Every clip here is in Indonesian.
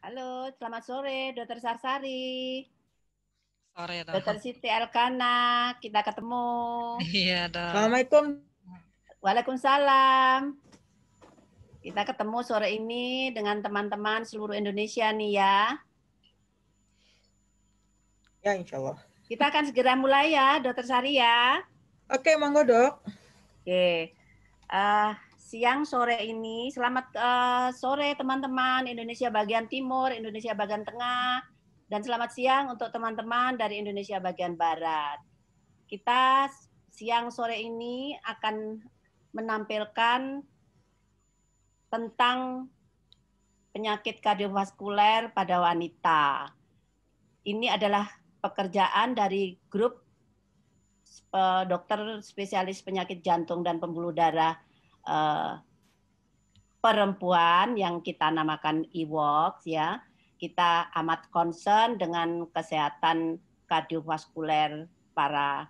Halo, selamat sore Dokter Sarsari. Sore dok. Dokter Siti Elkana, kita ketemu. Iya dok. Assalamualaikum. Waalaikumsalam. Kita ketemu sore ini dengan teman-teman seluruh Indonesia nih ya. Ya, insya Allah. Kita akan segera mulai ya, Dokter Sari ya. Oke, monggo dok. Oke. Uh, siang sore ini. Selamat uh, sore teman-teman Indonesia bagian timur, Indonesia bagian tengah, dan selamat siang untuk teman-teman dari Indonesia bagian barat. Kita siang sore ini akan menampilkan tentang penyakit kardiovaskuler pada wanita. Ini adalah pekerjaan dari grup eh, dokter spesialis penyakit jantung dan pembuluh darah Eh, perempuan yang kita namakan Ewoks ya. Kita amat concern dengan kesehatan kardiovaskuler para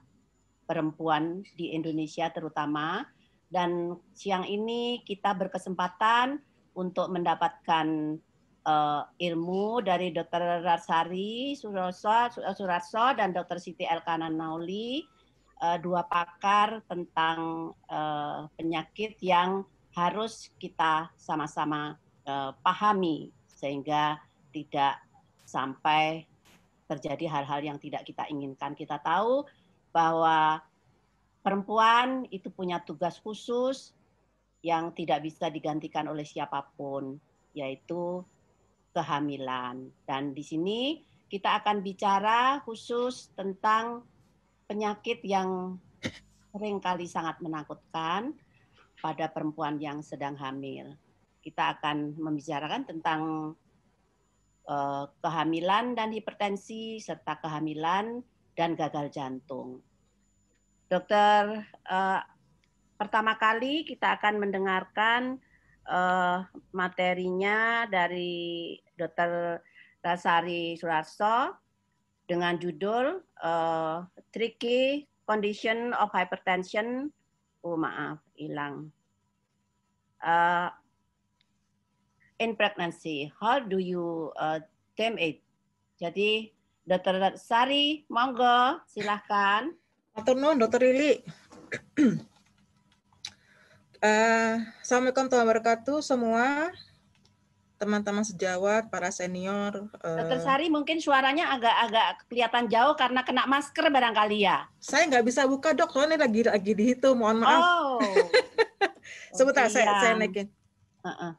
perempuan di Indonesia terutama dan siang ini kita berkesempatan untuk mendapatkan uh, ilmu dari Dr. Rasari Surarso, Surasa dan Dr. Siti Elkana Nauli uh, dua pakar tentang uh, penyakit yang harus kita sama-sama uh, pahami sehingga tidak sampai terjadi hal-hal yang tidak kita inginkan. Kita tahu bahwa perempuan itu punya tugas khusus yang tidak bisa digantikan oleh siapapun, yaitu kehamilan. Dan di sini kita akan bicara khusus tentang penyakit yang seringkali sangat menakutkan pada perempuan yang sedang hamil. Kita akan membicarakan tentang uh, kehamilan dan hipertensi serta kehamilan dan gagal jantung. Dokter, uh, pertama kali kita akan mendengarkan uh, materinya dari Dokter Rasari Surarso dengan judul uh, Tricky Condition of Hypertension. Oh maaf, hilang. Uh, in pregnancy, how do you uh, tame it? Jadi Dokter Sari, monggo silahkan. Matur Dokter Lili. Assalamualaikum warahmatullahi wabarakatuh semua teman-teman sejawat, para senior. Dokter eh, Sari mungkin suaranya agak-agak kelihatan jauh karena kena masker barangkali ya. Saya nggak bisa buka dok, soalnya lagi lagi dihitung. Mohon maaf. Oh. Sebentar, okay, saya, ya. saya naikin. Uh -uh.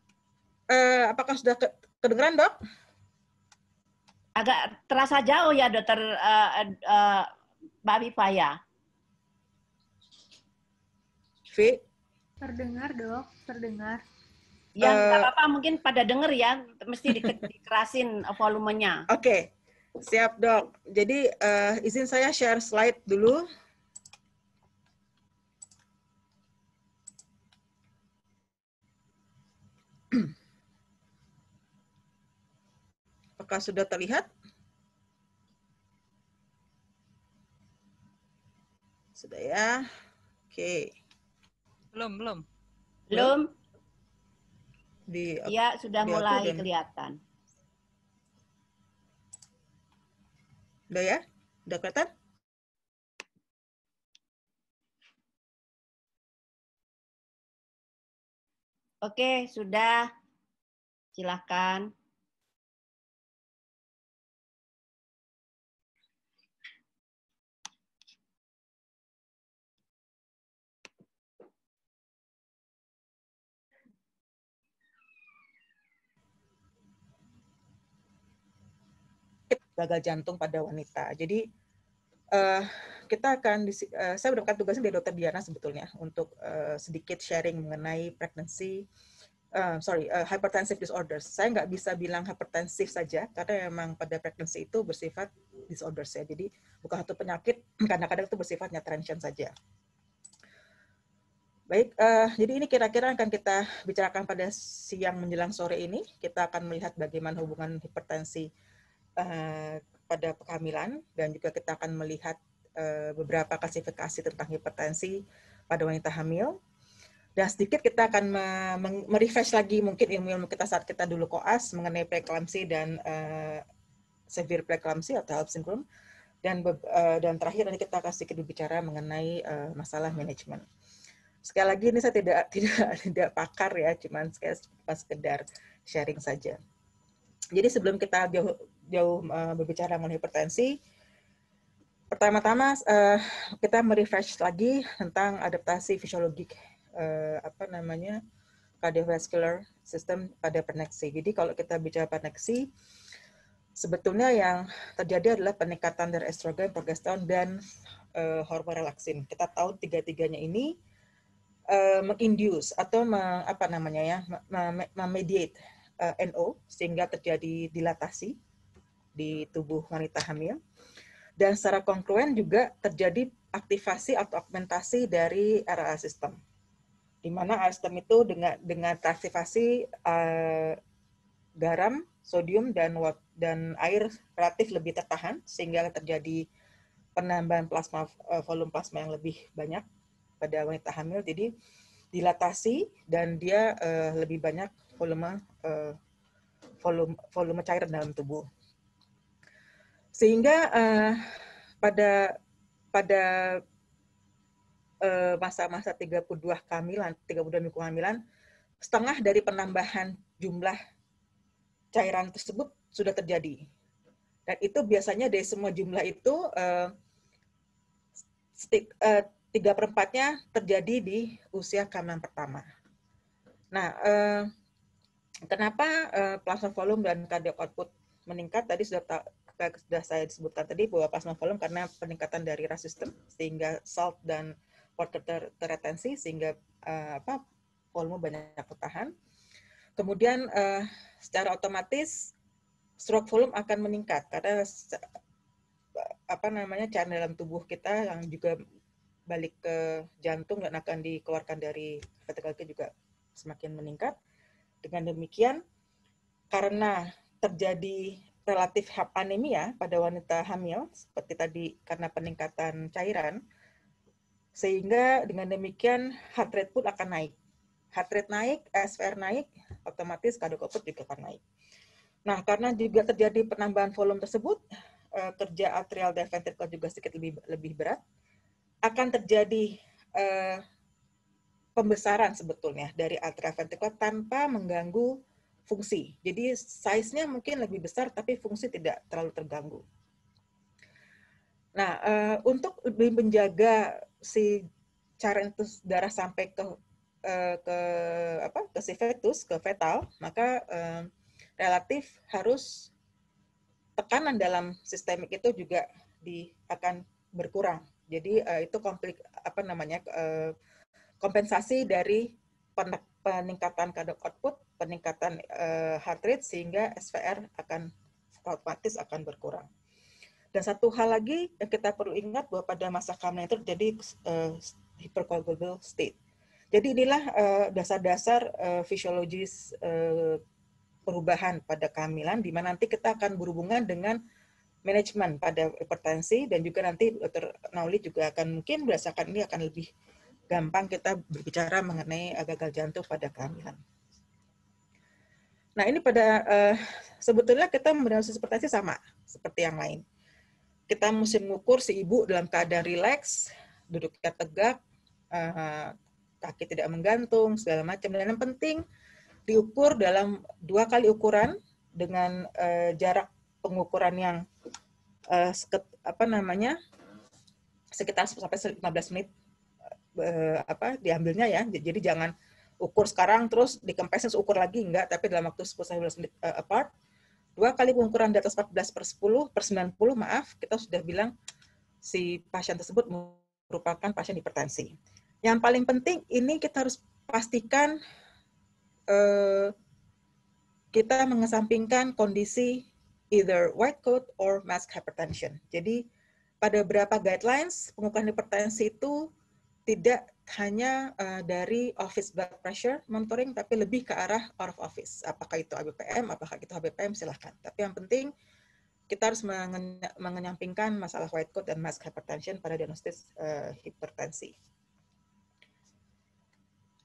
Uh, apakah sudah ke kedengeran dok? Agak terasa jauh ya dokter uh, uh, Fit? Faya. Terdengar dok, terdengar. Yang nggak eh, apa-apa. Mungkin pada denger ya, mesti di, dikerasin volumenya. Oke, okay. siap dok. Jadi uh, izin saya share slide dulu. Apakah sudah terlihat? Sudah ya? Oke. Okay. Belum, belum. Belum? di ya sudah di mulai dan... kelihatan udah ya udah kelihatan Oke, sudah. Silahkan. gagal jantung pada wanita. Jadi uh, kita akan uh, saya mendapatkan tugasnya dari dokter Diana sebetulnya untuk uh, sedikit sharing mengenai pregnancy uh, sorry uh, hypertensive disorders. Saya nggak bisa bilang hypertensive saja karena memang pada pregnancy itu bersifat disorders ya. Jadi bukan satu penyakit kadang-kadang itu bersifatnya transient saja. Baik, uh, jadi ini kira-kira akan kita bicarakan pada siang menjelang sore ini. Kita akan melihat bagaimana hubungan hipertensi Eh, pada kehamilan dan juga kita akan melihat uh, beberapa klasifikasi tentang hipertensi pada wanita hamil. Dan sedikit kita akan merefresh lagi mungkin ilmu-ilmu kita saat kita dulu koas mengenai preeklamsi dan uh, severe preeklamsi atau HELP syndrome. Dan, uh, dan terakhir nanti kita akan sedikit berbicara mengenai uh, masalah manajemen. Sekali lagi ini saya tidak tidak tidak pakar ya, cuman sekedar, sekedar sharing saja. Jadi sebelum kita jauh uh, berbicara mengenai hipertensi, pertama-tama uh, kita merefresh lagi tentang adaptasi fisiologik uh, eh, apa namanya cardiovascular system pada peneksi. Jadi kalau kita bicara peneksi, sebetulnya yang terjadi adalah peningkatan dari estrogen, progesteron, dan uh, hormon relaksin. Kita tahu tiga-tiganya ini uh, menginduce atau me, apa namanya ya, memediate uh, NO sehingga terjadi dilatasi di tubuh wanita hamil. Dan secara kongruen juga terjadi aktivasi atau augmentasi dari RLA system. Di mana RLA system itu dengan dengan teraktivasi uh, garam, sodium dan dan air relatif lebih tertahan sehingga terjadi penambahan plasma eh, volume plasma yang lebih banyak pada wanita hamil. Jadi dilatasi dan dia uh, lebih banyak volume uh, volume volume cairan dalam tubuh. Sehingga uh, pada pada eh, masa-masa uh, 32 kehamilan, 32 minggu kehamilan, setengah dari penambahan jumlah cairan tersebut sudah terjadi. Dan itu biasanya dari semua jumlah itu eh, tiga uh, perempatnya terjadi di usia kehamilan pertama. Nah, uh, kenapa uh, plasma volume dan cardiac output meningkat? Tadi sudah kayak sudah saya sebutkan tadi bahwa plasma volume karena peningkatan dari ras system sehingga salt dan water ter terretensi sehingga uh, apa volume banyak bertahan, Kemudian uh, secara otomatis stroke volume akan meningkat karena apa namanya cairan dalam tubuh kita yang juga balik ke jantung dan akan dikeluarkan dari ventrikel juga semakin meningkat. Dengan demikian, karena terjadi relatif anemia pada wanita hamil seperti tadi karena peningkatan cairan sehingga dengan demikian heart rate pun akan naik heart rate naik SVR naik otomatis kadokoput juga akan naik nah karena juga terjadi penambahan volume tersebut eh, kerja atrial dan juga sedikit lebih lebih berat akan terjadi eh, pembesaran sebetulnya dari atrial ventricle tanpa mengganggu fungsi. Jadi size-nya mungkin lebih besar tapi fungsi tidak terlalu terganggu. Nah, eh, untuk lebih menjaga si cara itu darah sampai ke uh, ke apa ke si fetus ke fetal, maka uh, relatif harus tekanan dalam sistemik itu juga di akan berkurang. Jadi uh, itu komplik apa namanya uh, kompensasi dari penek peningkatan kadar output, peningkatan uh, heart rate, sehingga SVR akan otomatis akan berkurang. Dan satu hal lagi yang kita perlu ingat bahwa pada masa kehamilan itu jadi uh, eh, hypercoagulable state. Jadi inilah eh, dasar-dasar uh, fisiologis uh, perubahan pada kehamilan, di mana nanti kita akan berhubungan dengan manajemen pada hipertensi dan juga nanti dokter Nauli juga akan mungkin berdasarkan ini akan lebih gampang kita berbicara mengenai eh, gagal jantung pada kehamilan. Nah, ini pada uh, sebetulnya kita mendiagnosis persis sama seperti yang lain. Kita mesti mengukur si ibu dalam keadaan rileks, duduknya tegak, uh, kaki tidak menggantung, segala macam. Dan yang penting diukur dalam dua kali ukuran dengan uh, jarak pengukuran yang uh, seket, apa namanya sekitar sampai 15 menit eh, apa diambilnya ya. Jadi jangan ukur sekarang terus dikempesin ukur lagi enggak, tapi dalam waktu 10 sampai 15 menit uh, apart. Dua kali pengukuran di atas 14 per 10 per 90 maaf, kita sudah bilang si pasien tersebut merupakan pasien hipertensi. Yang paling penting ini kita harus pastikan eh, kita mengesampingkan kondisi either white coat or mask hypertension. Jadi pada beberapa guidelines pengukuran hipertensi itu tidak hanya uh, dari office blood pressure monitoring, tapi lebih ke arah out of office. Apakah itu ABPM, apakah itu HBPM, silahkan. Tapi yang penting kita harus mengenyampingkan masalah white coat dan mask hypertension pada diagnosis uh, hipertensi.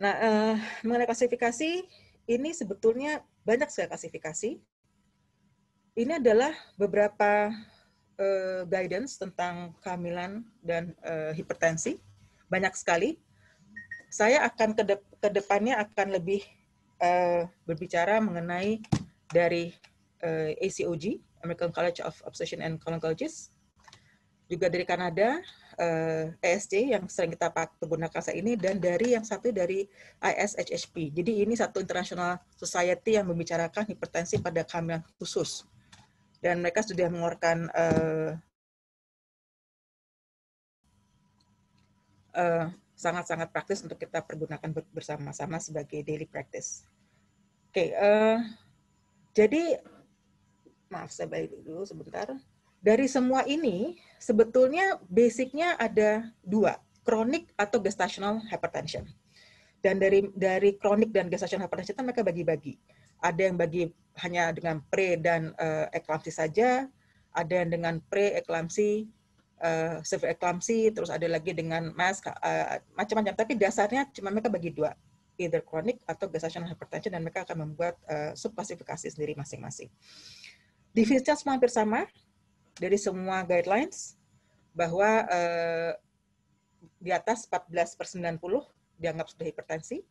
Nah, uh, mengenai klasifikasi, ini sebetulnya banyak sekali klasifikasi. Ini adalah beberapa uh, guidance tentang kehamilan dan uh, hipertensi banyak sekali. Saya akan ke, kedep depannya akan lebih uh, berbicara mengenai dari uh, eh, ACOG, American College of Obsession and Gynecologists, juga dari Kanada, uh, eh, ESC yang sering kita pakai gunakan saat ini, dan dari yang satu dari ISHHP. Jadi ini satu international society yang membicarakan hipertensi pada kehamilan khusus. Dan mereka sudah mengeluarkan uh, Eh, sangat-sangat uh, praktis untuk kita pergunakan bersama-sama sebagai daily practice. Oke, okay, uh, eh, jadi maaf saya balik dulu sebentar. Dari semua ini sebetulnya basicnya ada dua, kronik atau gestational hypertension. Dan dari dari kronik dan gestational hypertension itu mereka bagi-bagi. Ada yang bagi hanya dengan pre dan uh, eh, eklamsi saja, ada yang dengan pre eklamsi uh, eh, severe eklamsi, terus ada lagi dengan mas uh, macam-macam. Tapi dasarnya cuma mereka bagi dua, either chronic atau gestational hypertension, dan mereka akan membuat uh, subklasifikasi sendiri masing-masing. Divisinya semua hampir sama dari semua guidelines bahwa uh, di atas 14 per 90 dianggap sudah hipertensi,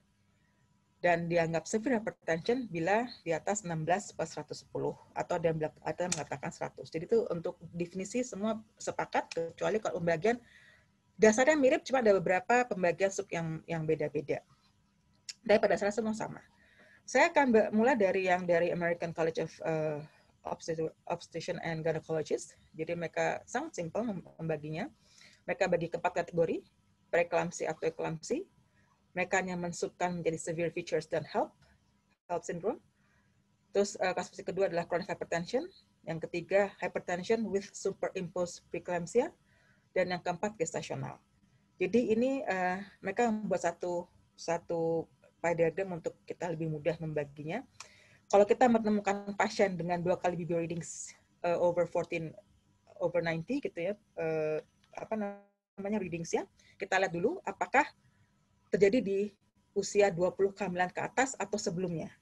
dan dianggap severe hypertension bila di atas 16 per 110 atau ada yang, ada mengatakan 100. Jadi itu untuk definisi semua sepakat kecuali kalau pembagian dasarnya mirip cuma ada beberapa pembagian sub yang yang beda-beda. Tapi pada dasarnya semua sama. Saya akan mulai dari yang dari American College of uh, Obstetrician and Gynecologists. Jadi mereka sangat simpel membaginya. Mereka bagi keempat kategori, preeklamsi atau eklamsi, mereka yang mensubkan menjadi severe features dan HELP, HELP syndrome. Terus uh, kasus kedua adalah chronic hypertension, yang ketiga hypertension with superimposed preeclampsia, dan yang keempat gestasional. Jadi ini uh, mereka membuat satu satu pie diagram untuk kita lebih mudah membaginya. Kalau kita menemukan pasien dengan dua kali BB readings uh, over 14 over 90 gitu ya, uh, apa namanya readings ya, kita lihat dulu apakah terjadi di usia 20 kehamilan ke atas atau sebelumnya.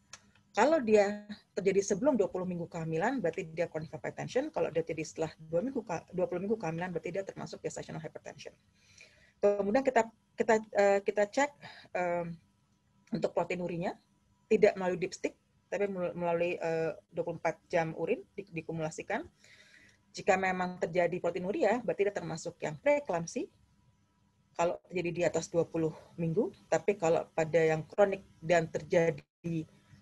Kalau dia terjadi sebelum 20 minggu kehamilan, berarti dia chronic hypertension. Kalau dia terjadi setelah 2 minggu, 20 minggu kehamilan, berarti dia termasuk gestational ya hypertension. Kemudian kita kita eh, kita cek um, untuk proteinurinya, tidak melalui dipstick, tapi melalui eh, uh, 24 jam urin di, dikumulasikan. Jika memang terjadi proteinuria, ya, berarti dia termasuk yang preeklamsi kalau jadi di atas 20 minggu, tapi kalau pada yang kronik dan terjadi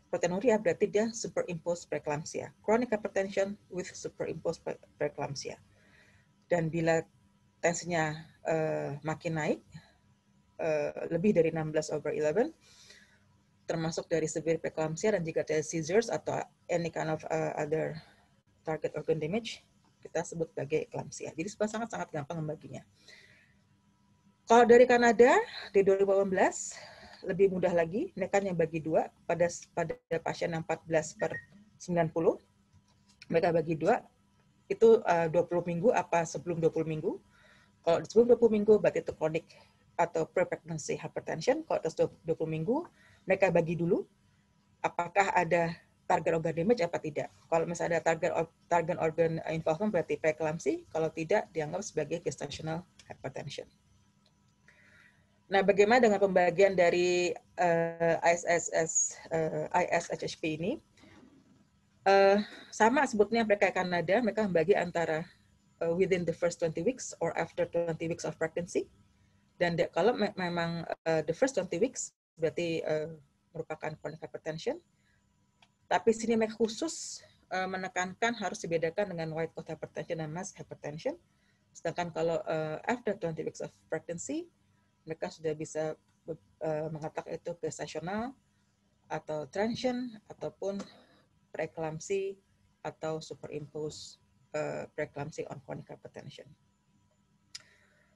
proteinuria berarti dia superimposed preeclampsia. Chronic hypertension with superimposed preeclampsia. Dan bila tensinya uh, eh, makin naik, uh, lebih dari 16 over 11, termasuk dari severe preeclampsia dan jika ada seizures atau any kind of uh, other target organ damage, kita sebut sebagai eklampsia. Jadi sangat-sangat gampang membaginya. Kalau dari Kanada di 2018 lebih mudah lagi, mereka yang bagi dua pada pada pasien yang 14 per 90, mereka bagi dua itu eh, uh, 20 minggu apa sebelum 20 minggu. Kalau sebelum 20 minggu berarti itu kronik atau pre-pregnancy hypertension. Kalau atas 20 minggu mereka bagi dulu apakah ada target organ damage apa tidak. Kalau misalnya ada target target organ eh, involvement berarti preeklamsi, kalau tidak dianggap sebagai gestational hypertension. Nah, bagaimana dengan pembagian dari uh, eh, ISSS, uh, eh, ISHHP ini? Uh, sama sebutnya mereka Kanada, mereka membagi antara uh, within the first 20 weeks or after 20 weeks of pregnancy. Dan de, kalau me memang uh, the first 20 weeks, berarti uh, merupakan chronic hypertension. Tapi sini mereka khusus uh, menekankan harus dibedakan dengan white coat hypertension dan mass hypertension. Sedangkan kalau uh, after 20 weeks of pregnancy, mereka sudah bisa e, mengatakan itu gestasional atau transient ataupun preeklamsi atau superimpose e, preeklamsi on chronic hypertension.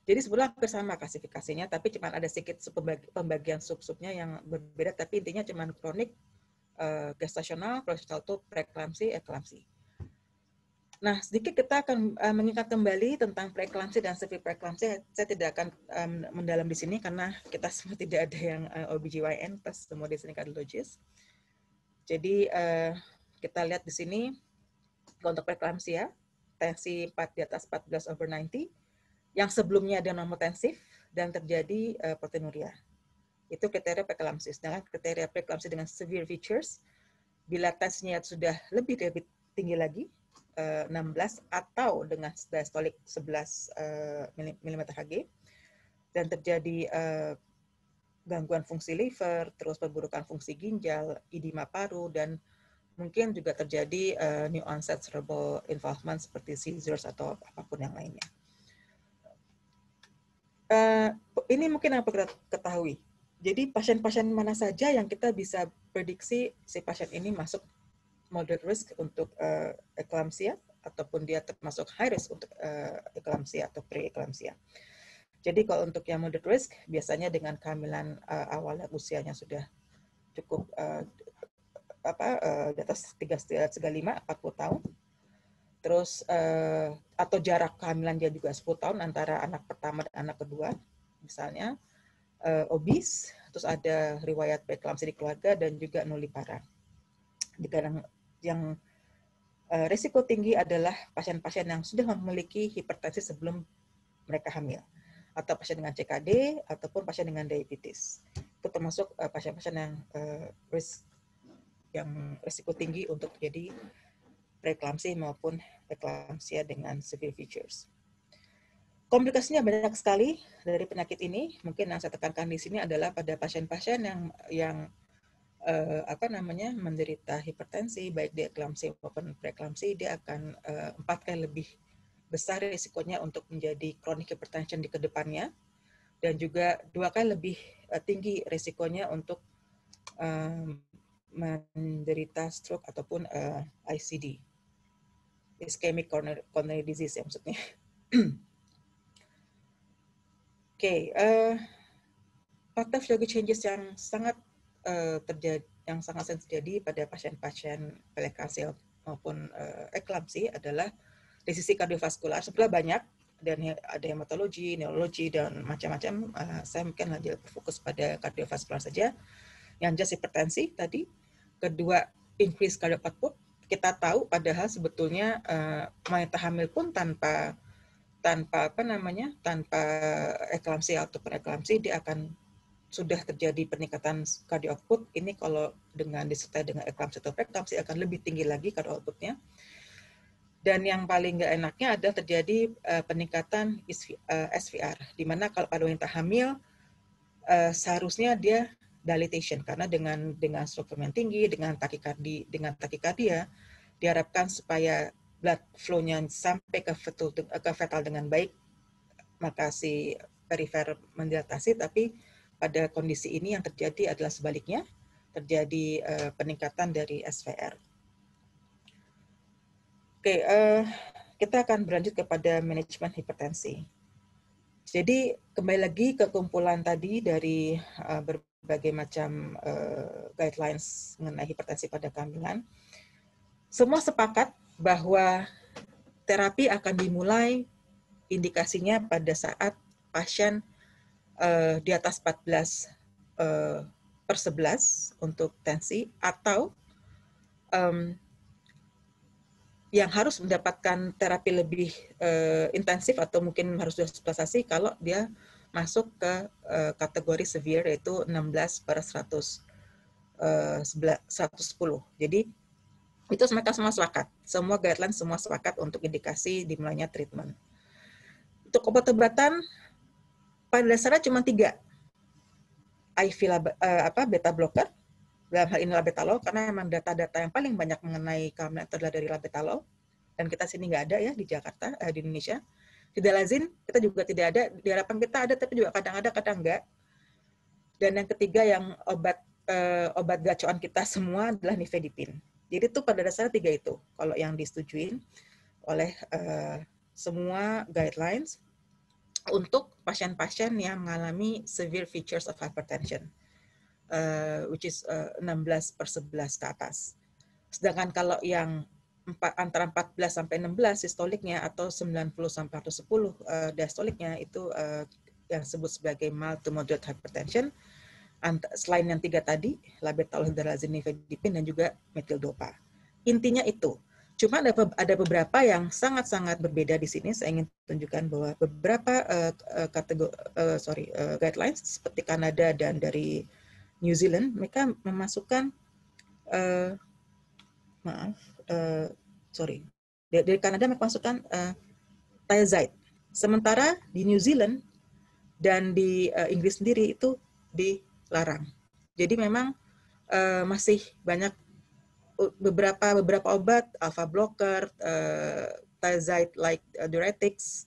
Jadi sebelah hampir sama klasifikasinya, tapi cuma ada sedikit pembagian sub-subnya yang berbeda, tapi intinya cuma kronik, e, gestasional, gestasional itu preeklamsi, eklamsi. Nah, sedikit kita akan eh, mengingat kembali tentang preeklamsi dan sepi preeklamsi. Saya tidak akan mendalam di sini karena kita semua tidak ada yang uh, eh, OBGYN, pas semua di sini kardiologis. Jadi, eh, kita lihat di sini untuk preeklamsi ya, tensi 4 di atas 14 over 90, yang sebelumnya ada non-tensif dan terjadi uh, proteinuria. Itu kriteria preeklamsi. Sedangkan kriteria preeklamsi dengan severe features, bila tensinya sudah lebih, lebih tinggi lagi, 16 eh, atau dengan diastolik 11 mm Hg dan terjadi eh, gangguan fungsi liver, terus perburukan fungsi ginjal, edema paru dan mungkin juga terjadi eh, new onset cerebral involvement seperti seizures atau apapun yang lainnya. ini mungkin yang perlu ketahui. Jadi pasien-pasien mana saja yang kita bisa prediksi si pasien ini masuk moderate risk untuk uh, eh, eklamsia ataupun dia termasuk high risk untuk uh, eh, eklamsia atau preeklamsia. Jadi kalau untuk yang moderate risk biasanya dengan kehamilan uh, awal usianya sudah cukup uh, apa uh, di atas 3 35 40 tahun. Terus uh, atau jarak kehamilan dia juga 10 tahun antara anak pertama dan anak kedua misalnya uh, obes, terus ada riwayat preeklamsia di keluarga dan juga parah. Di kadang yang uh, risiko tinggi adalah pasien-pasien yang sudah memiliki hipertensi sebelum mereka hamil atau pasien dengan CKD ataupun pasien dengan diabetes. Itu termasuk eh, pasien-pasien uh, yang uh, risk yang risiko tinggi untuk jadi preeklamsi maupun eklamsia dengan severe features. Komplikasinya banyak sekali dari penyakit ini. Mungkin yang saya tekankan di sini adalah pada pasien-pasien yang yang uh, apa namanya menderita hipertensi baik dia eklamsi maupun preeklamsi dia akan eh, empat uh, kali lebih besar risikonya untuk menjadi kronik hipertension di kedepannya dan juga dua kali lebih uh, tinggi risikonya untuk um, menderita stroke ataupun uh, ICD ischemic coronary, coronary disease ya maksudnya. Oke, okay, uh, fakta changes yang sangat uh, terjadi yang sangat sering terjadi pada pasien-pasien pelekasial maupun uh, eklamsi adalah di sisi kardiovaskular sebelah banyak dan ada hematologi, neurologi dan macam-macam. Uh, saya mungkin lanjut fokus pada kardiovaskular saja. Yang jelas hipertensi tadi, kedua increase cardiac output. Kita tahu padahal sebetulnya uh, wanita hamil pun tanpa tanpa apa namanya tanpa eklamsi atau preeklamsi dia akan sudah terjadi peningkatan cardio output, ini kalau dengan disertai dengan eclampsia atau preeklamsi akan lebih tinggi lagi cardio outputnya. Dan yang paling nggak enaknya adalah terjadi uh, peningkatan uh, eh, SVR, di mana kalau pada wanita hamil uh, seharusnya dia dilatation karena dengan dengan stroke yang tinggi, dengan takikardi, dengan takikardia diharapkan supaya blood flow-nya sampai ke fetal, ke fetal dengan baik, maka si perifer mendilatasi, tapi pada kondisi ini yang terjadi adalah sebaliknya, terjadi uh, peningkatan dari SVR. Oke, okay, uh, eh, kita akan berlanjut kepada manajemen hipertensi. Jadi kembali lagi ke kumpulan tadi dari uh, berbagai macam uh, guidelines mengenai hipertensi pada kehamilan. Semua sepakat bahwa terapi akan dimulai indikasinya pada saat pasien uh, di atas 14 uh, eh, per 11 untuk tensi atau um, yang harus mendapatkan terapi lebih uh, intensif atau mungkin harus dihospitalisasi kalau dia masuk ke uh, kategori severe yaitu 16 per 100 uh, 110. Jadi itu mereka semua sepakat. Semua guideline semua sepakat untuk indikasi dimulainya treatment. Untuk obat-obatan pada dasarnya cuma tiga. IV lab, uh, apa beta blocker dalam hal ini labetalol karena memang data-data yang paling banyak mengenai kehamilan adalah dari labetalol dan kita sini nggak ada ya di Jakarta uh, di Indonesia. tidak lazim, kita juga tidak ada di harapan kita ada tapi juga kadang ada kadang nggak. Dan yang ketiga yang obat uh, obat gacoan kita semua adalah nifedipin. Jadi itu pada dasarnya tiga itu kalau yang disetujuin oleh uh, semua guidelines untuk pasien-pasien yang mengalami severe features of hypertension, uh, which is uh, eh, 16 per 11 ke atas. Sedangkan kalau yang 4, antara 14 sampai 16 sistoliknya atau 90 sampai 110 uh, eh, diastoliknya itu uh, yang disebut sebagai mild to moderate hypertension. Ant selain yang tiga tadi, labetalol, hidrazine, dan juga metildopa. Intinya itu, Cuma ada, ada beberapa yang sangat-sangat berbeda di sini. Saya ingin tunjukkan bahwa beberapa uh, kategori, uh, sorry, uh, guidelines seperti Kanada dan dari New Zealand, mereka memasukkan, uh, maaf, uh, sorry, dari, dari Kanada mereka masukkan uh, thiazide. Sementara di New Zealand dan di uh, Inggris sendiri itu dilarang. Jadi memang uh, masih banyak beberapa beberapa obat alpha blocker, uh, eh, thiazide like uh, eh, diuretics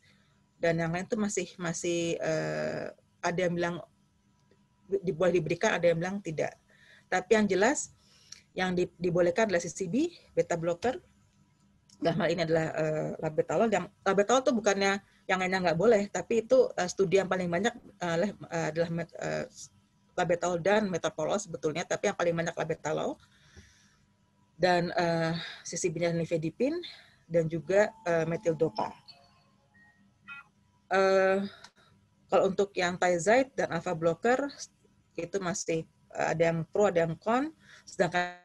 dan yang lain itu masih masih uh, ada yang bilang di, boleh diberikan, ada yang bilang tidak. Tapi yang jelas yang di, dibolehkan adalah CCB, beta blocker. Dan hal ini adalah uh, labetalol. Yang labetalol tuh bukannya yang lainnya nggak boleh, tapi itu uh, studi yang paling banyak uh, adalah uh, labetalol dan metoprolol sebetulnya, tapi yang paling banyak labetalol. Uh, dan uh, eh, nifedipin dan juga uh, metildopa. Uh, kalau untuk yang thiazide dan alpha blocker itu masih ada yang pro ada yang kon, sedangkan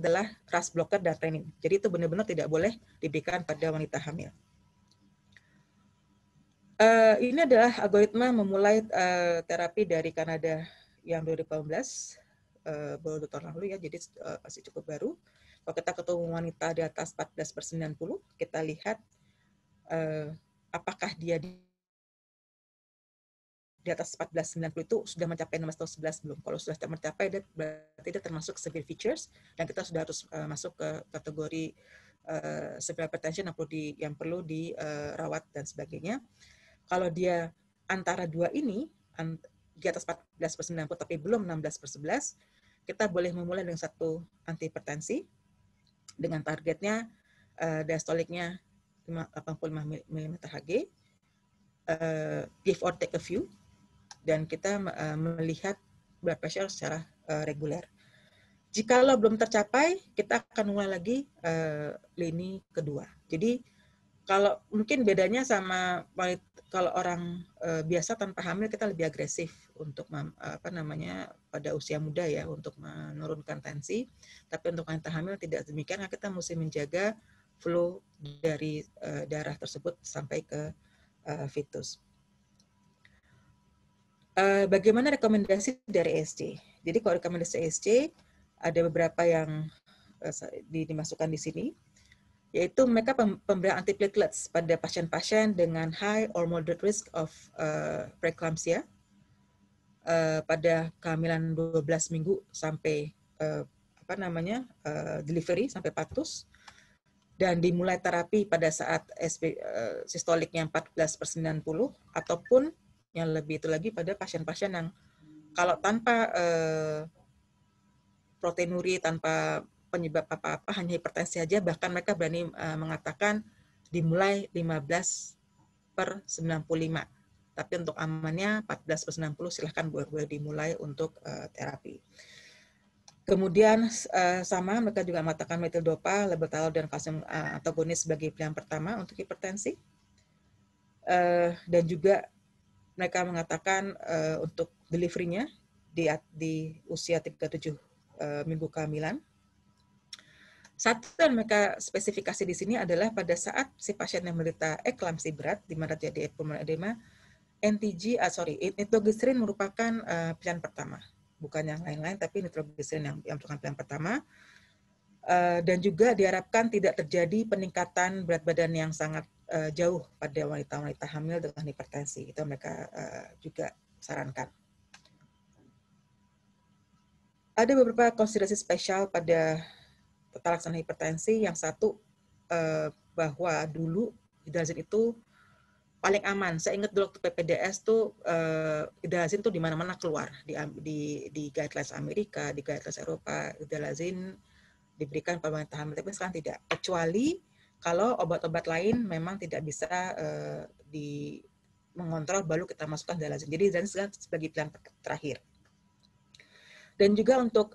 adalah ras blocker dan renin. Jadi itu benar-benar tidak boleh diberikan pada wanita hamil. Uh, ini adalah algoritma memulai uh, terapi dari Kanada yang 2018 uh, baru tahun lalu ya, jadi uh, masih cukup baru. Kalau kita ketemu wanita di atas 14 per 90, kita lihat uh, apakah dia di, di atas 14 90 itu sudah mencapai nomor 11 belum. Kalau sudah mencapai, dia, berarti dia termasuk severe features, dan kita sudah harus uh, masuk ke kategori uh, severe hypertension yang perlu, di, yang perlu dirawat dan sebagainya. Kalau dia antara dua ini, di atas 14 per 90 tapi belum 16 per 11, kita boleh memulai dengan satu antihipertensi dengan targetnya uh, diastoliknya 85 mm Hg, uh, give or take a few, dan kita uh, melihat blood pressure secara uh, reguler. lo belum tercapai, kita akan mulai lagi uh, lini kedua. Jadi kalau mungkin bedanya sama kalau orang uh, biasa tanpa hamil kita lebih agresif untuk apa namanya pada usia muda ya untuk menurunkan tensi tapi untuk wanita hamil tidak demikian nah, kita mesti menjaga flow dari uh, darah tersebut sampai ke uh, eh, fetus Uh, bagaimana rekomendasi dari ESC jadi kalau rekomendasi ESC ada beberapa yang uh, dimasukkan di sini yaitu mereka pemberian antiplatelets pada pasien-pasien dengan high or moderate risk of uh, preeclampsia uh, pada kehamilan 12 minggu sampai uh, apa namanya uh, delivery sampai patus dan dimulai terapi pada saat SP, uh, sistoliknya 14 per 90 ataupun yang lebih itu lagi pada pasien-pasien yang kalau tanpa uh, proteinuri, tanpa penyebab apa-apa, hanya hipertensi saja, bahkan mereka berani eh, mengatakan dimulai 15 per 95. Tapi untuk amannya 14 per 90 silahkan boleh dimulai untuk eh, terapi. Kemudian eh, sama mereka juga mengatakan metildopa, lebetalol dan kalsium antagonis sebagai pilihan pertama untuk hipertensi. dan juga mereka mengatakan untuk deliverynya di, di usia 37 uh, minggu kehamilan satu yang mereka spesifikasi di sini adalah pada saat si pasien yang menderita eklamsi berat, di mana terjadi pulmonary edema, NTG, ah, sorry, nitroglycerin merupakan uh, pilihan pertama. Bukan yang lain-lain, tapi nitroglycerin yang, yang merupakan pilihan pertama. Uh, dan juga diharapkan tidak terjadi peningkatan berat badan yang sangat uh, jauh pada wanita-wanita hamil dengan hipertensi. Itu mereka uh, juga sarankan. Ada beberapa konsiderasi spesial pada tata laksana hipertensi, yang satu eh, bahwa dulu hidrazin itu paling aman. Saya ingat dulu waktu PPDS tuh eh, hidrazin tuh di mana-mana keluar di, di di guidelines Amerika, di guidelines Eropa, hidrazin diberikan pemerintah hamil, tapi sekarang tidak. Kecuali kalau obat-obat lain memang tidak bisa eh, di mengontrol baru kita masukkan hidrazin. Jadi hidrazin sebagai pilihan terakhir. Dan juga untuk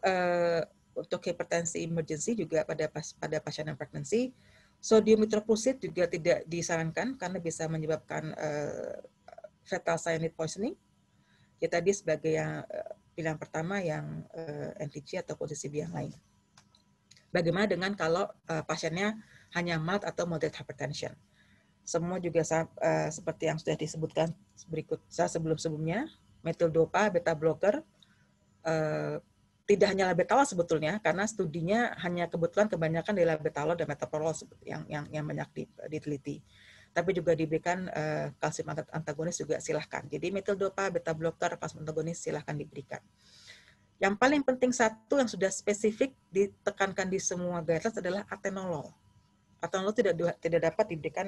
untuk hipertensi emergency juga pada pas, pada pasien yang pregnancy. Sodium juga tidak disarankan karena bisa menyebabkan uh, fetal cyanide poisoning. Ya tadi sebagai yang uh, pilihan pertama yang uh, eh, NTG atau posisi yang lain. Bagaimana dengan kalau uh, pasiennya hanya mild atau moderate hypertension? Semua juga uh, seperti yang sudah disebutkan berikut saya sebelum-sebelumnya, dopa, beta blocker, uh, tidak hanya labetalol sebetulnya karena studinya hanya kebetulan kebanyakan di labetala dan metoprolol yang yang yang banyak diteliti. Tapi juga diberikan uh, kalsium antagonis juga silahkan. Jadi metil dopa, beta blocker, kalsium antagonis silahkan diberikan. Yang paling penting satu yang sudah spesifik ditekankan di semua guidelines adalah atenolol. Atenolol tidak tidak dapat diberikan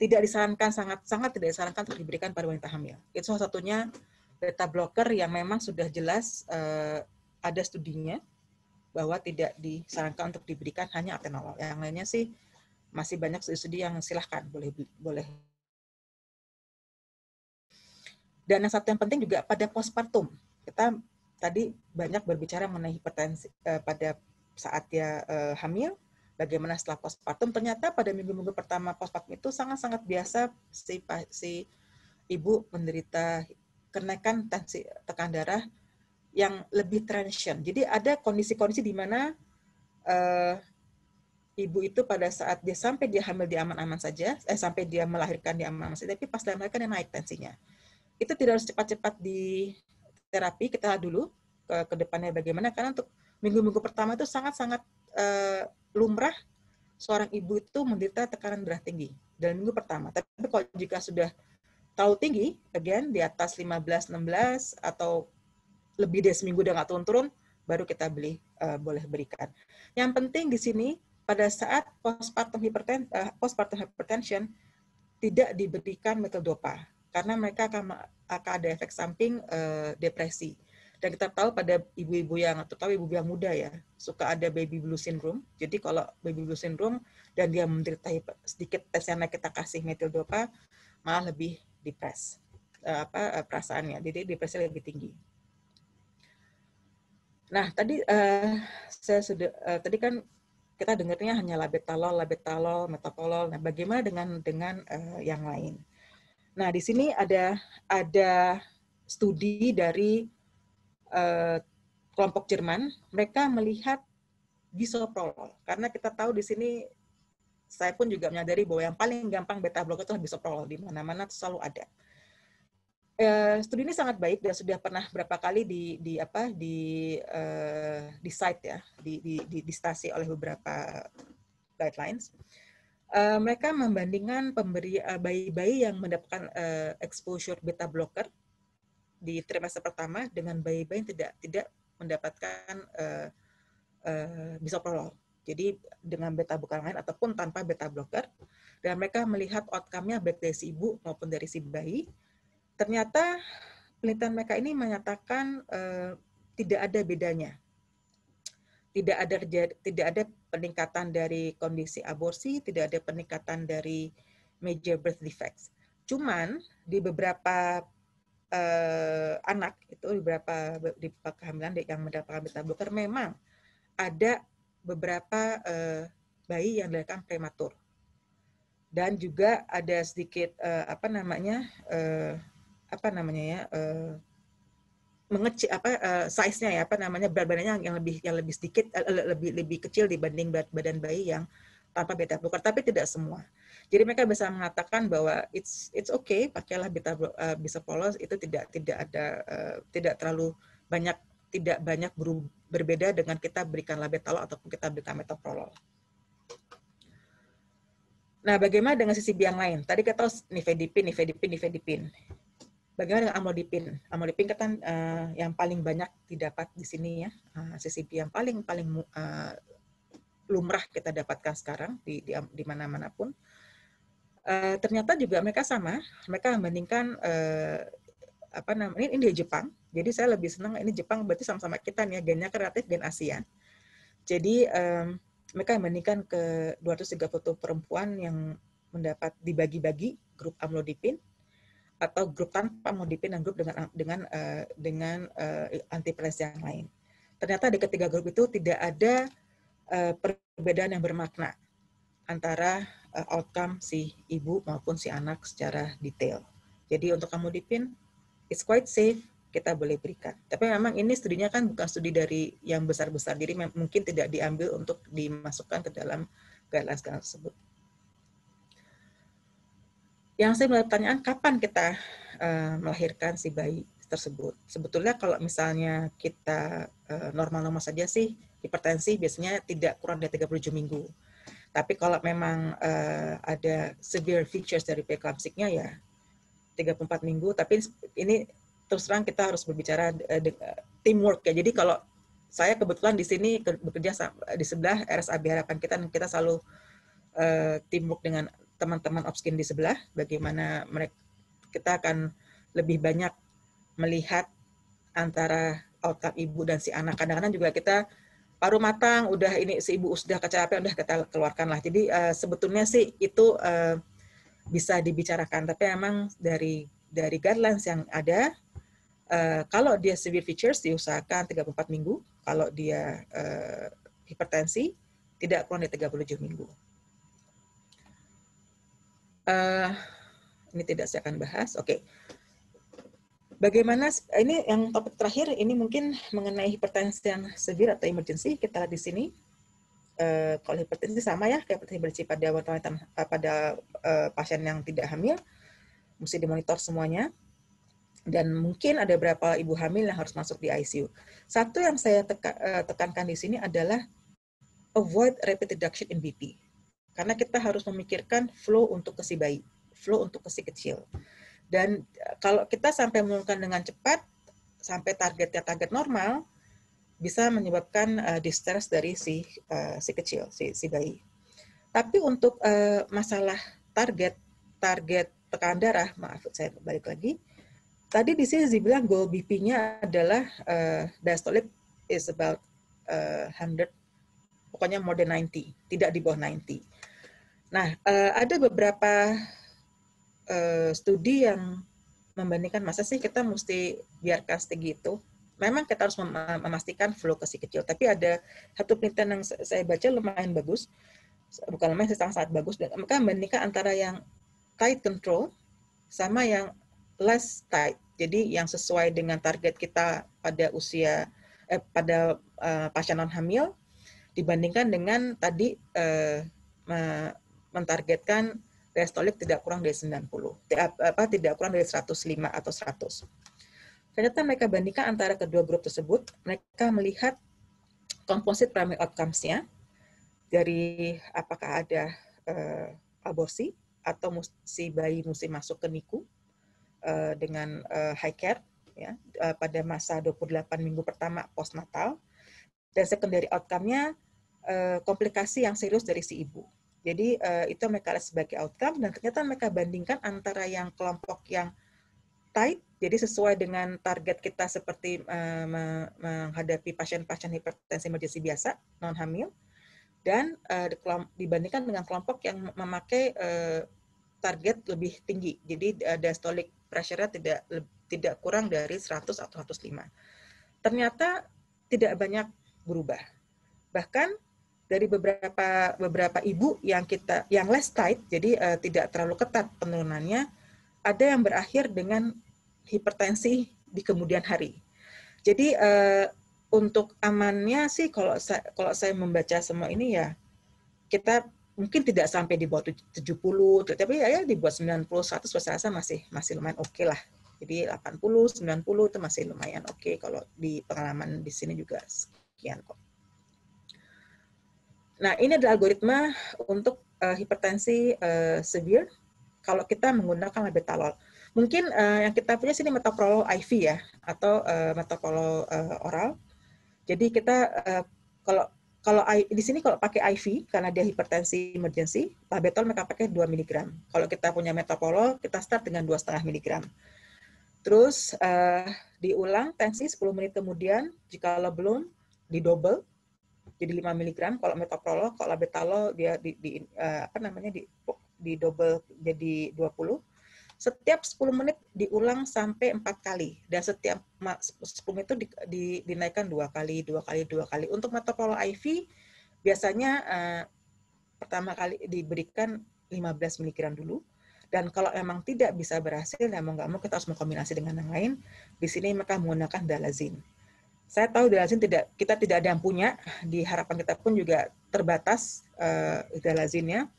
tidak disarankan sangat sangat tidak disarankan untuk diberikan pada wanita hamil. Itu salah satunya beta blocker yang memang sudah jelas uh, ada studinya bahwa tidak disarankan untuk diberikan hanya atenolol. Yang lainnya sih masih banyak studi-studi yang silahkan boleh boleh. Dan yang satu yang penting juga pada postpartum. Kita tadi banyak berbicara mengenai hipertensi eh, pada saat dia eh, hamil, bagaimana setelah postpartum. Ternyata pada minggu-minggu pertama postpartum itu sangat-sangat biasa si si ibu menderita kenaikan tensi tekanan darah yang lebih transient. Jadi ada kondisi-kondisi di mana uh, ibu itu pada saat dia sampai dia hamil dia aman-aman saja, eh sampai dia melahirkan dia aman-aman saja, tapi pas dia melahirkan dia naik tensinya. Itu tidak harus cepat-cepat di terapi, kita lihat dulu ke, ke depannya bagaimana, karena untuk minggu-minggu pertama itu sangat-sangat uh, lumrah seorang ibu itu menderita tekanan darah tinggi dalam minggu pertama. Tapi kalau jika sudah tahu tinggi, again di atas 15, 16 atau lebih dari seminggu udah nggak turun-turun, baru kita beli uh, boleh berikan. Yang penting di sini pada saat postpartum hipertensi, uh, eh, postpartum hypertension tidak diberikan metodopa karena mereka akan akan ada efek samping uh, depresi. Dan kita tahu pada ibu-ibu yang terutama ibu ibu yang muda ya, suka ada baby blue syndrome. Jadi kalau baby blue syndrome dan dia menderita sedikit tesnya, kita kasih metildopa, malah lebih depres apa perasaannya. Jadi depresi lebih tinggi. Nah, tadi uh, saya sudah uh, tadi kan kita dengarnya hanya labetalol, labetalol, metoprolol. Nah, bagaimana dengan dengan uh, yang lain? Nah, di sini ada ada studi dari uh, kelompok Jerman. Mereka melihat bisoprolol karena kita tahu di sini saya pun juga menyadari bahwa yang paling gampang beta blocker itu bisoprolol di mana-mana selalu ada. Uh, eh, studi ini sangat baik dan sudah pernah berapa kali di, di apa di uh, di site ya di, di, di, di oleh beberapa guidelines. Uh, mereka membandingkan pemberi bayi-bayi uh, yang mendapatkan uh, exposure beta blocker di trimester pertama dengan bayi-bayi yang tidak tidak mendapatkan uh, uh, bisoprolol. Jadi dengan beta blocker lain ataupun tanpa beta blocker dan mereka melihat outcome-nya baik dari si ibu maupun dari si bayi ternyata penelitian mereka ini menyatakan uh, tidak ada bedanya. Tidak ada tidak ada peningkatan dari kondisi aborsi, tidak ada peningkatan dari major birth defects. Cuman di beberapa uh, anak itu di beberapa di kehamilan yang mendapatkan beta blocker memang ada beberapa uh, bayi yang dilahirkan prematur dan juga ada sedikit uh, apa namanya uh, apa namanya ya uh, mengecil apa uh, size-nya ya apa namanya berat badannya yang lebih yang lebih sedikit uh, lebih lebih kecil dibanding berat badan bayi yang tanpa beta blocker tapi tidak semua. Jadi mereka bisa mengatakan bahwa it's it's okay pakailah beta uh, polos itu tidak tidak ada uh, tidak terlalu banyak tidak banyak ber, berbeda dengan kita berikanlah labetalo ataupun kita berikan metoprolol. Nah, bagaimana dengan sisi yang lain? Tadi kita tahu nifedipin, nifedipin, nifedipin. Bagaimana dengan amlodipin? Amlodipin kan uh, yang paling banyak didapat di sini ya, uh, yang paling paling uh, lumrah kita dapatkan sekarang di di, di mana-mana pun. Uh, ternyata juga mereka sama, mereka membandingkan uh, apa namanya ini, ini di Jepang. Jadi saya lebih senang ini Jepang berarti sama-sama kita nih ya, gennya kreatif kan gen ASEAN. Jadi um, mereka membandingkan ke 230 perempuan yang mendapat dibagi-bagi grup amlodipin atau grup tanpa modipin dan grup dengan dengan uh, dengan uh, antipres yang lain. Ternyata di ketiga grup itu tidak ada uh, perbedaan yang bermakna antara uh, outcome si ibu maupun si anak secara detail. Jadi untuk kamu dipin, it's quite safe kita boleh berikan. Tapi memang ini studinya kan bukan studi dari yang besar-besar, jadi mungkin tidak diambil untuk dimasukkan ke dalam guidelines tersebut. Yang saya pertanyaan kapan kita uh, melahirkan si bayi tersebut. Sebetulnya kalau misalnya kita eh, normal-normal uh, saja sih hipertensi biasanya tidak kurang dari 37 minggu. Tapi kalau memang uh, ada severe features dari preeclampsia ya 34 minggu, tapi ini terus terang kita harus berbicara uh, teamwork ya. Jadi kalau saya kebetulan di sini bekerja di sebelah RSAB harapan kita dan kita selalu uh, teamwork dengan teman-teman Opskin di sebelah, bagaimana mereka kita akan lebih banyak melihat antara otak ibu dan si anak. Kadang-kadang juga kita paru matang, udah ini si ibu sudah kecapek, udah kita keluarkan lah. Jadi uh, sebetulnya sih itu uh, bisa dibicarakan, tapi emang dari dari guidelines yang ada, uh, kalau dia severe features diusahakan 34 minggu, kalau dia uh, hipertensi tidak kurang dari 37 minggu uh, ini tidak saya akan bahas. Oke. Okay. Bagaimana ini yang topik terakhir ini mungkin mengenai hipertensi yang severe atau emergency kita lihat di sini. Uh, kalau hipertensi sama ya kayak hipertensi pada wanita eh, pada uh, pasien yang tidak hamil mesti dimonitor semuanya dan mungkin ada berapa ibu hamil yang harus masuk di ICU. Satu yang saya teka, uh, tekankan di sini adalah avoid rapid reduction in BP karena kita harus memikirkan flow untuk ke si bayi, flow untuk ke si kecil. Dan eh, kalau kita sampai menurunkan dengan cepat, sampai targetnya target normal, bisa menyebabkan uh, distress dari si uh, si kecil, si, si bayi. Tapi untuk uh, masalah target target tekanan darah, maaf saya balik lagi. Tadi di sini dibilang goal BP-nya adalah uh, diastolic is about uh, 100 pokoknya more than 90, tidak di bawah 90. Nah, eh, ada beberapa eh, studi yang membandingkan masa sih kita mesti biarkan segitu. Memang kita harus memastikan flow ke si kecil, tapi ada satu penelitian yang saya baca lumayan bagus, bukan lumayan, sangat-sangat bagus, dan mereka membandingkan antara yang tight control sama yang less tight. Jadi yang sesuai dengan target kita pada usia eh, pada uh, eh, pasien non hamil dibandingkan dengan tadi uh, mentargetkan diastolik tidak kurang dari 90, apa tidak kurang dari 105 atau 100. Ternyata mereka bandingkan antara kedua grup tersebut, mereka melihat komposit primary outcomes-nya dari apakah ada uh, aborsi atau si bayi mesti masuk ke NICU uh, dengan uh, high care ya uh, pada masa 28 minggu pertama postnatal dan secondary outcome-nya uh, komplikasi yang serius dari si ibu jadi uh, itu mereka lihat sebagai outcome dan ternyata mereka bandingkan antara yang kelompok yang tight, jadi sesuai dengan target kita seperti uh, menghadapi pasien-pasien hipertensi emergency biasa, non hamil, dan uh, dibandingkan dengan kelompok yang memakai uh, target lebih tinggi, jadi uh, diastolic pressure-nya tidak tidak kurang dari 100 atau 105. Ternyata tidak banyak berubah. Bahkan dari beberapa beberapa ibu yang kita yang less tight jadi uh, tidak terlalu ketat penurunannya ada yang berakhir dengan hipertensi di kemudian hari. Jadi uh, untuk amannya sih kalau saya, kalau saya membaca semua ini ya kita mungkin tidak sampai di bawah 70 tapi ya, ya di bawah 90 100 saya rasa masih masih lumayan oke okay lah. Jadi 80 90 itu masih lumayan oke okay kalau di pengalaman di sini juga sekian kok. Nah, ini adalah algoritma untuk uh, hipertensi uh, severe kalau kita menggunakan labetalol. Mungkin uh, yang kita punya sini metoprolol IV ya, atau uh, metoprolol uh, oral. Jadi kita uh, kalau kalau di sini kalau pakai IV karena dia hipertensi emergency, labetalol mereka pakai 2 mg. Kalau kita punya metoprolol, kita start dengan 2,5 mg. Terus uh, diulang tensi 10 menit kemudian, jika lo belum didobel jadi 5 mg kalau metoprolol kalau labetalol dia di, di uh, apa namanya di di double jadi 20 setiap 10 menit diulang sampai empat kali dan setiap 10 menit itu di, di, dinaikkan dua kali dua kali dua kali untuk metoprolol IV biasanya uh, pertama kali diberikan 15 mg dulu dan kalau memang tidak bisa berhasil, ya mau nggak mau kita harus mengkombinasi dengan yang lain. Di sini mereka menggunakan dalazin saya tahu Idrazin tidak kita tidak ada yang punya di harapan kita pun juga terbatas uh, eh, Idralazinnya.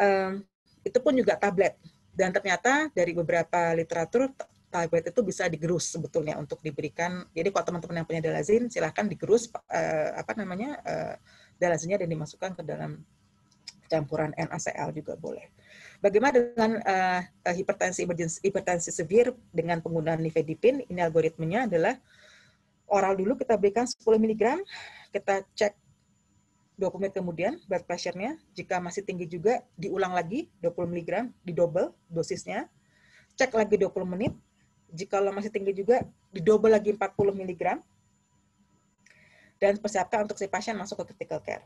Um, itu pun juga tablet dan ternyata dari beberapa literatur tablet itu bisa digerus sebetulnya untuk diberikan. Jadi kalau teman-teman yang punya dalazin silahkan digerus uh, apa namanya uh, eh, dalazinnya dan dimasukkan ke dalam campuran NaCl juga boleh. Bagaimana dengan uh, hipertensi emergency, hipertensi severe dengan penggunaan nifedipin? Ini algoritmenya adalah oral dulu kita berikan 10 mg, kita cek 20 menit kemudian blood pressure-nya. Jika masih tinggi juga, diulang lagi 20 mg, didobel dosisnya. Cek lagi 20 menit. Jika masih tinggi juga, didobel lagi 40 mg. Dan persiapkan untuk si pasien masuk ke critical care.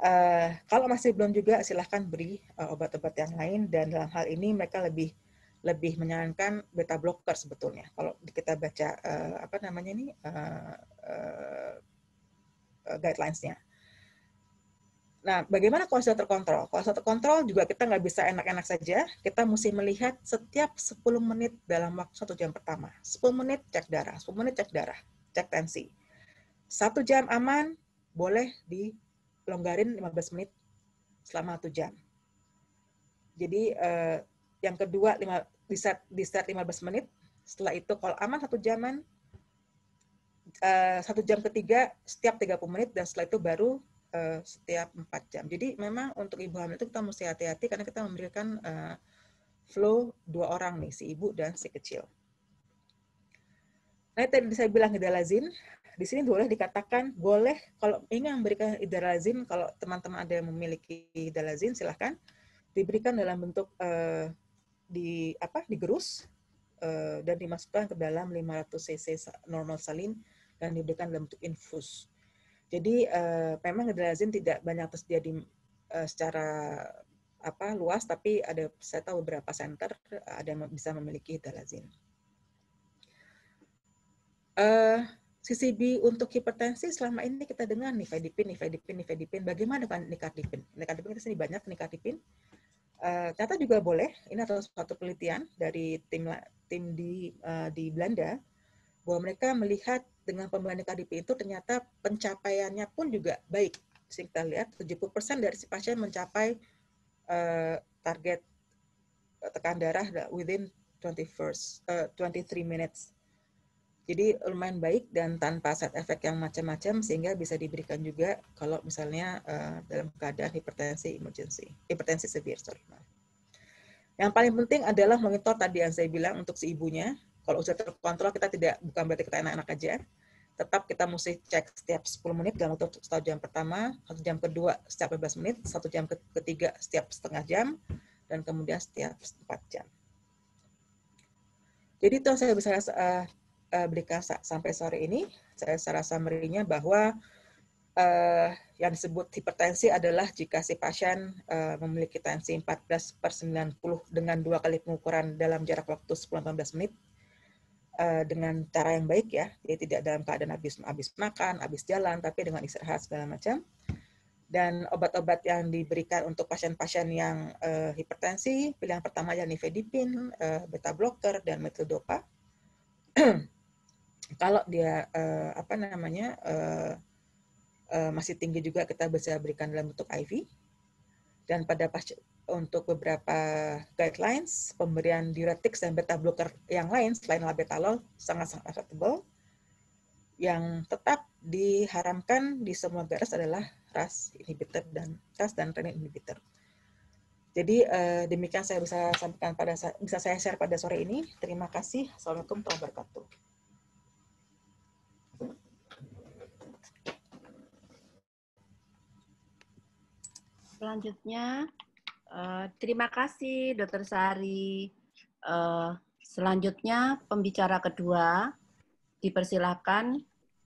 Uh, kalau masih belum juga, silahkan beri obat eh, obat-obat yang lain. Dan dalam hal ini mereka lebih lebih menyarankan beta blocker sebetulnya. Kalau kita baca uh, apa namanya ini uh, uh, guidelinesnya. Nah, bagaimana kolesterol terkontrol? Kolesterol terkontrol juga kita nggak bisa enak-enak saja. Kita mesti melihat setiap 10 menit dalam waktu satu jam pertama. 10 menit cek darah, 10 menit cek darah, cek tensi. Satu jam aman, boleh dilonggarin 15 menit selama satu jam. Jadi yang kedua lima, di, set, di set 15 menit, setelah itu kalau aman satu jaman, uh, satu jam ketiga setiap 30 menit, dan setelah itu baru uh, setiap 4 jam. Jadi memang untuk ibu hamil itu kita mesti hati-hati karena kita memberikan uh, flow dua orang nih, si ibu dan si kecil. Nah, tadi saya bilang hidralazin di sini boleh dikatakan boleh kalau ingin memberikan hidralazin kalau teman-teman ada yang memiliki hidralazin silahkan diberikan dalam bentuk uh, di apa digerus uh, dan dimasukkan ke dalam 500 cc normal salin dan diberikan dalam bentuk infus. Jadi uh, memang hidrazin tidak banyak tersedia di uh, secara apa luas tapi ada saya tahu beberapa center ada yang bisa memiliki hidrazin. Uh, CCB untuk hipertensi selama ini kita dengar nifedipin, nifedipin, nifedipin. Bagaimana dengan nikardipin? Nikardipin kita sini banyak nikardipin. Eh, ternyata juga boleh. Ini adalah suatu penelitian dari tim tim di uh, di Belanda bahwa mereka melihat dengan pembelian KDP itu ternyata pencapaiannya pun juga baik. Sehingga kita lihat 70% dari si pasien mencapai uh, target tekan darah within 21 uh, 23 minutes. Jadi lumayan baik dan tanpa side effect yang macam-macam sehingga bisa diberikan juga kalau misalnya uh, dalam keadaan hipertensi emergency, hipertensi severe, sorry. Yang paling penting adalah monitor tadi yang saya bilang untuk si ibunya. Kalau usia terkontrol kita tidak bukan berarti kita anak-anak aja. Tetap kita mesti cek setiap 10 menit dalam waktu satu jam pertama, satu jam kedua setiap 15 menit, satu jam ketiga setiap setengah jam, dan kemudian setiap 4 jam. Jadi itu saya bisa uh, uh, eh, Blikasa sampai sore ini, saya secara summary-nya bahwa uh, yang disebut hipertensi adalah jika si pasien uh, memiliki tensi 14 per 90 dengan dua kali pengukuran dalam jarak waktu 10-15 menit uh, dengan cara yang baik ya, jadi tidak dalam keadaan habis, habis makan, habis jalan, tapi dengan istirahat segala macam. Dan obat-obat yang diberikan untuk pasien-pasien yang uh, hipertensi, pilihan pertama adalah nifedipin, uh, beta blocker, dan metildopa. Kalau dia uh, apa namanya uh, uh, masih tinggi juga kita bisa berikan dalam bentuk IV. Dan pada pas untuk beberapa guidelines pemberian diuretik dan beta blocker yang lain selain labetalol sangat-sangat acceptable. Yang tetap diharamkan di semua garis adalah RAS inhibitor dan RAS dan renin inhibitor. Jadi eh, demikian saya bisa sampaikan pada bisa saya share pada sore ini. Terima kasih. Assalamualaikum warahmatullahi wabarakatuh. Selanjutnya, uh, terima kasih Dr. Sari. Uh, selanjutnya, pembicara kedua, dipersilahkan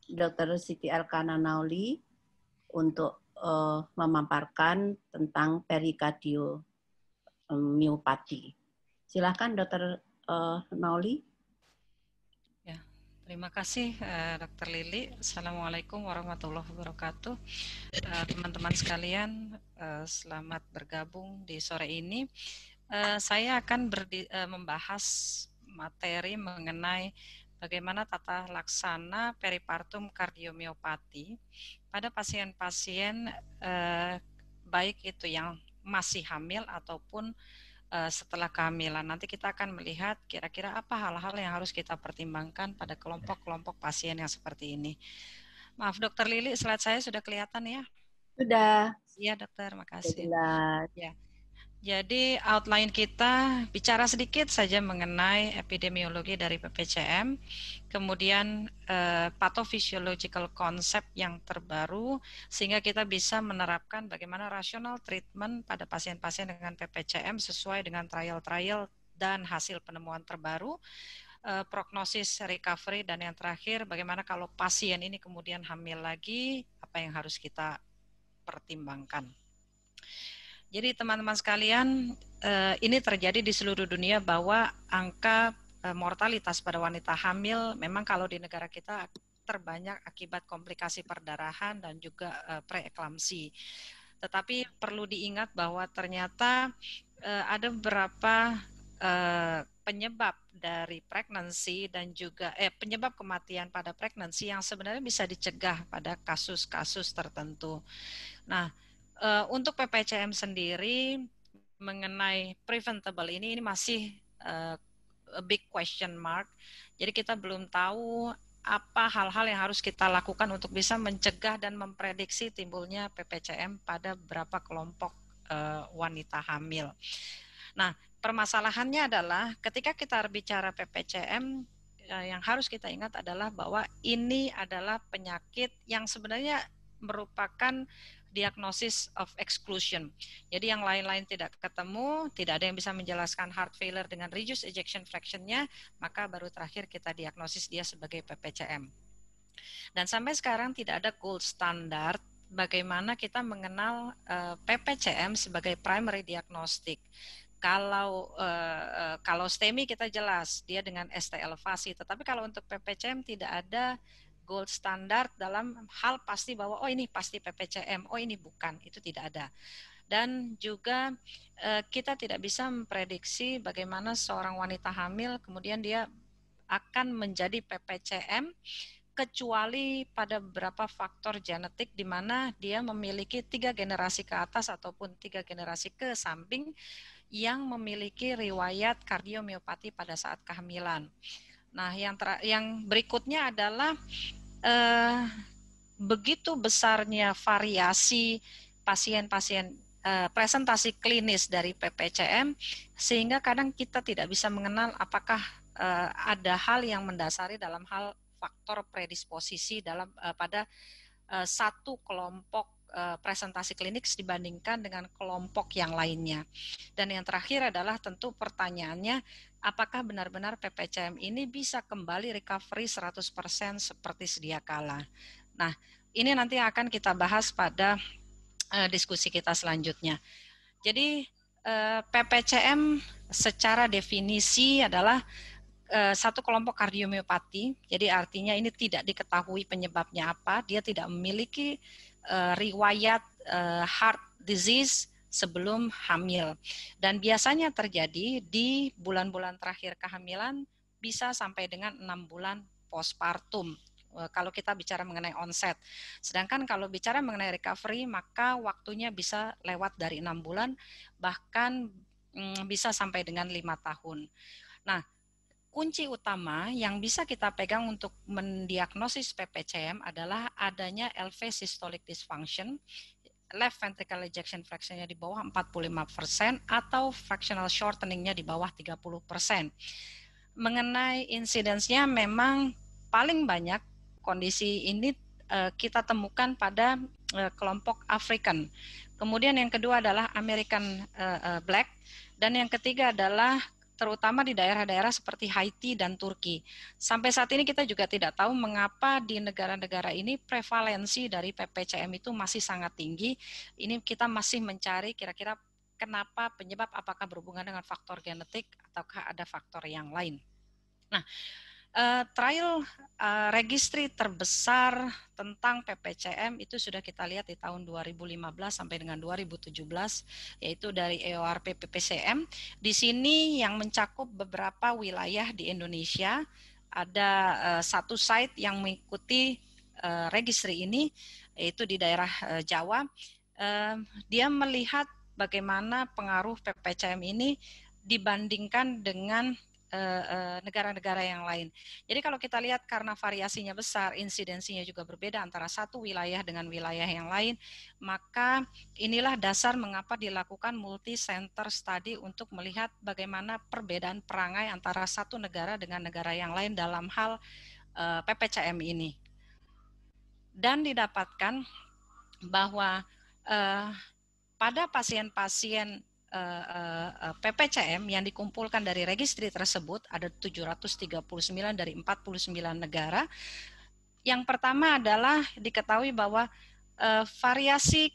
Dr. Siti Elkana Nauli untuk uh, memaparkan tentang perikardio um, miopati. Silakan Dr. Uh, Nauli. Terima kasih eh, Dr. Lili. Assalamualaikum warahmatullahi wabarakatuh. Eh, teman-teman sekalian, eh, selamat bergabung di sore ini. saya akan membahas materi mengenai bagaimana tata laksana peripartum kardiomiopati pada pasien-pasien baik itu yang masih hamil ataupun Eh, setelah kehamilan. Nanti kita akan melihat kira-kira apa hal-hal yang harus kita pertimbangkan pada kelompok-kelompok pasien yang seperti ini. Maaf dokter Lili, slide saya sudah kelihatan ya? Sudah. Iya dokter, makasih. Sudah. Ya. Jadi outline kita bicara sedikit saja mengenai epidemiologi dari PPCM, kemudian eh, pathophysiological concept yang terbaru sehingga kita bisa menerapkan bagaimana rasional treatment pada pasien-pasien dengan PPCM sesuai dengan trial-trial dan hasil penemuan terbaru eh, prognosis recovery dan yang terakhir bagaimana kalau pasien ini kemudian hamil lagi apa yang harus kita pertimbangkan. Jadi teman-teman sekalian, eh, ini terjadi di seluruh dunia bahwa angka eh, mortalitas pada wanita hamil memang kalau di negara kita terbanyak akibat komplikasi perdarahan dan juga eh, preeklamsi. Tetapi perlu diingat bahwa ternyata ada beberapa penyebab dari pregnancy dan juga eh penyebab kematian pada pregnancy yang sebenarnya bisa dicegah pada kasus-kasus tertentu. Nah, uh, untuk PPCM sendiri mengenai preventable ini ini masih uh, a big question mark. Jadi kita belum tahu apa hal-hal yang harus kita lakukan untuk bisa mencegah dan memprediksi timbulnya PPCM pada berapa kelompok uh, wanita hamil. Nah, permasalahannya adalah ketika kita bicara PPCM yang harus kita ingat adalah bahwa ini adalah penyakit yang sebenarnya merupakan diagnosis of exclusion. Jadi yang lain-lain tidak ketemu, tidak ada yang bisa menjelaskan heart failure dengan reduced ejection fractionnya, maka baru terakhir kita diagnosis dia sebagai PPCM. Dan sampai sekarang tidak ada gold standard bagaimana kita mengenal eh, PPCM sebagai primary diagnostic kalau uh, kalau STEMI kita jelas dia dengan ST elevasi, tetapi kalau untuk PPCM tidak ada gold standard dalam hal pasti bahwa oh ini pasti PPCM, oh ini bukan, itu tidak ada. Dan juga eh, kita tidak bisa memprediksi bagaimana seorang wanita hamil kemudian dia akan menjadi PPCM kecuali pada beberapa faktor genetik di mana dia memiliki tiga generasi ke atas ataupun tiga generasi ke samping yang memiliki riwayat kardiomiopati pada saat kehamilan. Nah, yang ter yang berikutnya adalah eh, begitu besarnya variasi pasien-pasien eh, presentasi klinis dari PPCM sehingga kadang kita tidak bisa mengenal apakah eh, ada hal yang mendasari dalam hal faktor predisposisi dalam eh, pada eh, satu kelompok Eh, presentasi klinik dibandingkan dengan kelompok yang lainnya. Dan yang terakhir adalah tentu pertanyaannya apakah benar-benar PPCM ini bisa kembali recovery 100% seperti sedia kala. Nah, ini nanti akan kita bahas pada eh, diskusi kita selanjutnya. Jadi eh, PPCM secara definisi adalah satu kelompok kardiomiopati. Jadi artinya ini tidak diketahui penyebabnya apa, dia tidak memiliki uh, riwayat uh, heart disease sebelum hamil. Dan biasanya terjadi di bulan-bulan terakhir kehamilan bisa sampai dengan enam bulan postpartum eh, kalau kita bicara mengenai onset. Sedangkan kalau bicara mengenai recovery, maka waktunya bisa lewat dari enam bulan, bahkan mm, bisa sampai dengan lima tahun. Nah, kunci utama yang bisa kita pegang untuk mendiagnosis PPCM adalah adanya LV systolic dysfunction, left ventricle ejection fractionnya di bawah 45% atau fractional shorteningnya di bawah 30%. Mengenai insidensnya memang paling banyak kondisi ini eh, kita temukan pada eh, kelompok African. Kemudian yang kedua adalah American eh, Black dan yang ketiga adalah terutama di daerah-daerah seperti Haiti dan Turki. Sampai saat ini kita juga tidak tahu mengapa di negara-negara ini prevalensi dari PPCM itu masih sangat tinggi. Ini kita masih mencari kira-kira kenapa penyebab apakah berhubungan dengan faktor genetik ataukah ada faktor yang lain. Nah, uh, trial uh, eh, registry terbesar tentang PPCM itu sudah kita lihat di tahun 2015 sampai dengan 2017 yaitu dari EORP PPCM. Di sini yang mencakup beberapa wilayah di Indonesia ada uh, satu site yang mengikuti uh, registry ini yaitu di daerah uh, Jawa. Uh, dia melihat bagaimana pengaruh PPCM ini dibandingkan dengan Eh, eh, negara-negara yang lain. Jadi kalau kita lihat karena variasinya besar, insidensinya juga berbeda antara satu wilayah dengan wilayah yang lain, maka inilah dasar mengapa dilakukan multi center study untuk melihat bagaimana perbedaan perangai antara satu negara dengan negara yang lain dalam hal eh, PPCM ini. Dan didapatkan bahwa pada pasien-pasien Eh, eh, PPCM yang dikumpulkan dari registry tersebut ada 739 dari 49 negara. Yang pertama adalah diketahui bahwa eh, variasi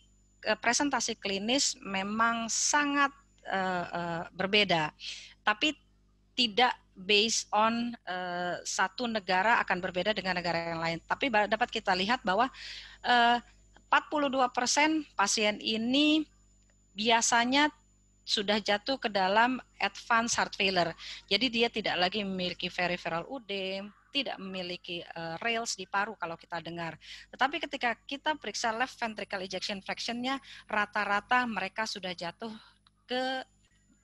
presentasi klinis memang sangat berbeda, tapi tidak based on satu negara akan berbeda dengan negara yang lain. Tapi dapat kita lihat bahwa 42 persen pasien ini biasanya sudah jatuh ke dalam advanced heart failure. Jadi dia tidak lagi memiliki peripheral udem, tidak memiliki uh, rails di paru kalau kita dengar. Tetapi ketika kita periksa left ventricle ejection fractionnya, rata-rata mereka sudah jatuh ke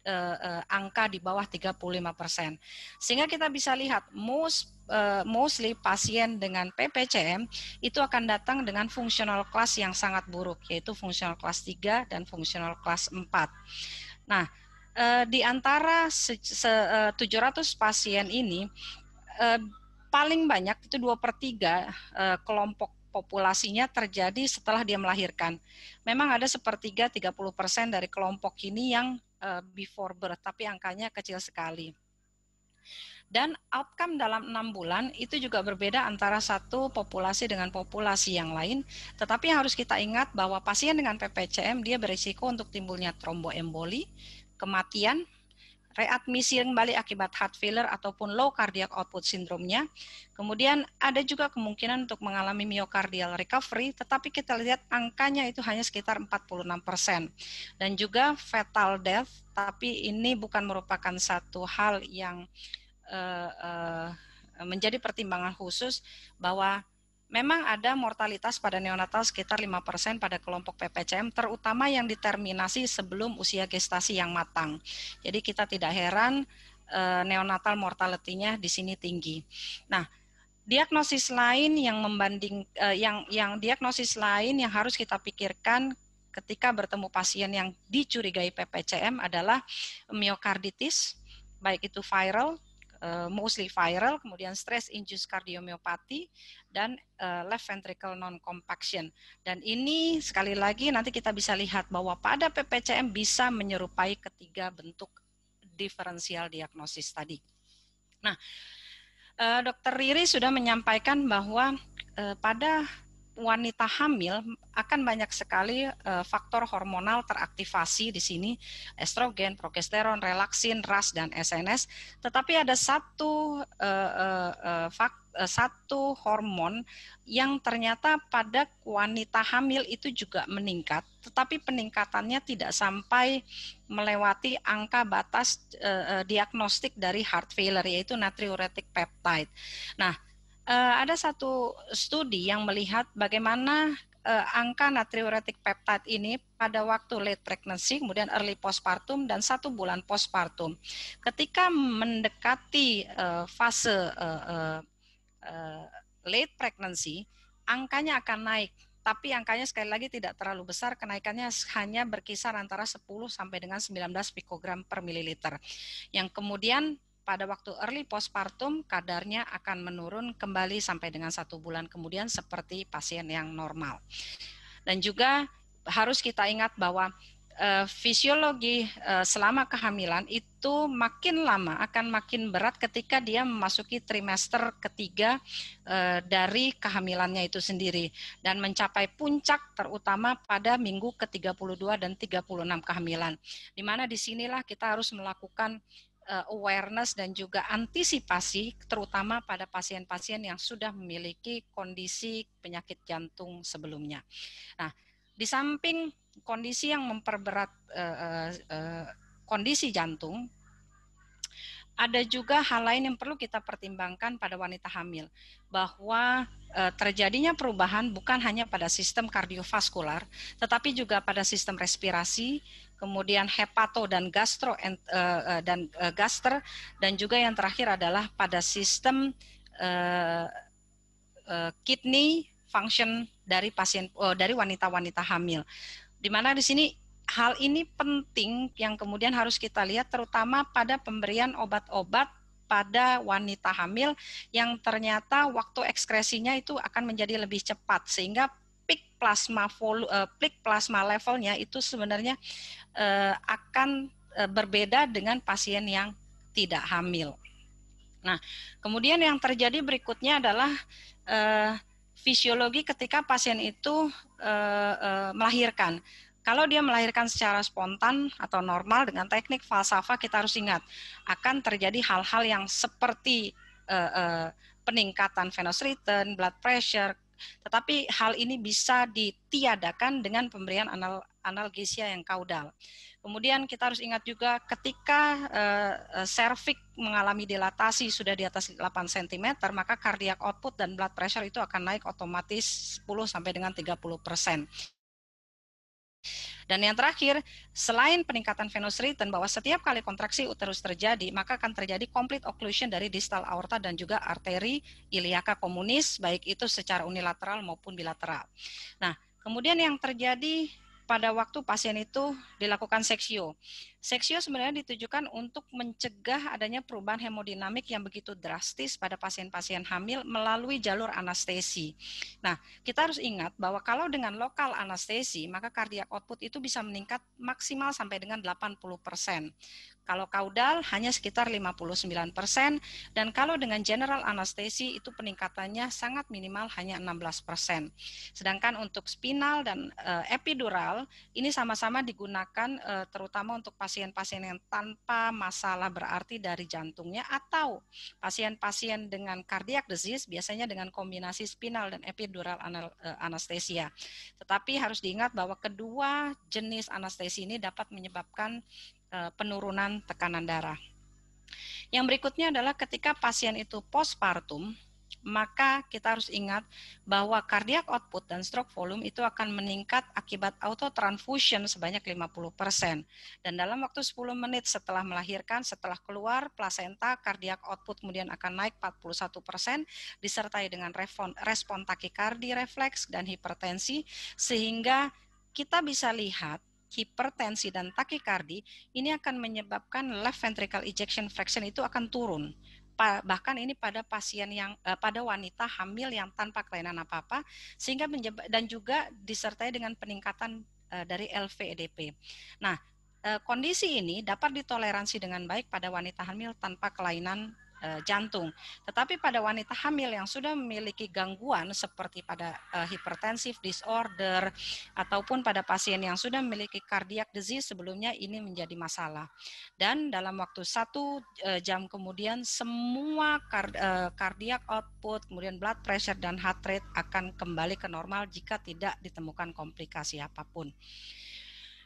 uh, uh, angka di bawah 35 Sehingga kita bisa lihat most mostly pasien dengan PPCM itu akan datang dengan fungsional class yang sangat buruk yaitu fungsional class 3 dan fungsional class 4. Nah, eh, di antara 700 eh, pasien ini eh, paling banyak itu 2 per 3 kelompok populasinya terjadi setelah dia melahirkan. Memang ada sepertiga 30 persen dari kelompok ini yang before birth, tapi angkanya kecil sekali dan outcome dalam enam bulan itu juga berbeda antara satu populasi dengan populasi yang lain. Tetapi yang harus kita ingat bahwa pasien dengan PPCM dia berisiko untuk timbulnya tromboemboli, kematian, readmisi kembali akibat heart failure ataupun low cardiac output syndromenya. Kemudian ada juga kemungkinan untuk mengalami myocardial recovery, tetapi kita lihat angkanya itu hanya sekitar 46%. Dan juga fatal death, tapi ini bukan merupakan satu hal yang uh, uh, menjadi pertimbangan khusus bahwa memang ada mortalitas pada neonatal sekitar 5% pada kelompok PPCM, terutama yang diterminasi sebelum usia gestasi yang matang. Jadi kita tidak heran uh, neonatal mortality di sini tinggi. Nah, diagnosis lain yang membanding uh, yang yang diagnosis lain yang harus kita pikirkan ketika bertemu pasien yang dicurigai PPCM adalah miokarditis, baik itu viral Eh, mostly viral, kemudian stress induced cardiomyopathy dan eh, left ventricle non compaction. Dan ini sekali lagi nanti kita bisa lihat bahwa pada PPCM bisa menyerupai ketiga bentuk diferensial diagnosis tadi. Nah, uh, Dokter Riri sudah menyampaikan bahwa pada wanita hamil akan banyak sekali eh, faktor hormonal teraktivasi di sini estrogen, progesteron, relaksin, ras dan SNS. Tetapi ada satu eh, eh, satu hormon yang ternyata pada wanita hamil itu juga meningkat, tetapi peningkatannya tidak sampai melewati angka batas diagnostik dari heart failure yaitu natriuretic peptide. Nah, Eh, ada satu studi yang melihat bagaimana uh, angka natriuretik peptide ini pada waktu late pregnancy, kemudian early postpartum dan satu bulan postpartum. Ketika mendekati eh, fase late pregnancy, angkanya akan naik. Tapi angkanya sekali lagi tidak terlalu besar, kenaikannya hanya berkisar antara 10 sampai dengan 19 pikogram per mililiter. Yang kemudian pada waktu early postpartum kadarnya akan menurun kembali sampai dengan satu bulan kemudian seperti pasien yang normal. Dan juga harus kita ingat bahwa eh, fisiologi eh, selama kehamilan itu makin lama akan makin berat ketika dia memasuki trimester ketiga eh, dari kehamilannya itu sendiri dan mencapai puncak terutama pada minggu ke-32 dan 36 kehamilan. Di mana disinilah kita harus melakukan Eh, awareness dan juga antisipasi terutama pada pasien-pasien yang sudah memiliki kondisi penyakit jantung sebelumnya. Nah, di samping kondisi yang memperberat uh, uh, kondisi jantung ada juga hal lain yang perlu kita pertimbangkan pada wanita hamil bahwa uh, terjadinya perubahan bukan hanya pada sistem kardiovaskular tetapi juga pada sistem respirasi kemudian hepato dan gastro eh, eh, dan eh, gaster dan juga yang terakhir adalah pada sistem kidney function dari pasien oh, dari wanita-wanita hamil. Di mana di sini hal ini penting yang kemudian harus kita lihat terutama pada pemberian obat-obat pada wanita hamil yang ternyata waktu ekskresinya itu akan menjadi lebih cepat sehingga plasma volu, uh, peak plasma levelnya itu sebenarnya uh, akan uh, berbeda dengan pasien yang tidak hamil. Nah, kemudian yang terjadi berikutnya adalah uh, fisiologi ketika pasien itu uh, uh, melahirkan. Kalau dia melahirkan secara spontan atau normal dengan teknik falsafah kita harus ingat akan terjadi hal-hal yang seperti uh, uh, peningkatan venous return, blood pressure, tetapi hal ini bisa ditiadakan dengan pemberian anal analgesia yang kaudal. Kemudian kita harus ingat juga ketika eh, eh, serviks uh, mengalami dilatasi sudah di atas 8 cm, maka cardiac output dan blood pressure itu akan naik otomatis 10 sampai dengan 30 persen. Dan yang terakhir, selain peningkatan venous return bahwa setiap kali kontraksi uterus terjadi, maka akan terjadi complete occlusion dari distal aorta dan juga arteri iliaka komunis, baik itu secara unilateral maupun bilateral. Nah, kemudian yang terjadi pada waktu pasien itu dilakukan seksio. Seksio sebenarnya ditujukan untuk mencegah adanya perubahan hemodinamik yang begitu drastis pada pasien-pasien hamil melalui jalur anestesi. Nah, kita harus ingat bahwa kalau dengan lokal anestesi, maka cardiac output itu bisa meningkat maksimal sampai dengan 80%. Kalau kaudal hanya sekitar 59 persen, dan kalau dengan general anestesi itu peningkatannya sangat minimal hanya 16 persen. Sedangkan untuk spinal dan eh, epidural ini sama-sama digunakan eh, terutama untuk pasien-pasien yang tanpa masalah berarti dari jantungnya atau pasien-pasien dengan cardiac disease biasanya dengan kombinasi spinal dan epidural anal, eh, anestesia. Tetapi harus diingat bahwa kedua jenis anestesi ini dapat menyebabkan Eh, penurunan tekanan darah. Yang berikutnya adalah ketika pasien itu postpartum, maka kita harus ingat bahwa cardiac output dan stroke volume itu akan meningkat akibat autotransfusion sebanyak 50%. Dan dalam waktu 10 menit setelah melahirkan, setelah keluar plasenta, cardiac output kemudian akan naik 41% disertai dengan respon, respon takikardi refleks dan hipertensi sehingga kita bisa lihat hipertensi dan takikardi ini akan menyebabkan left ventricular ejection fraction itu akan turun bahkan ini pada pasien yang eh, pada wanita hamil yang tanpa kelainan apa-apa sehingga menyebab, dan juga disertai dengan peningkatan eh, dari LVEDP. Nah, eh, kondisi ini dapat ditoleransi dengan baik pada wanita hamil tanpa kelainan Eh, jantung. Tetapi pada wanita hamil yang sudah memiliki gangguan seperti pada uh, eh, hipertensif disorder ataupun pada pasien yang sudah memiliki cardiac disease sebelumnya ini menjadi masalah. Dan dalam waktu satu uh, jam kemudian semua kar uh, cardiac output, kemudian blood pressure dan heart rate akan kembali ke normal jika tidak ditemukan komplikasi apapun.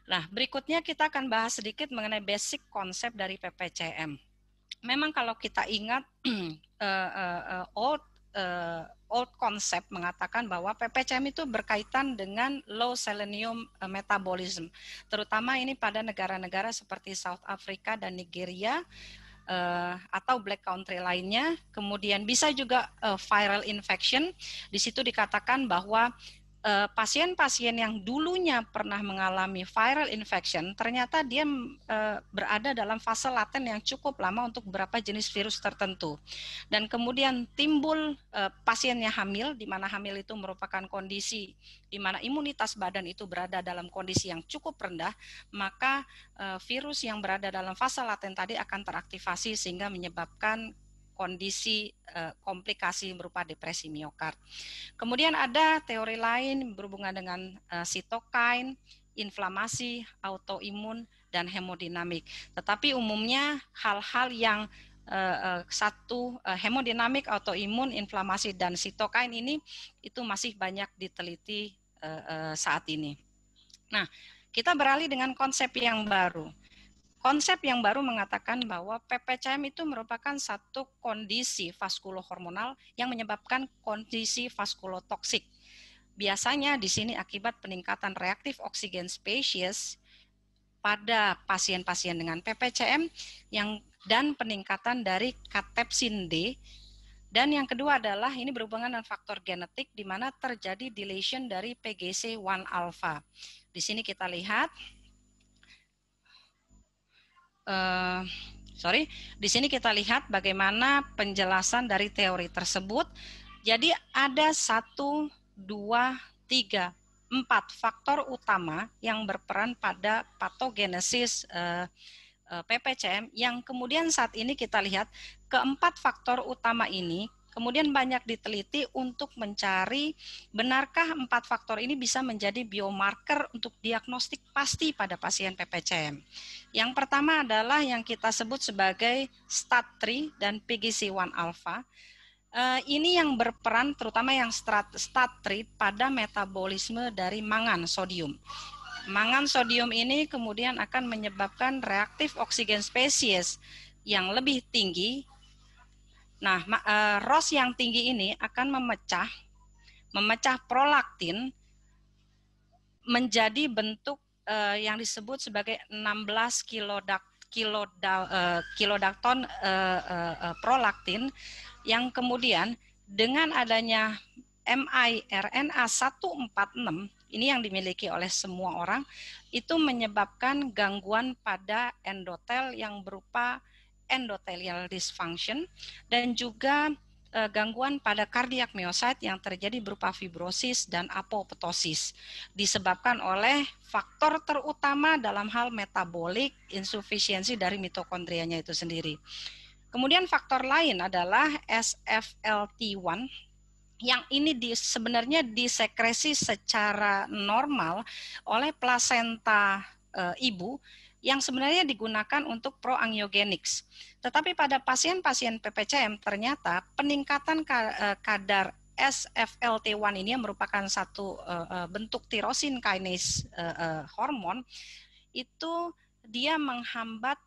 Nah, berikutnya kita akan bahas sedikit mengenai basic konsep dari PPCM memang kalau kita ingat uh, uh, uh, old uh, old konsep mengatakan bahwa PPCM itu berkaitan dengan low selenium eh, metabolism, terutama ini pada negara-negara seperti South Africa dan Nigeria uh, atau black country lainnya. Kemudian bisa juga uh, viral infection. Di situ dikatakan bahwa Eh, pasien-pasien yang dulunya pernah mengalami viral infection ternyata dia eh, berada dalam fase laten yang cukup lama untuk beberapa jenis virus tertentu dan kemudian timbul eh, pasiennya hamil di mana hamil itu merupakan kondisi di mana imunitas badan itu berada dalam kondisi yang cukup rendah maka virus yang berada dalam fase laten tadi akan teraktivasi sehingga menyebabkan kondisi uh, komplikasi berupa depresi miokard. Kemudian ada teori lain berhubungan dengan uh, sitokain, inflamasi, autoimun, dan hemodinamik. Tetapi umumnya hal-hal yang uh, satu uh, hemodinamik, autoimun, inflamasi dan sitokain ini itu masih banyak diteliti uh, uh, saat ini. Nah, kita beralih dengan konsep yang baru konsep yang baru mengatakan bahwa PPCM itu merupakan satu kondisi vaskulohormonal yang menyebabkan kondisi vaskulotoksik. Biasanya di sini akibat peningkatan reaktif oksigen spesies pada pasien-pasien dengan PPCM yang dan peningkatan dari katepsin D dan yang kedua adalah ini berhubungan dengan faktor genetik di mana terjadi deletion dari PGC1 alpha. Di sini kita lihat Eh, sorry, di sini kita lihat bagaimana penjelasan dari teori tersebut. Jadi ada satu, dua, tiga, empat faktor utama yang berperan pada patogenesis eh, eh, PPCM yang kemudian saat ini kita lihat keempat faktor utama ini Kemudian banyak diteliti untuk mencari benarkah empat faktor ini bisa menjadi biomarker untuk diagnostik pasti pada pasien PPCM. Yang pertama adalah yang kita sebut sebagai STAT3 dan PGC1 alpha. Eh, ini yang berperan terutama yang STAT3 pada metabolisme dari mangan sodium. Mangan sodium ini kemudian akan menyebabkan reaktif oksigen spesies yang lebih tinggi Nah, eh, ROS yang tinggi ini akan memecah memecah prolaktin menjadi bentuk eh, yang disebut sebagai 16 kilodak eh, kilodakton prolaktin yang kemudian dengan adanya miRNA 146 ini yang dimiliki oleh semua orang itu menyebabkan gangguan pada endotel yang berupa endothelial dysfunction dan juga eh, gangguan pada kardiak myosit yang terjadi berupa fibrosis dan apoptosis disebabkan oleh faktor terutama dalam hal metabolik insufisiensi dari mitokondrianya itu sendiri. Kemudian faktor lain adalah SFLT1 yang ini di, sebenarnya disekresi secara normal oleh plasenta e, ibu yang sebenarnya digunakan untuk proangiogenics. Tetapi pada pasien-pasien PPCM ternyata peningkatan e, kadar SFLT1 ini yang merupakan satu e, e, bentuk tirosin kinase hormon itu dia menghambat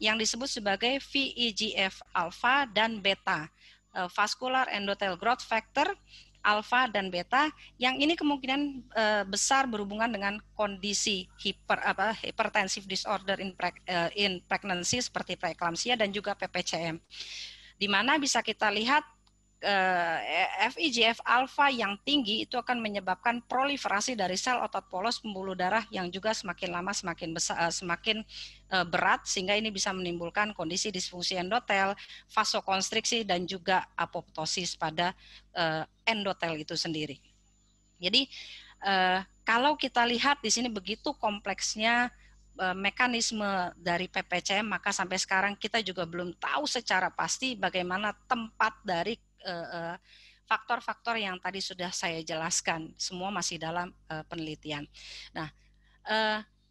yang disebut sebagai VEGF alpha dan beta vascular endothel growth factor alfa dan beta yang ini kemungkinan uh, besar berhubungan dengan kondisi hiper apa hypertensive disorder in, preg, uh, eh, in pregnancy seperti preeklamsia dan juga PPCM. Di mana bisa kita lihat eh, FIGF alfa yang tinggi itu akan menyebabkan proliferasi dari sel otot polos pembuluh darah yang juga semakin lama semakin besar eh, semakin eh, berat sehingga ini bisa menimbulkan kondisi disfungsi endotel, vasokonstriksi dan juga apoptosis pada eh, endotel itu sendiri. Jadi kalau kita lihat di sini begitu kompleksnya mekanisme dari PPCM maka sampai sekarang kita juga belum tahu secara pasti bagaimana tempat dari Eh, eh, faktor-faktor yang tadi sudah saya jelaskan, semua masih dalam eh, penelitian. Nah,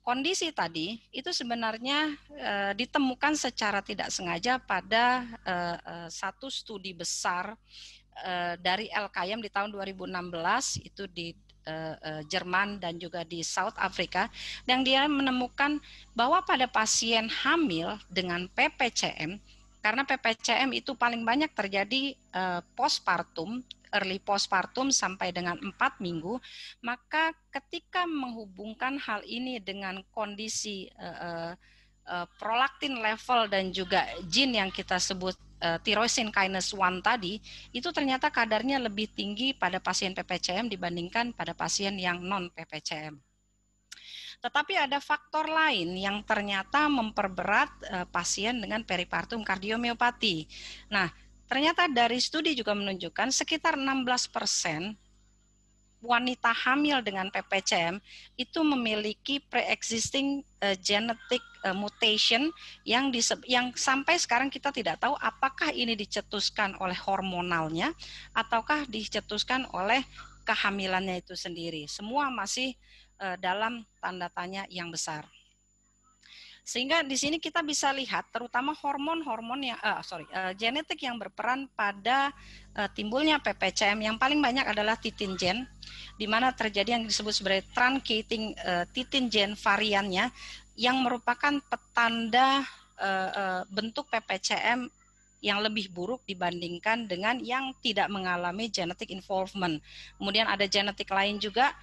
kondisi tadi itu sebenarnya ditemukan secara tidak sengaja pada satu studi besar dari LKM di tahun 2016 itu di Jerman dan juga di South Africa yang dia menemukan bahwa pada pasien hamil dengan PPCM karena PPCM itu paling banyak terjadi eh, postpartum, early postpartum sampai dengan 4 minggu, maka ketika menghubungkan hal ini dengan kondisi eh, eh, prolaktin level dan juga jin yang kita sebut uh, kinase 1 tadi, itu ternyata kadarnya lebih tinggi pada pasien PPCM dibandingkan pada pasien yang non PPCM. Tetapi ada faktor lain yang ternyata memperberat eh, pasien dengan peripartum kardiomiopati. Nah, ternyata dari studi juga menunjukkan sekitar 16 persen wanita hamil dengan PPCM itu memiliki pre-existing uh, genetic uh, mutation yang yang sampai sekarang kita tidak tahu apakah ini dicetuskan oleh hormonalnya ataukah dicetuskan oleh kehamilannya itu sendiri. Semua masih Eh, dalam tanda tanya yang besar. Sehingga di sini kita bisa lihat terutama hormon-hormon yang uh, sorry uh, genetik yang berperan pada uh, timbulnya PPCM yang paling banyak adalah titin gen di mana terjadi yang disebut sebagai truncating uh, titin gen variannya yang merupakan petanda uh, uh, bentuk PPCM yang lebih buruk dibandingkan dengan yang tidak mengalami genetic involvement. Kemudian ada genetik lain juga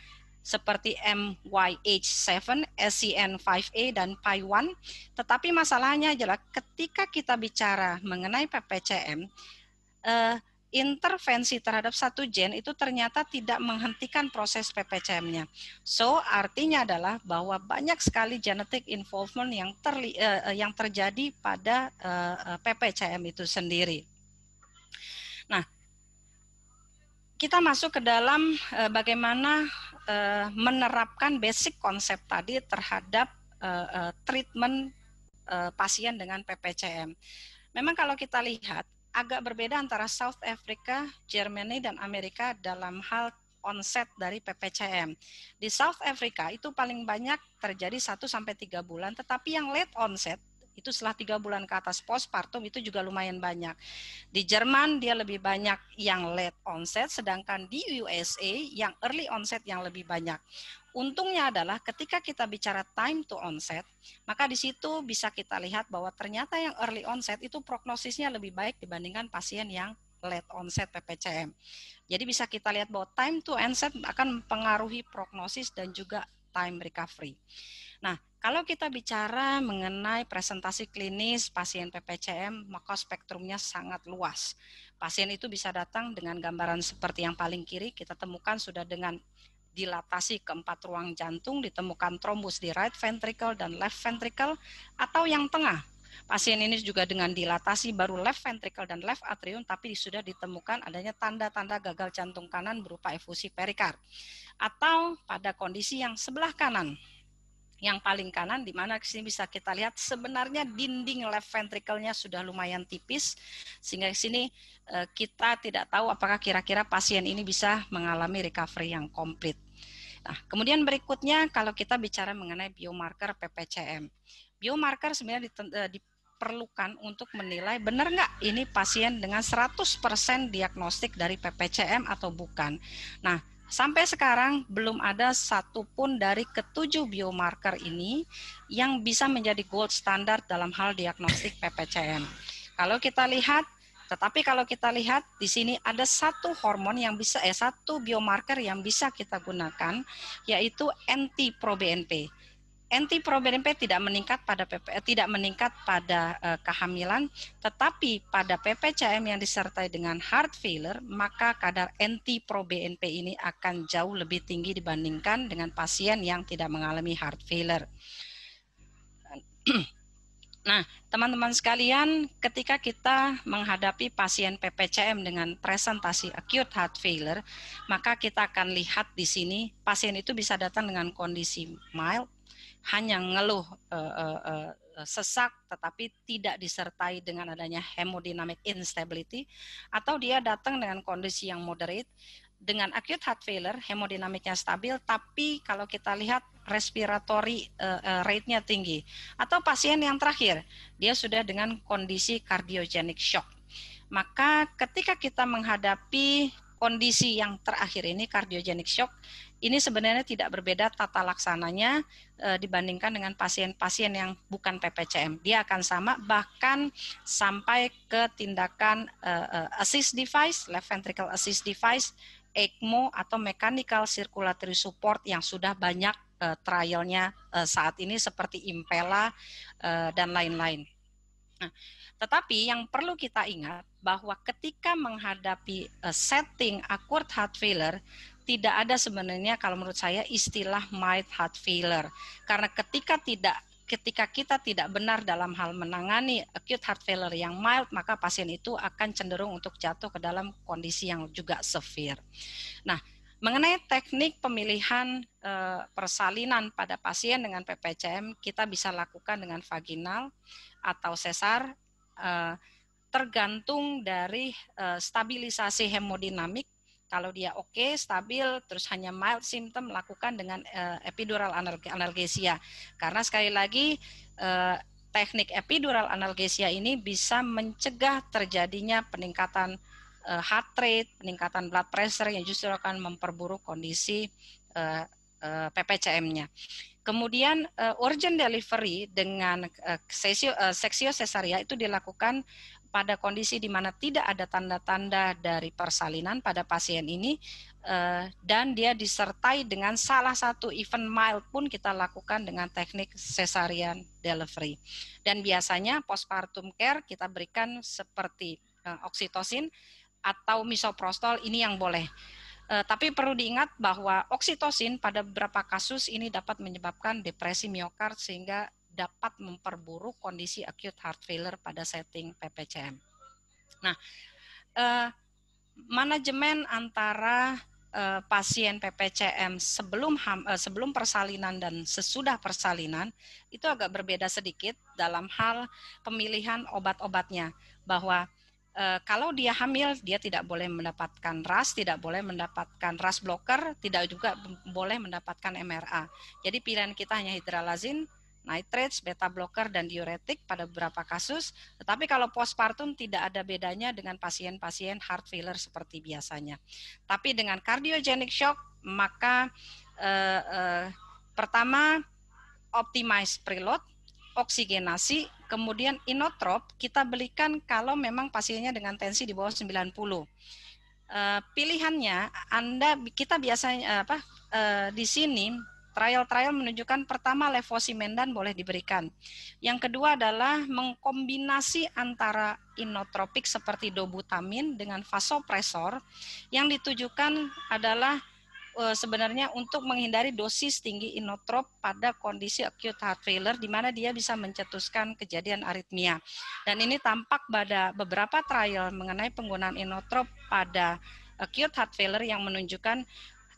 seperti MYH7, SCN5A, dan PI1. Tetapi masalahnya adalah ketika kita bicara mengenai PPCM, eh, intervensi terhadap satu gen itu ternyata tidak menghentikan proses PPCM-nya. So, artinya adalah bahwa banyak sekali genetic involvement yang, terli, eh, eh, yang terjadi pada eh, eh PPCM itu sendiri. Nah, kita masuk ke dalam eh, bagaimana uh, menerapkan basic konsep tadi terhadap uh, uh, treatment uh, pasien dengan PPCM. Memang kalau kita lihat agak berbeda antara South Africa, Germany dan Amerika dalam hal onset dari PPCM. Di South Africa itu paling banyak terjadi 1 sampai 3 bulan, tetapi yang late onset itu setelah tiga bulan ke atas postpartum itu juga lumayan banyak. Di Jerman dia lebih banyak yang late onset, sedangkan di USA yang early onset yang lebih banyak. Untungnya adalah ketika kita bicara time to onset, maka di situ bisa kita lihat bahwa ternyata yang early onset itu prognosisnya lebih baik dibandingkan pasien yang late onset PPCM. Jadi bisa kita lihat bahwa time to onset akan mempengaruhi prognosis dan juga time recovery. Nah, kalau kita bicara mengenai presentasi klinis pasien PPCM, maka spektrumnya sangat luas. Pasien itu bisa datang dengan gambaran seperti yang paling kiri, kita temukan sudah dengan dilatasi keempat ruang jantung, ditemukan trombus di right ventricle dan left ventricle, atau yang tengah. Pasien ini juga dengan dilatasi baru left ventricle dan left atrium, tapi sudah ditemukan adanya tanda-tanda gagal jantung kanan berupa efusi perikard. Atau pada kondisi yang sebelah kanan, yang paling kanan di mana sini bisa kita lihat sebenarnya dinding left ventricle-nya sudah lumayan tipis sehingga di sini eh, kita tidak tahu apakah kira-kira pasien ini bisa mengalami recovery yang komplit. Nah, kemudian berikutnya kalau kita bicara mengenai biomarker PPCM. Biomarker sebenarnya eh, diperlukan untuk menilai benar nggak ini pasien dengan 100% diagnostik dari PPCM atau bukan. Nah, Sampai sekarang belum ada satu pun dari ketujuh biomarker ini yang bisa menjadi gold standard dalam hal diagnostik PPCM. Kalau kita lihat, tetapi kalau kita lihat di sini ada satu hormon yang bisa, eh satu biomarker yang bisa kita gunakan, yaitu anti-proBNP anti ProBNP tidak meningkat pada PP, eh, tidak meningkat pada eh, kehamilan, tetapi pada PPCM yang disertai dengan heart failure, maka kadar anti ProBNP ini akan jauh lebih tinggi dibandingkan dengan pasien yang tidak mengalami heart failure. Nah, teman-teman sekalian, ketika kita menghadapi pasien PPCM dengan presentasi acute heart failure, maka kita akan lihat di sini pasien itu bisa datang dengan kondisi mild, hanya ngeluh uh, uh, uh, sesak tetapi tidak disertai dengan adanya hemodynamic instability atau dia datang dengan kondisi yang moderate dengan acute heart failure hemodinamiknya stabil tapi kalau kita lihat respiratory uh, uh, rate-nya tinggi atau pasien yang terakhir dia sudah dengan kondisi cardiogenic shock maka ketika kita menghadapi kondisi yang terakhir ini cardiogenic shock ini sebenarnya tidak berbeda tata laksananya e, dibandingkan dengan pasien-pasien yang bukan PPCM. Dia akan sama bahkan sampai ke tindakan e, e, assist device, left ventricle assist device, ECMO atau mechanical circulatory support yang sudah banyak e, trialnya e, saat ini seperti Impella e, dan lain-lain. Nah, tetapi yang perlu kita ingat bahwa ketika menghadapi eh, setting acute heart failure, tidak ada sebenarnya kalau menurut saya istilah mild heart failure. Karena ketika tidak ketika kita tidak benar dalam hal menangani acute heart failure yang mild, maka pasien itu akan cenderung untuk jatuh ke dalam kondisi yang juga severe. Nah, mengenai teknik pemilihan eh, persalinan pada pasien dengan PPCM, kita bisa lakukan dengan vaginal atau sesar uh, tergantung dari uh, stabilisasi hemodinamik. Kalau dia oke, okay, stabil, terus hanya mild symptom, lakukan dengan uh, epidural analgesia. Karena sekali lagi uh, teknik epidural analgesia ini bisa mencegah terjadinya peningkatan uh, heart rate, peningkatan blood pressure yang justru akan memperburuk kondisi uh, uh, PPCM-nya. Kemudian uh, urgent delivery dengan uh, seksio, uh, seksio itu dilakukan pada kondisi di mana tidak ada tanda-tanda dari persalinan pada pasien ini uh, dan dia disertai dengan salah satu event mild pun kita lakukan dengan teknik sesarian delivery. Dan biasanya postpartum care kita berikan seperti uh, oksitosin atau misoprostol ini yang boleh. Uh, tapi perlu diingat bahwa oksitosin pada beberapa kasus ini dapat menyebabkan depresi miokard sehingga dapat memperburuk kondisi acute heart failure pada setting PPCM. Nah, eh, manajemen antara eh, pasien PPCM sebelum ham, eh, sebelum persalinan dan sesudah persalinan itu agak berbeda sedikit dalam hal pemilihan obat-obatnya bahwa Eh, kalau dia hamil, dia tidak boleh mendapatkan ras, tidak boleh mendapatkan ras blocker, tidak juga boleh mendapatkan MRA. Jadi pilihan kita hanya hidralazin, nitrates, beta blocker, dan diuretik pada beberapa kasus. Tetapi kalau postpartum tidak ada bedanya dengan pasien-pasien heart failure seperti biasanya. Tapi dengan cardiogenic shock, maka eh, eh, pertama optimize preload, oksigenasi, kemudian inotrop kita belikan kalau memang pasiennya dengan tensi di bawah 90. Eh, pilihannya Anda kita biasanya eh, apa eh, di sini trial-trial menunjukkan pertama levosimendan boleh diberikan. Yang kedua adalah mengkombinasi antara inotropik seperti dobutamin dengan vasopresor yang ditujukan adalah Eh, sebenarnya untuk menghindari dosis tinggi inotrop pada kondisi acute heart failure di mana dia bisa mencetuskan kejadian aritmia. Dan ini tampak pada beberapa trial mengenai penggunaan inotrop pada acute heart failure yang menunjukkan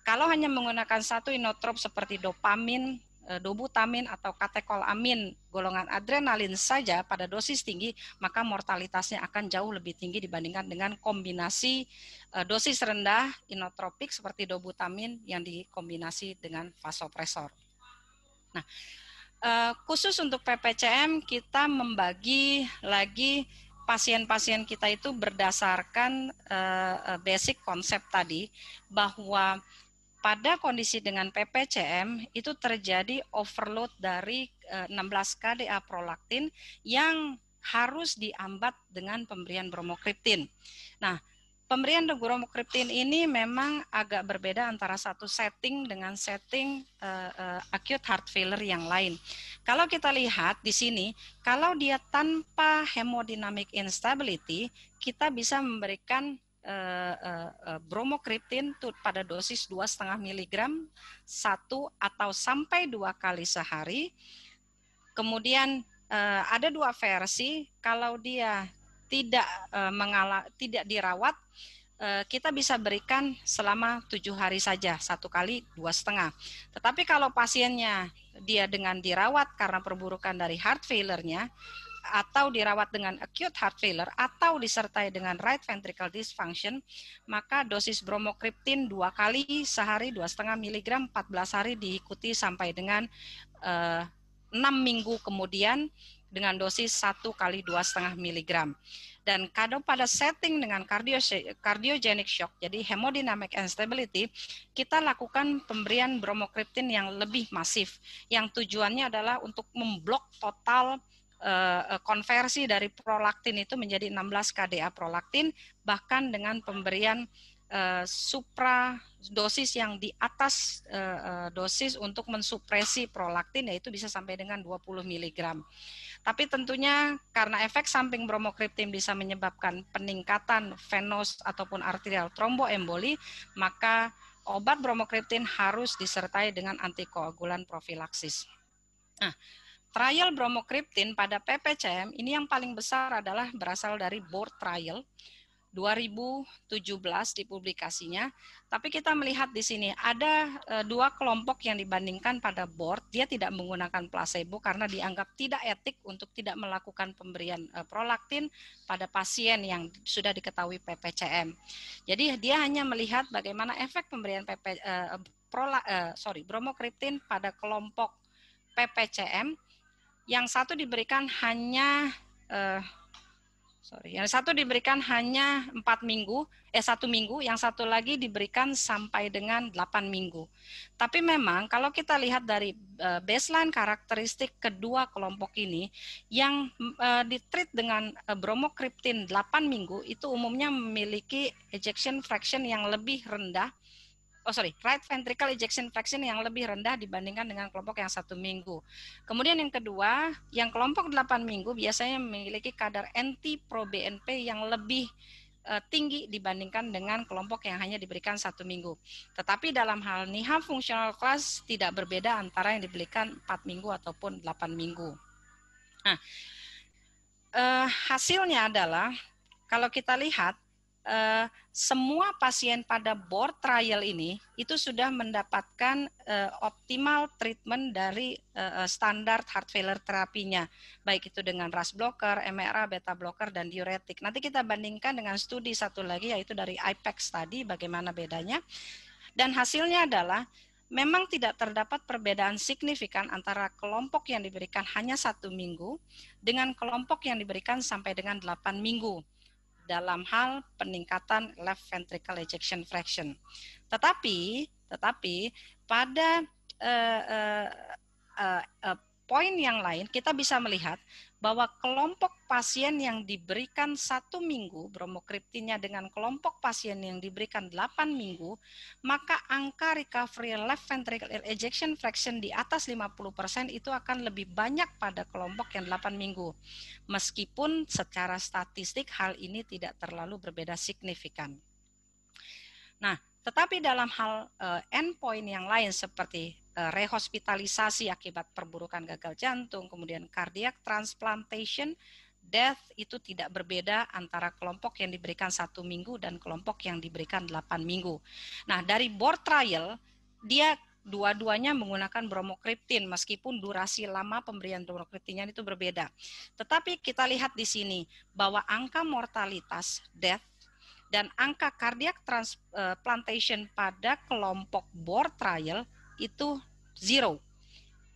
kalau hanya menggunakan satu inotrop seperti dopamin, Eh, dobutamin atau katekolamin golongan adrenalin saja pada dosis tinggi, maka mortalitasnya akan jauh lebih tinggi dibandingkan dengan kombinasi eh, dosis rendah inotropik seperti dobutamin yang dikombinasi dengan vasopresor. Nah, eh, khusus untuk PPCM kita membagi lagi pasien-pasien kita itu berdasarkan basic konsep tadi bahwa pada kondisi dengan PPCM itu terjadi overload dari 16 eh, KDA prolaktin yang harus diambat dengan pemberian bromokriptin. Nah, pemberian bromokriptin ini memang agak berbeda antara satu setting dengan setting uh, uh, acute heart failure yang lain. Kalau kita lihat di sini, kalau dia tanpa hemodynamic instability, kita bisa memberikan uh, bromokriptin pada dosis 2,5 mg satu atau sampai dua kali sehari. Kemudian ada dua versi kalau dia tidak mengala tidak dirawat kita bisa berikan selama tujuh hari saja satu kali dua setengah. Tetapi kalau pasiennya dia dengan dirawat karena perburukan dari heart failure-nya, atau dirawat dengan acute heart failure atau disertai dengan right ventricle dysfunction, maka dosis bromokriptin dua kali sehari 2,5 mg 14 hari diikuti sampai dengan eh, 6 minggu kemudian dengan dosis 1 kali 2,5 mg. Dan kadang pada setting dengan cardio, cardiogenic shock, jadi hemodynamic instability, kita lakukan pemberian bromokriptin yang lebih masif, yang tujuannya adalah untuk memblok total Eh, eh, konversi dari prolaktin itu menjadi 16 KDA prolaktin bahkan dengan pemberian eh, supra dosis yang di atas dosis untuk mensupresi prolaktin yaitu bisa sampai dengan 20 mg. Tapi tentunya karena efek samping bromokriptin bisa menyebabkan peningkatan venos ataupun arterial tromboemboli, maka obat bromokriptin harus disertai dengan antikoagulan profilaksis. Nah, Trial bromokriptin pada PPCM ini yang paling besar adalah berasal dari board trial 2017 di publikasinya. Tapi kita melihat di sini ada e, dua kelompok yang dibandingkan pada board, dia tidak menggunakan placebo karena dianggap tidak etik untuk tidak melakukan pemberian e, prolaktin pada pasien yang sudah diketahui PPCM. Jadi dia hanya melihat bagaimana efek pemberian PP, eh, e, prola, eh, sorry, bromokriptin pada kelompok PPCM yang satu diberikan hanya eh, sorry, yang satu diberikan hanya empat minggu, eh satu minggu, yang satu lagi diberikan sampai dengan delapan minggu. Tapi memang kalau kita lihat dari eh, baseline karakteristik kedua kelompok ini, yang uh, ditreat dengan eh, bromokriptin delapan minggu itu umumnya memiliki ejection fraction yang lebih rendah oh sorry, right ventricle ejection fraction yang lebih rendah dibandingkan dengan kelompok yang satu minggu. Kemudian yang kedua, yang kelompok 8 minggu biasanya memiliki kadar anti probnp yang lebih eh, tinggi dibandingkan dengan kelompok yang hanya diberikan satu minggu. Tetapi dalam hal NIHA fungsional kelas tidak berbeda antara yang diberikan 4 minggu ataupun 8 minggu. Nah, eh, hasilnya adalah kalau kita lihat eh, semua pasien pada board trial ini itu sudah mendapatkan eh, optimal treatment dari eh, eh standar heart failure terapinya, baik itu dengan RAS blocker, MRA, beta blocker, dan diuretik. Nanti kita bandingkan dengan studi satu lagi yaitu dari IPEX tadi, bagaimana bedanya. Dan hasilnya adalah memang tidak terdapat perbedaan signifikan antara kelompok yang diberikan hanya satu minggu dengan kelompok yang diberikan sampai dengan delapan minggu dalam hal peningkatan left ventricle ejection fraction. Tetapi, tetapi pada uh, uh, uh, uh, poin yang lain, kita bisa melihat bahwa kelompok pasien yang diberikan satu minggu bromokriptinnya dengan kelompok pasien yang diberikan 8 minggu, maka angka recovery left ventricular ejection fraction di atas 50% itu akan lebih banyak pada kelompok yang 8 minggu. Meskipun secara statistik hal ini tidak terlalu berbeda signifikan. Nah, tetapi dalam hal uh, eh, endpoint yang lain seperti Eh, rehospitalisasi akibat perburukan gagal jantung, kemudian cardiac transplantation, death itu tidak berbeda antara kelompok yang diberikan satu minggu dan kelompok yang diberikan delapan minggu. Nah, dari board trial, dia dua-duanya menggunakan bromokriptin meskipun durasi lama pemberian bromokriptinnya itu berbeda. Tetapi kita lihat di sini bahwa angka mortalitas death dan angka cardiac transplantation eh, pada kelompok board trial itu zero.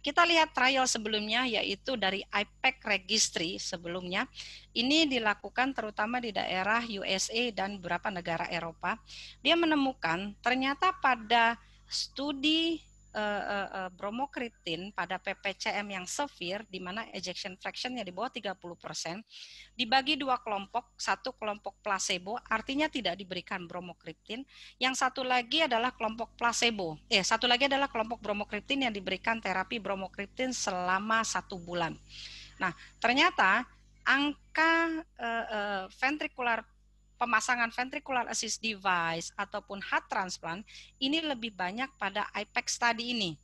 Kita lihat trial sebelumnya yaitu dari IPEC Registry sebelumnya. Ini dilakukan terutama di daerah USA dan beberapa negara Eropa. Dia menemukan ternyata pada studi uh, eh, uh, eh, uh, eh, bromokritin pada PPCM yang severe di mana ejection fractionnya di bawah 30% dibagi dua kelompok, satu kelompok placebo artinya tidak diberikan bromokritin, yang satu lagi adalah kelompok placebo. Eh, satu lagi adalah kelompok bromokritin yang diberikan terapi bromokritin selama satu bulan. Nah, ternyata angka uh, uh, ventricular pemasangan ventricular assist device ataupun heart transplant ini lebih banyak pada IPEX tadi ini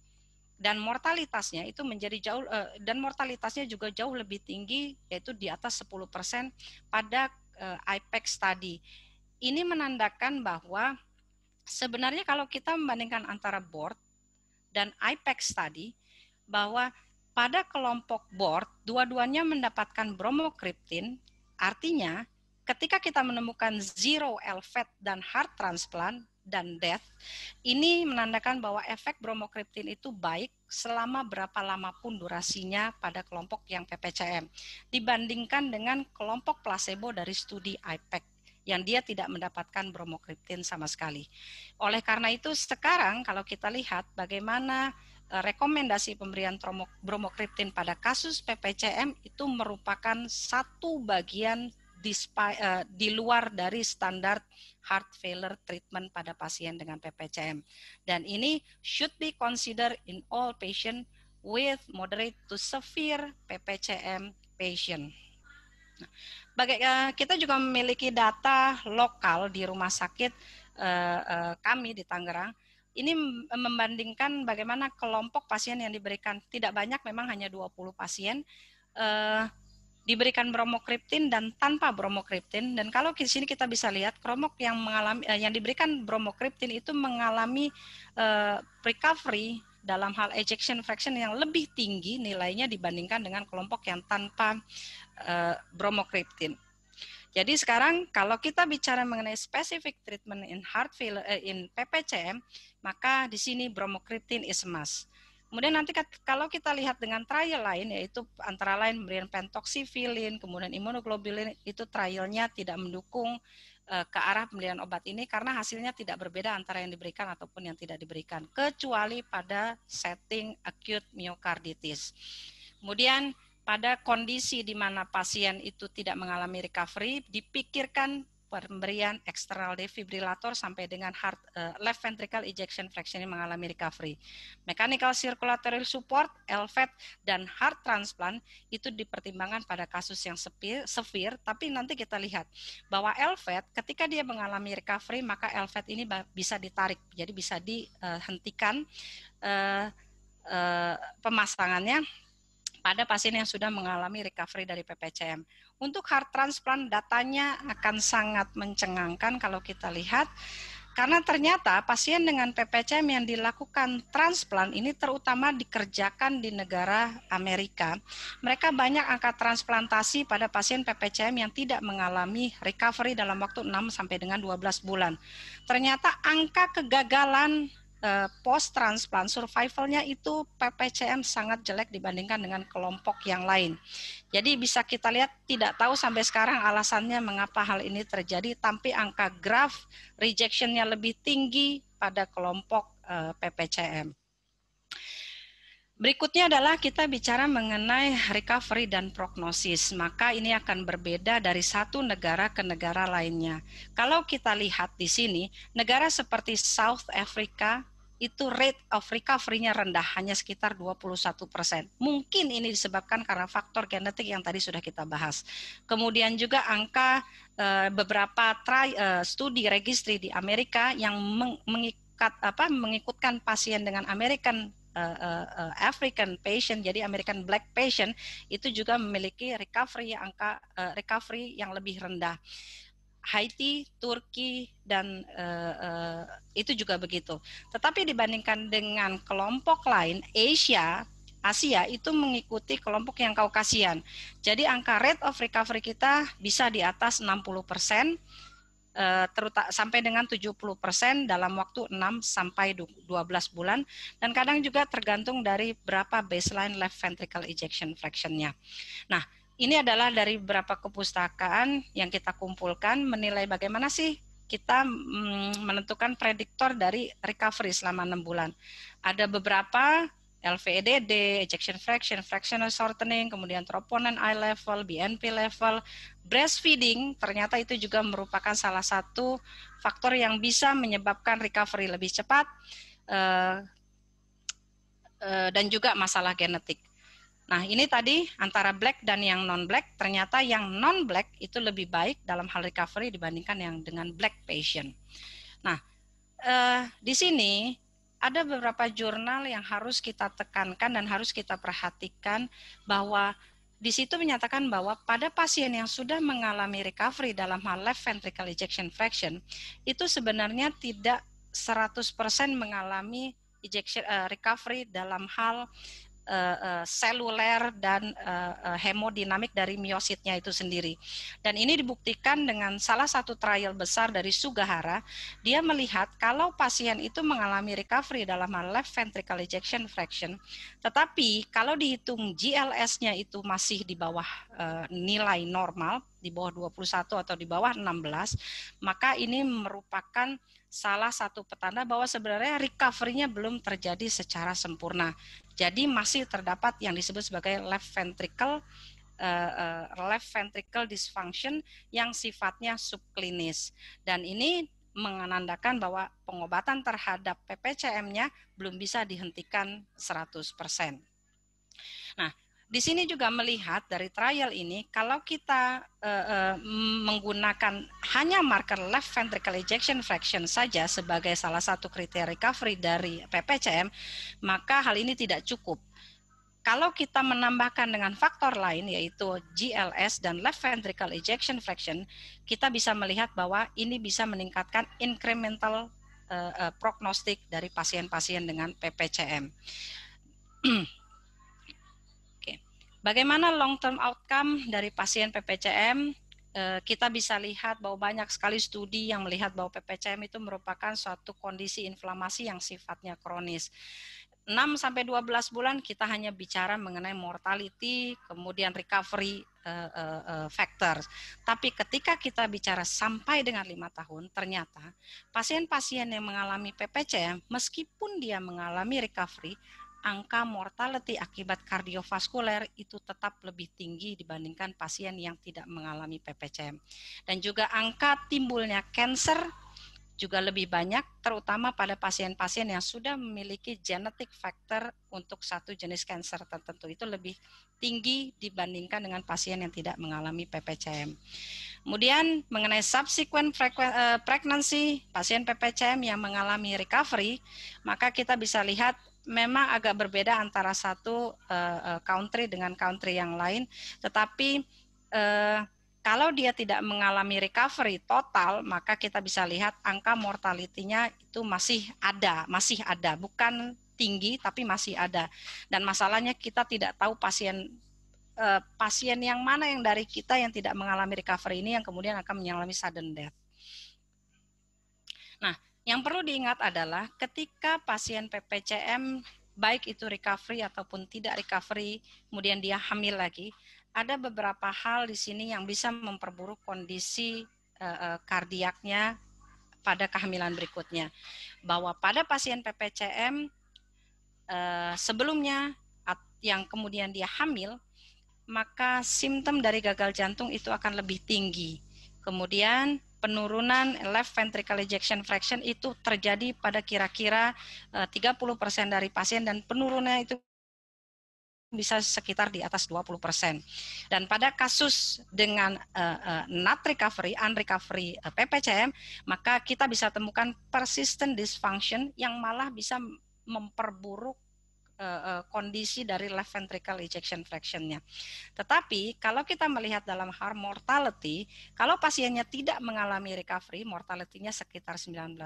dan mortalitasnya itu menjadi jauh eh, dan mortalitasnya juga jauh lebih tinggi yaitu di atas 10% pada eh, IPEX tadi. Ini menandakan bahwa sebenarnya kalau kita membandingkan antara board dan IPEX tadi bahwa pada kelompok board dua-duanya mendapatkan bromokriptin artinya ketika kita menemukan zero LVAD e dan heart transplant dan death, ini menandakan bahwa efek bromokriptin itu baik selama berapa lama pun durasinya pada kelompok yang PPCM dibandingkan dengan kelompok placebo dari studi IPEC yang dia tidak mendapatkan bromokriptin sama sekali. Oleh karena itu sekarang kalau kita lihat bagaimana e, rekomendasi pemberian bromokriptin pada kasus PPCM itu merupakan satu bagian despite, uh, di luar dari standar heart failure treatment pada pasien dengan PPCM. Dan ini should be considered in all patient with moderate to severe PPCM patient. Nah, eh, kita juga memiliki data lokal di rumah sakit eh, eh, kami di Tangerang ini membandingkan bagaimana kelompok pasien yang diberikan tidak banyak memang hanya 20 pasien diberikan bromokriptin dan tanpa bromokriptin dan kalau di sini kita bisa lihat kromok yang mengalami eh, yang diberikan bromokriptin itu mengalami uh, recovery dalam hal ejection fraction yang lebih tinggi nilainya dibandingkan dengan kelompok yang tanpa uh, bromokriptin. Jadi sekarang kalau kita bicara mengenai specific treatment in heart failure in PPCM, maka di sini bromokriptin is must. Kemudian nanti kalau kita lihat dengan trial lain, yaitu antara lain pemberian pentoxifilin, kemudian imunoglobulin, itu trialnya tidak mendukung eh, ke arah pemberian obat ini karena hasilnya tidak berbeda antara yang diberikan ataupun yang tidak diberikan, kecuali pada setting acute myocarditis. Kemudian pada kondisi di mana pasien itu tidak mengalami recovery, dipikirkan pemberian external defibrillator sampai dengan heart, uh, left ventricle ejection fraction yang mengalami recovery. Mechanical circulatory support, LVAD, e dan heart transplant itu dipertimbangkan pada kasus yang severe, tapi nanti kita lihat bahwa LVAD e ketika dia mengalami recovery maka LVAD e ini bisa ditarik, jadi bisa dihentikan uh, uh, pemasangannya pada pasien yang sudah mengalami recovery dari PPCM. Untuk heart transplant datanya akan sangat mencengangkan kalau kita lihat karena ternyata pasien dengan PPCM yang dilakukan transplant ini terutama dikerjakan di negara Amerika. Mereka banyak angka transplantasi pada pasien PPCM yang tidak mengalami recovery dalam waktu 6 sampai dengan 12 bulan. Ternyata angka kegagalan Eh, post transplant survivalnya itu PPCM sangat jelek dibandingkan dengan kelompok yang lain. Jadi bisa kita lihat tidak tahu sampai sekarang alasannya mengapa hal ini terjadi, tapi angka graf rejectionnya lebih tinggi pada kelompok eh, PPCM. Berikutnya adalah kita bicara mengenai recovery dan prognosis. Maka ini akan berbeda dari satu negara ke negara lainnya. Kalau kita lihat di sini, negara seperti South Africa itu rate of recovery-nya rendah, hanya sekitar 21 persen. Mungkin ini disebabkan karena faktor genetik yang tadi sudah kita bahas. Kemudian juga angka eh, beberapa try, eh, studi registry di Amerika yang mengikat apa mengikutkan pasien dengan American uh, African patient, jadi American Black patient itu juga memiliki recovery angka uh, recovery yang lebih rendah. Haiti, Turki, dan uh, uh, itu juga begitu. Tetapi dibandingkan dengan kelompok lain, Asia, Asia itu mengikuti kelompok yang Kaukasian. Jadi angka rate of recovery kita bisa di atas 60 persen Eh, terutama sampai dengan 70% dalam waktu 6 sampai 12 bulan dan kadang juga tergantung dari berapa baseline left ventricle ejection fractionnya. Nah, ini adalah dari beberapa kepustakaan yang kita kumpulkan menilai bagaimana sih kita mm, menentukan prediktor dari recovery selama enam bulan. Ada beberapa LVEDD, ejection fraction, fractional shortening, kemudian troponin eye level, BNP level, breastfeeding ternyata itu juga merupakan salah satu faktor yang bisa menyebabkan recovery lebih cepat eh, eh, dan juga masalah genetik. Nah, ini tadi antara black dan yang non-black, ternyata yang non-black itu lebih baik dalam hal recovery dibandingkan yang dengan black patient. Nah, uh, di sini ada beberapa jurnal yang harus kita tekankan dan harus kita perhatikan bahwa di situ menyatakan bahwa pada pasien yang sudah mengalami recovery dalam hal left ventricle ejection fraction itu sebenarnya tidak 100% mengalami ejection uh, recovery dalam hal uh, uh, seluler dan uh, uh, hemodinamik dari miositnya itu sendiri. Dan ini dibuktikan dengan salah satu trial besar dari Sugahara, dia melihat kalau pasien itu mengalami recovery dalam hal left ventricular ejection fraction, tetapi kalau dihitung GLS-nya itu masih di bawah nilai normal, di bawah 21 atau di bawah 16, maka ini merupakan salah satu petanda bahwa sebenarnya recovery-nya belum terjadi secara sempurna. Jadi masih terdapat yang disebut sebagai left ventricle uh, left ventricle dysfunction yang sifatnya subklinis. Dan ini menandakan bahwa pengobatan terhadap PPCM-nya belum bisa dihentikan 100%. Nah, di sini juga melihat dari trial ini kalau kita uh, uh, menggunakan hanya marker left ventricle ejection fraction saja sebagai salah satu kriteria recovery dari PPCM, maka hal ini tidak cukup kalau kita menambahkan dengan faktor lain yaitu GLS dan left ventricle ejection fraction, kita bisa melihat bahwa ini bisa meningkatkan incremental uh, uh, prognostik dari pasien-pasien dengan PPCM. Bagaimana long term outcome dari pasien PPCM? Eh, kita bisa lihat bahwa banyak sekali studi yang melihat bahwa PPCM itu merupakan suatu kondisi inflamasi yang sifatnya kronis. 6 sampai 12 bulan kita hanya bicara mengenai mortality, kemudian recovery eh, eh, factors. Tapi ketika kita bicara sampai dengan 5 tahun, ternyata pasien-pasien yang mengalami PPCM meskipun dia mengalami recovery angka mortality akibat kardiovaskuler itu tetap lebih tinggi dibandingkan pasien yang tidak mengalami PPCM. Dan juga angka timbulnya cancer juga lebih banyak terutama pada pasien-pasien yang sudah memiliki genetic factor untuk satu jenis cancer tertentu itu lebih tinggi dibandingkan dengan pasien yang tidak mengalami PPCM. Kemudian mengenai subsequent eh, pregnancy, pasien PPCM yang mengalami recovery, maka kita bisa lihat memang agak berbeda antara satu uh, country dengan country yang lain, tetapi uh, kalau dia tidak mengalami recovery total, maka kita bisa lihat angka mortalitinya itu masih ada, masih ada, bukan tinggi tapi masih ada. Dan masalahnya kita tidak tahu pasien uh, pasien yang mana yang dari kita yang tidak mengalami recovery ini yang kemudian akan mengalami sudden death. Nah, yang perlu diingat adalah ketika pasien PPCM baik itu recovery ataupun tidak recovery, kemudian dia hamil lagi, ada beberapa hal di sini yang bisa memperburuk kondisi uh, kardiaknya pada kehamilan berikutnya. Bahwa pada pasien PPCM uh, eh, sebelumnya yang kemudian dia hamil, maka simptom dari gagal jantung itu akan lebih tinggi. Kemudian penurunan left ventricle ejection fraction itu terjadi pada kira-kira 30% eh, dari pasien dan penurunannya itu bisa sekitar di atas 20%. Dan pada kasus dengan uh, uh, not recovery, unrecovery uh, PPCM, maka kita bisa temukan persistent dysfunction yang malah bisa memperburuk uh, uh, kondisi dari left ventricle ejection fractionnya. Tetapi kalau kita melihat dalam hal mortality, kalau pasiennya tidak mengalami recovery, mortality-nya sekitar 19%,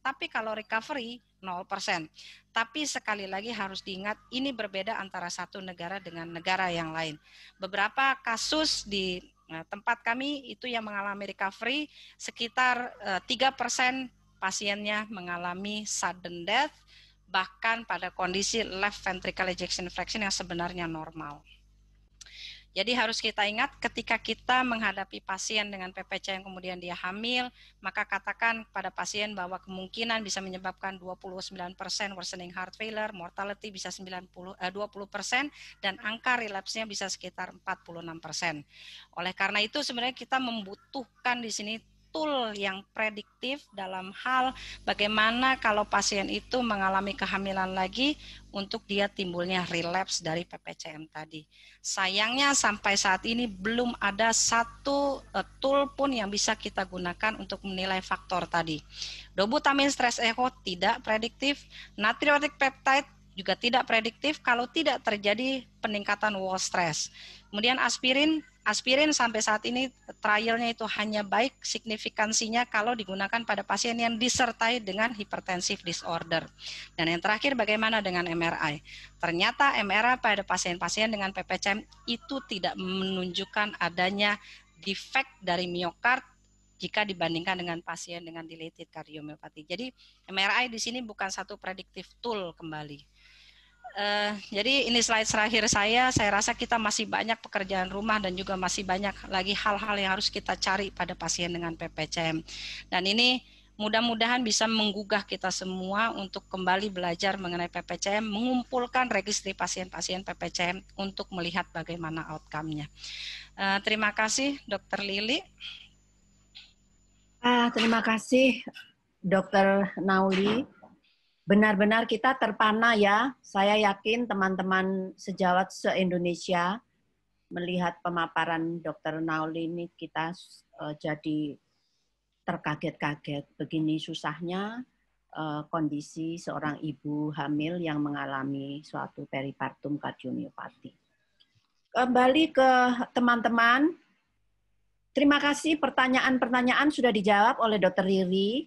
tapi kalau recovery 0%. Tapi sekali lagi harus diingat ini berbeda antara satu negara dengan negara yang lain. Beberapa kasus di nah, tempat kami itu yang mengalami recovery sekitar uh, 3% pasiennya mengalami sudden death bahkan pada kondisi left ventricle ejection fraction yang sebenarnya normal. Jadi harus kita ingat ketika kita menghadapi pasien dengan PPC yang kemudian dia hamil, maka katakan pada pasien bahwa kemungkinan bisa menyebabkan 29% worsening heart failure, mortality bisa 90 eh, 20% dan angka relapse-nya bisa sekitar 46%. Oleh karena itu sebenarnya kita membutuhkan di sini tool yang prediktif dalam hal bagaimana kalau pasien itu mengalami kehamilan lagi untuk dia timbulnya relapse dari PPCM tadi. Sayangnya sampai saat ini belum ada satu e, tool pun yang bisa kita gunakan untuk menilai faktor tadi. Dobutamin stress echo tidak prediktif, natriotic peptide juga tidak prediktif kalau tidak terjadi peningkatan wall stress. Kemudian aspirin Aspirin sampai saat ini trialnya itu hanya baik signifikansinya kalau digunakan pada pasien yang disertai dengan hipertensif disorder. Dan yang terakhir bagaimana dengan MRI? Ternyata MRI pada pasien-pasien dengan PPCM itu tidak menunjukkan adanya defect dari miokard jika dibandingkan dengan pasien dengan dilated cardiomyopathy Jadi MRI di sini bukan satu prediktif tool kembali Uh, jadi ini slide terakhir saya, saya rasa kita masih banyak pekerjaan rumah dan juga masih banyak lagi hal-hal yang harus kita cari pada pasien dengan PPCM. Dan ini mudah-mudahan bisa menggugah kita semua untuk kembali belajar mengenai PPCM, mengumpulkan registri pasien-pasien PPCM untuk melihat bagaimana outcome-nya. Uh, terima kasih Dr. Lili. Ah, terima kasih Dr. Nauli benar-benar kita terpana ya. Saya yakin teman-teman sejawat se-Indonesia melihat pemaparan Dr. Nauli ini kita eh, jadi terkaget-kaget begini susahnya eh, kondisi seorang ibu hamil yang mengalami suatu peripartum kardiomiopati. Kembali ke teman-teman, terima kasih pertanyaan-pertanyaan sudah dijawab oleh Dr. Riri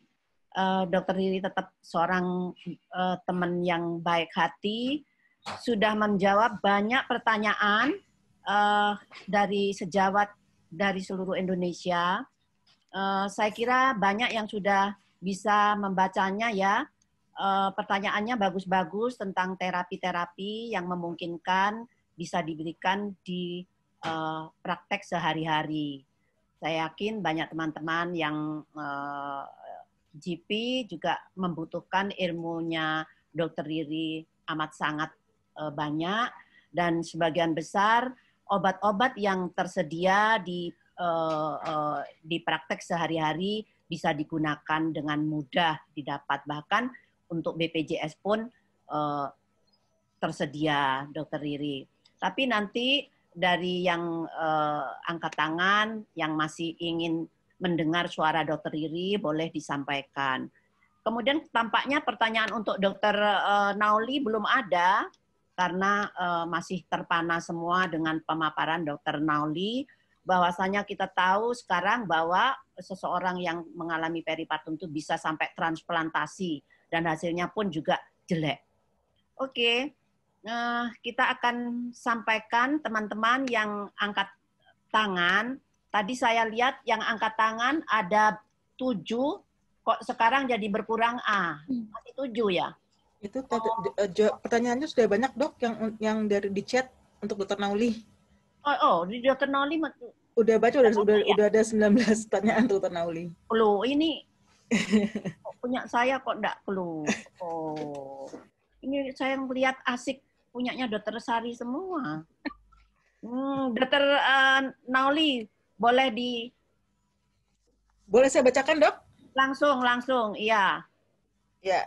uh, Dokter Riri tetap seorang uh, teman yang baik hati, sudah menjawab banyak pertanyaan uh, dari sejawat dari seluruh Indonesia. Uh, saya kira banyak yang sudah bisa membacanya ya. Uh, pertanyaannya bagus-bagus tentang terapi-terapi yang memungkinkan bisa diberikan di uh, praktek sehari-hari. Saya yakin banyak teman-teman yang uh, GP juga membutuhkan ilmunya dokter diri amat sangat eh, banyak dan sebagian besar obat-obat yang tersedia di eh, eh, di praktek sehari-hari bisa digunakan dengan mudah didapat bahkan untuk BPJS pun tersedia dokter diri Tapi nanti dari yang angkat tangan yang masih ingin mendengar suara dokter Riri boleh disampaikan. Kemudian tampaknya pertanyaan untuk dokter eh, Nauli belum ada karena eh, masih terpana semua dengan pemaparan dokter Nauli bahwasanya kita tahu sekarang bahwa seseorang yang mengalami peripartum itu bisa sampai transplantasi dan hasilnya pun juga jelek. Oke, nah, kita akan sampaikan teman-teman yang angkat tangan Tadi saya lihat yang angkat tangan ada tujuh, kok sekarang jadi berkurang A. Hmm. Masih tujuh ya? Itu oh. pertanyaannya sudah banyak dok yang yang dari di chat untuk dokter Nauli. Oh, oh di dokter Nauli udah baca udah udah, ya? udah ada 19 pertanyaan untuk dokter Nauli. Loh, ini punya saya kok enggak perlu. Oh. Ini saya melihat asik punyanya dokter Sari semua. Hmm, dokter uh, Nauli boleh di Boleh saya bacakan, Dok? Langsung, langsung. Iya. Ya.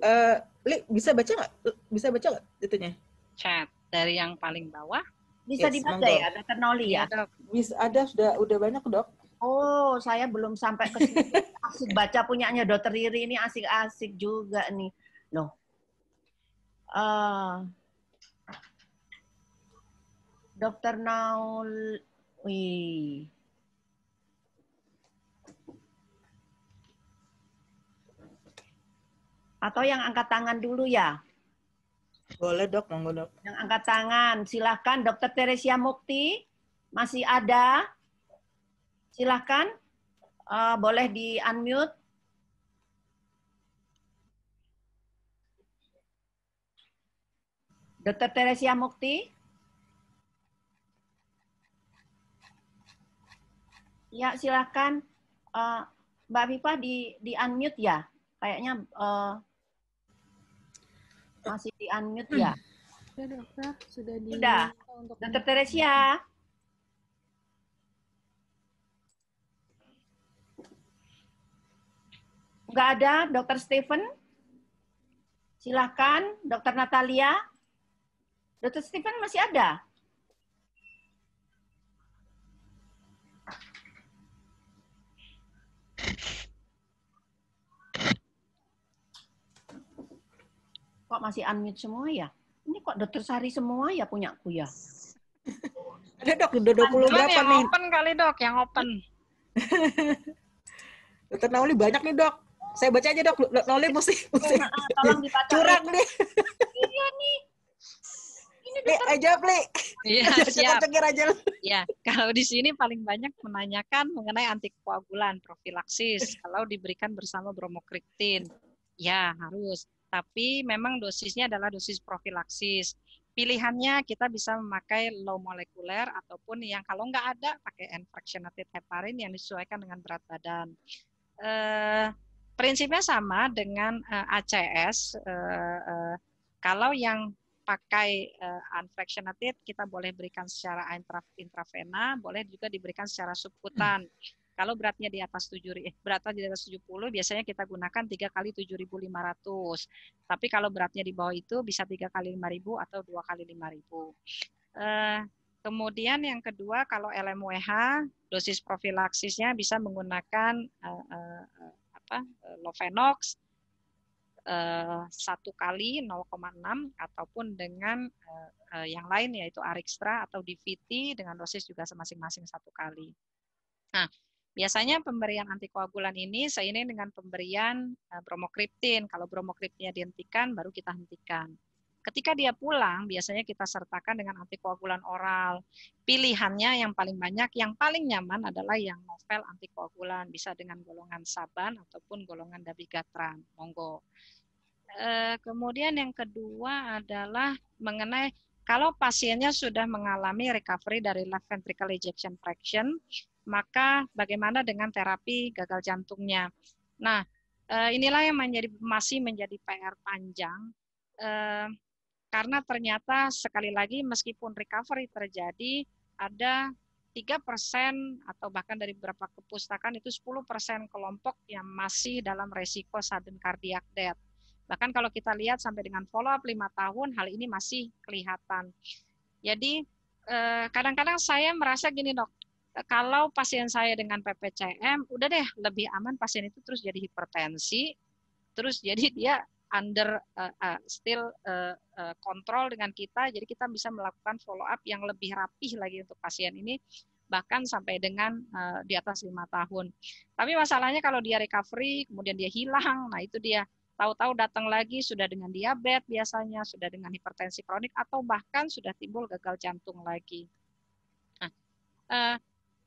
Eh, uh, bisa baca nggak? Bisa baca nggak itunya? Chat dari yang paling bawah. Bisa yes, dibaca ya, Dokter Noli iya, ya. bisa ada sudah udah banyak, Dok. Oh, saya belum sampai ke asik baca punyanya Dokter Riri ini asik-asik juga nih. Loh. Uh, Dokter Naul Wih. Atau yang angkat tangan dulu ya? Boleh dok, monggo dok. Yang angkat tangan, silahkan Dokter Teresia Mukti masih ada. Silahkan, uh, boleh di unmute. Dokter Teresia Mukti. Ya, silakan uh, Mbak Viva di di unmute ya. Kayaknya uh, masih di unmute hmm. ya. Sudah ya, dokter, sudah di Sudah. Untuk dokter Teresia. Enggak ada dokter Stephen? silakan dokter Natalia. Dokter Stephen masih ada? kok masih unmute semua ya? Ini kok dokter Sari semua ya punya aku ya? Ada dok, udah 20 berapa yang nih? open kali dok, yang open. dokter Nauli banyak nih dok. Saya baca aja dok, Nauli mesti, mesti. Ya, nah, tolong dibaca. Curang deh. iya nih. Ini dokter. Aja, Pli. Iya, siap. aja. Iya, kalau di sini paling banyak menanyakan mengenai antikoagulan profilaksis kalau diberikan bersama bromokriptin. Ya, harus tapi memang dosisnya adalah dosis profilaksis. Pilihannya kita bisa memakai low molekuler ataupun yang kalau nggak ada pakai unfractionated heparin yang disesuaikan dengan berat badan. Eh, prinsipnya sama dengan eh, ACS. Eh, eh, kalau yang pakai uh, eh, unfractionated kita boleh berikan secara intra, intravena, boleh juga diberikan secara subkutan. Kalau beratnya di atas 7 eh, beratnya di atas 70 biasanya kita gunakan 3 kali 7.500. Tapi kalau beratnya di bawah itu bisa 3 kali 5.000 atau 2 kali 5.000. Eh, kemudian yang kedua kalau LMWH dosis profilaksisnya bisa menggunakan eh, eh, apa? Eh, Lovenox eh, satu kali 0,6 ataupun dengan eh, yang lain yaitu Arixtra atau DVT dengan dosis juga masing-masing satu kali. Nah, Biasanya pemberian antikoagulan ini seiring dengan pemberian eh, bromokriptin. Kalau bromokriptinnya dihentikan, baru kita hentikan. Ketika dia pulang, biasanya kita sertakan dengan antikoagulan oral. Pilihannya yang paling banyak, yang paling nyaman adalah yang novel antikoagulan, bisa dengan golongan saban ataupun golongan dabigatran. Monggo. Eh, kemudian yang kedua adalah mengenai kalau pasiennya sudah mengalami recovery dari left ventricle ejection fraction, maka bagaimana dengan terapi gagal jantungnya. Nah, eh, inilah yang menjadi masih menjadi PR panjang eh, karena ternyata sekali lagi meskipun recovery terjadi ada 3% persen atau bahkan dari beberapa kepustakaan itu 10 persen kelompok yang masih dalam resiko sudden cardiac death. Bahkan kalau kita lihat sampai dengan follow up 5 tahun, hal ini masih kelihatan. Jadi eh, kadang-kadang saya merasa gini dok, kalau pasien saya dengan PPCM, udah deh lebih aman pasien itu terus jadi hipertensi, terus jadi dia under uh, uh, still uh, uh, dengan kita, jadi kita bisa melakukan follow up yang lebih rapih lagi untuk pasien ini bahkan sampai dengan uh, di atas lima tahun. Tapi masalahnya kalau dia recovery, kemudian dia hilang, nah itu dia tahu-tahu datang lagi sudah dengan diabetes biasanya, sudah dengan hipertensi kronik atau bahkan sudah timbul gagal jantung lagi. Nah, uh,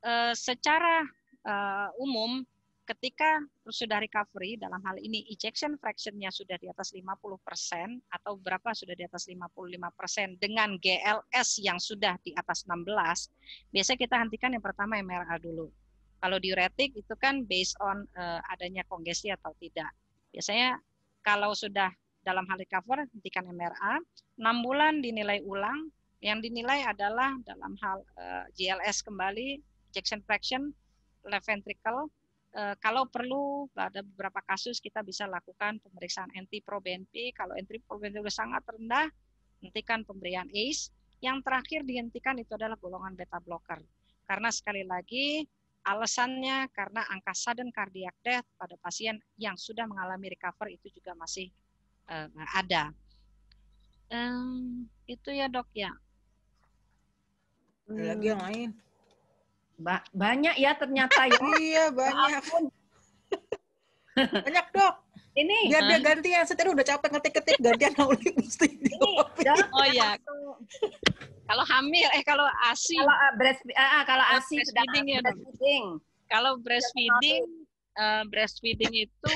Eh, secara eh, umum ketika sudah recovery dalam hal ini ejection fractionnya sudah di atas 50% atau berapa sudah di atas 55% dengan GLS yang sudah di atas 16 biasanya kita hentikan yang pertama MRA dulu kalau diuretik itu kan based on eh, adanya kongesti atau tidak biasanya kalau sudah dalam hal recover hentikan MRA 6 bulan dinilai ulang yang dinilai adalah dalam hal GLS kembali ejection fraction, left ventricle. E, kalau perlu, pada beberapa kasus kita bisa lakukan pemeriksaan anti pro bnp. Kalau pro bnp sudah sangat rendah, hentikan pemberian ACE. Yang terakhir dihentikan itu adalah golongan beta blocker. Karena sekali lagi, alasannya karena angka sudden cardiac death pada pasien yang sudah mengalami recover itu juga masih e, ada. Um, itu ya dok ya. Ada lagi yang lain. Ba banyak ya ternyata ya. iya, banyak. pun banyak, Dok. Ini biar dia ganti yang setir udah capek ngetik-ketik gantian Auli mesti. oh iya. kalau hamil eh kalau ASI kalau uh, breast uh, kalau oh, ASI breastfeeding ya breastfeeding. Kalau breastfeeding uh, breastfeeding itu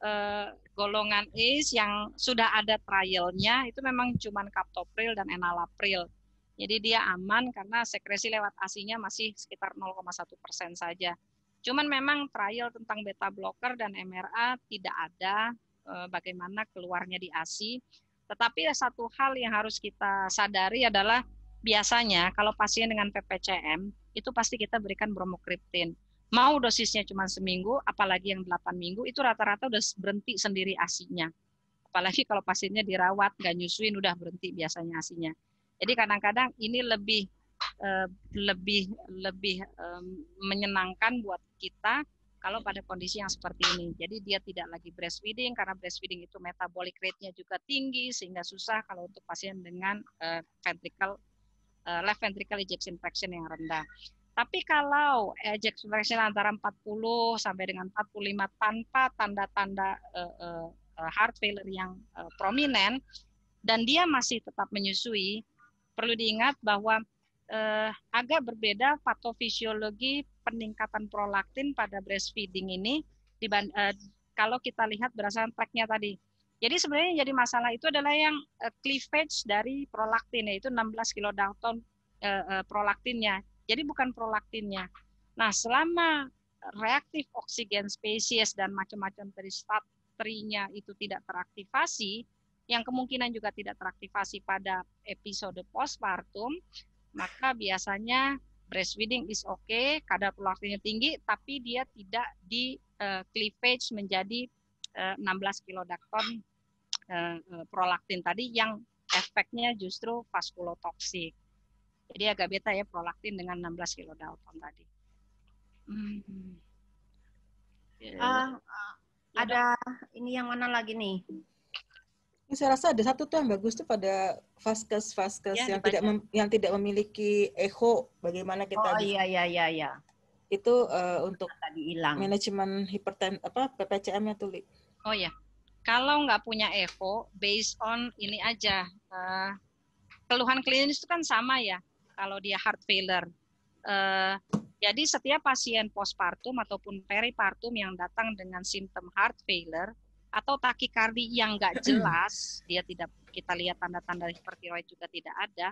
uh, golongan is yang sudah ada trialnya itu memang cuman captopril dan enalapril. Jadi dia aman karena sekresi lewat asinya masih sekitar 0,1 persen saja. Cuman memang trial tentang beta blocker dan MRA tidak ada eh, bagaimana keluarnya di ASI. Tetapi ya satu hal yang harus kita sadari adalah biasanya kalau pasien dengan PPCM itu pasti kita berikan bromokriptin. Mau dosisnya cuma seminggu, apalagi yang 8 minggu, itu rata-rata udah berhenti sendiri asinya. Apalagi kalau pasiennya dirawat, nggak nyusuin, udah berhenti biasanya asinya. Jadi kadang-kadang ini lebih eh, lebih lebih menyenangkan buat kita kalau pada kondisi yang seperti ini. Jadi dia tidak lagi breastfeeding karena breastfeeding itu metabolic rate-nya juga tinggi sehingga susah kalau untuk pasien dengan eh, eh, left ventricle ejection fraction yang rendah. Tapi kalau ejection fraction antara 40 sampai dengan 45 tanpa tanda-tanda heart failure yang prominent dan dia masih tetap menyusui, perlu diingat bahwa eh, agak berbeda patofisiologi peningkatan prolaktin pada breastfeeding ini diban eh, kalau kita lihat berdasarkan tracknya tadi. Jadi sebenarnya yang jadi masalah itu adalah yang eh, cleavage dari prolaktin yaitu 16 kilodalton eh, eh, prolaktinnya. Jadi bukan prolaktinnya. Nah, selama reaktif oksigen spesies dan macam-macam dari stat itu tidak teraktivasi, yang kemungkinan juga tidak teraktivasi pada episode postpartum, maka biasanya breastfeeding is okay, kadar prolaktinnya tinggi, tapi dia tidak di uh, cleavage menjadi uh, eh, 16 kilodakton uh, prolaktin tadi yang efeknya justru vaskulotoksik. Jadi agak beta ya prolaktin dengan 16 kilodalton tadi. Hmm. Uh, ada ini yang mana lagi nih? saya rasa ada satu tuh yang bagus tuh pada vaskes vaskes ya, yang tidak yang tidak memiliki echo bagaimana kita oh iya iya iya iya itu uh, untuk tadi hilang manajemen hipertensi apa PPCM-nya tulip oh ya kalau nggak punya echo based on ini aja uh, keluhan klinis itu kan sama ya kalau dia heart failure uh, jadi setiap pasien postpartum ataupun peripartum yang datang dengan simptom heart failure atau takikardi yang nggak jelas, dia tidak kita lihat tanda-tanda hipertiroid juga tidak ada,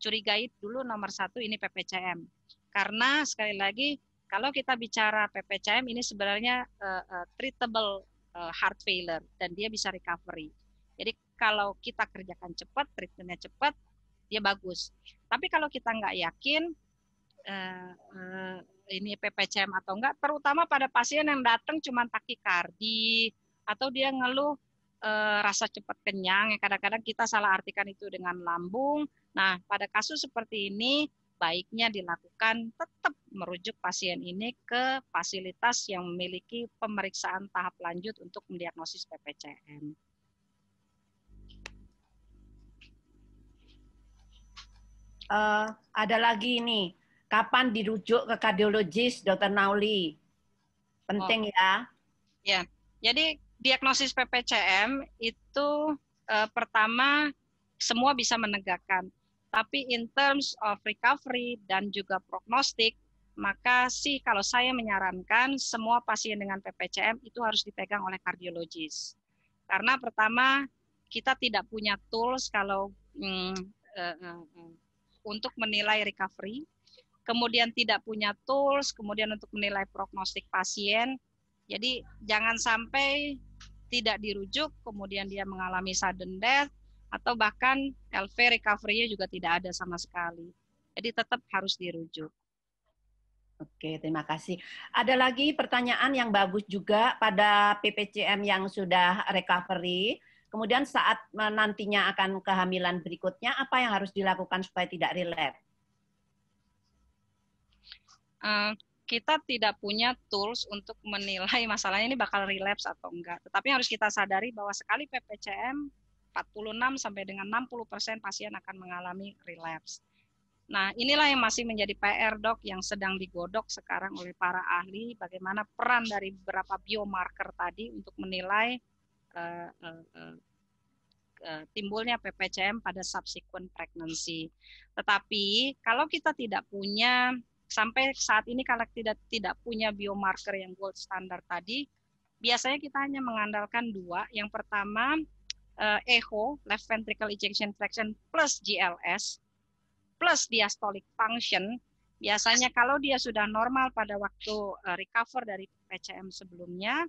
curigai dulu nomor satu ini PPCM. Karena sekali lagi kalau kita bicara PPCM ini sebenarnya uh, uh, treatable uh, heart failure dan dia bisa recovery. Jadi kalau kita kerjakan cepat, treatmentnya cepat, dia bagus. Tapi kalau kita nggak yakin uh, uh, ini PPCM atau enggak, terutama pada pasien yang datang cuma takikardi, atau dia ngeluh e, rasa cepat kenyang yang kadang-kadang kita salah artikan itu dengan lambung. Nah, pada kasus seperti ini baiknya dilakukan tetap merujuk pasien ini ke fasilitas yang memiliki pemeriksaan tahap lanjut untuk mendiagnosis PPCM. Uh, eh, ada lagi ini, kapan dirujuk ke kardiologis, dr Nauli? Penting oh. ya. Ya, jadi diagnosis PPCM itu uh, pertama semua bisa menegakkan, tapi in terms of recovery dan juga prognostik, maka sih kalau saya menyarankan semua pasien dengan PPCM itu harus dipegang oleh kardiologis. Karena pertama kita tidak punya tools kalau mm, uh, uh, untuk menilai recovery, kemudian tidak punya tools, kemudian untuk menilai prognostik pasien. Jadi jangan sampai tidak dirujuk, kemudian dia mengalami sudden death, atau bahkan LV recovery-nya juga tidak ada sama sekali. Jadi tetap harus dirujuk. Oke, terima kasih. Ada lagi pertanyaan yang bagus juga pada PPCM yang sudah recovery. Kemudian saat nantinya akan kehamilan berikutnya, apa yang harus dilakukan supaya tidak relapse? Uh, kita tidak punya tools untuk menilai masalahnya ini bakal relapse atau enggak. Tetapi harus kita sadari bahwa sekali PPCM 46 sampai dengan 60 persen pasien akan mengalami relapse. Nah, inilah yang masih menjadi PR dok yang sedang digodok sekarang oleh para ahli bagaimana peran dari beberapa biomarker tadi untuk menilai uh, uh, uh, timbulnya PPCM pada subsequent pregnancy. Tetapi kalau kita tidak punya sampai saat ini kalau tidak tidak punya biomarker yang gold standard tadi, biasanya kita hanya mengandalkan dua. Yang pertama uh, echo left ventricle ejection fraction plus GLS plus diastolic function. Biasanya kalau dia sudah normal pada waktu uh, recover dari PCM sebelumnya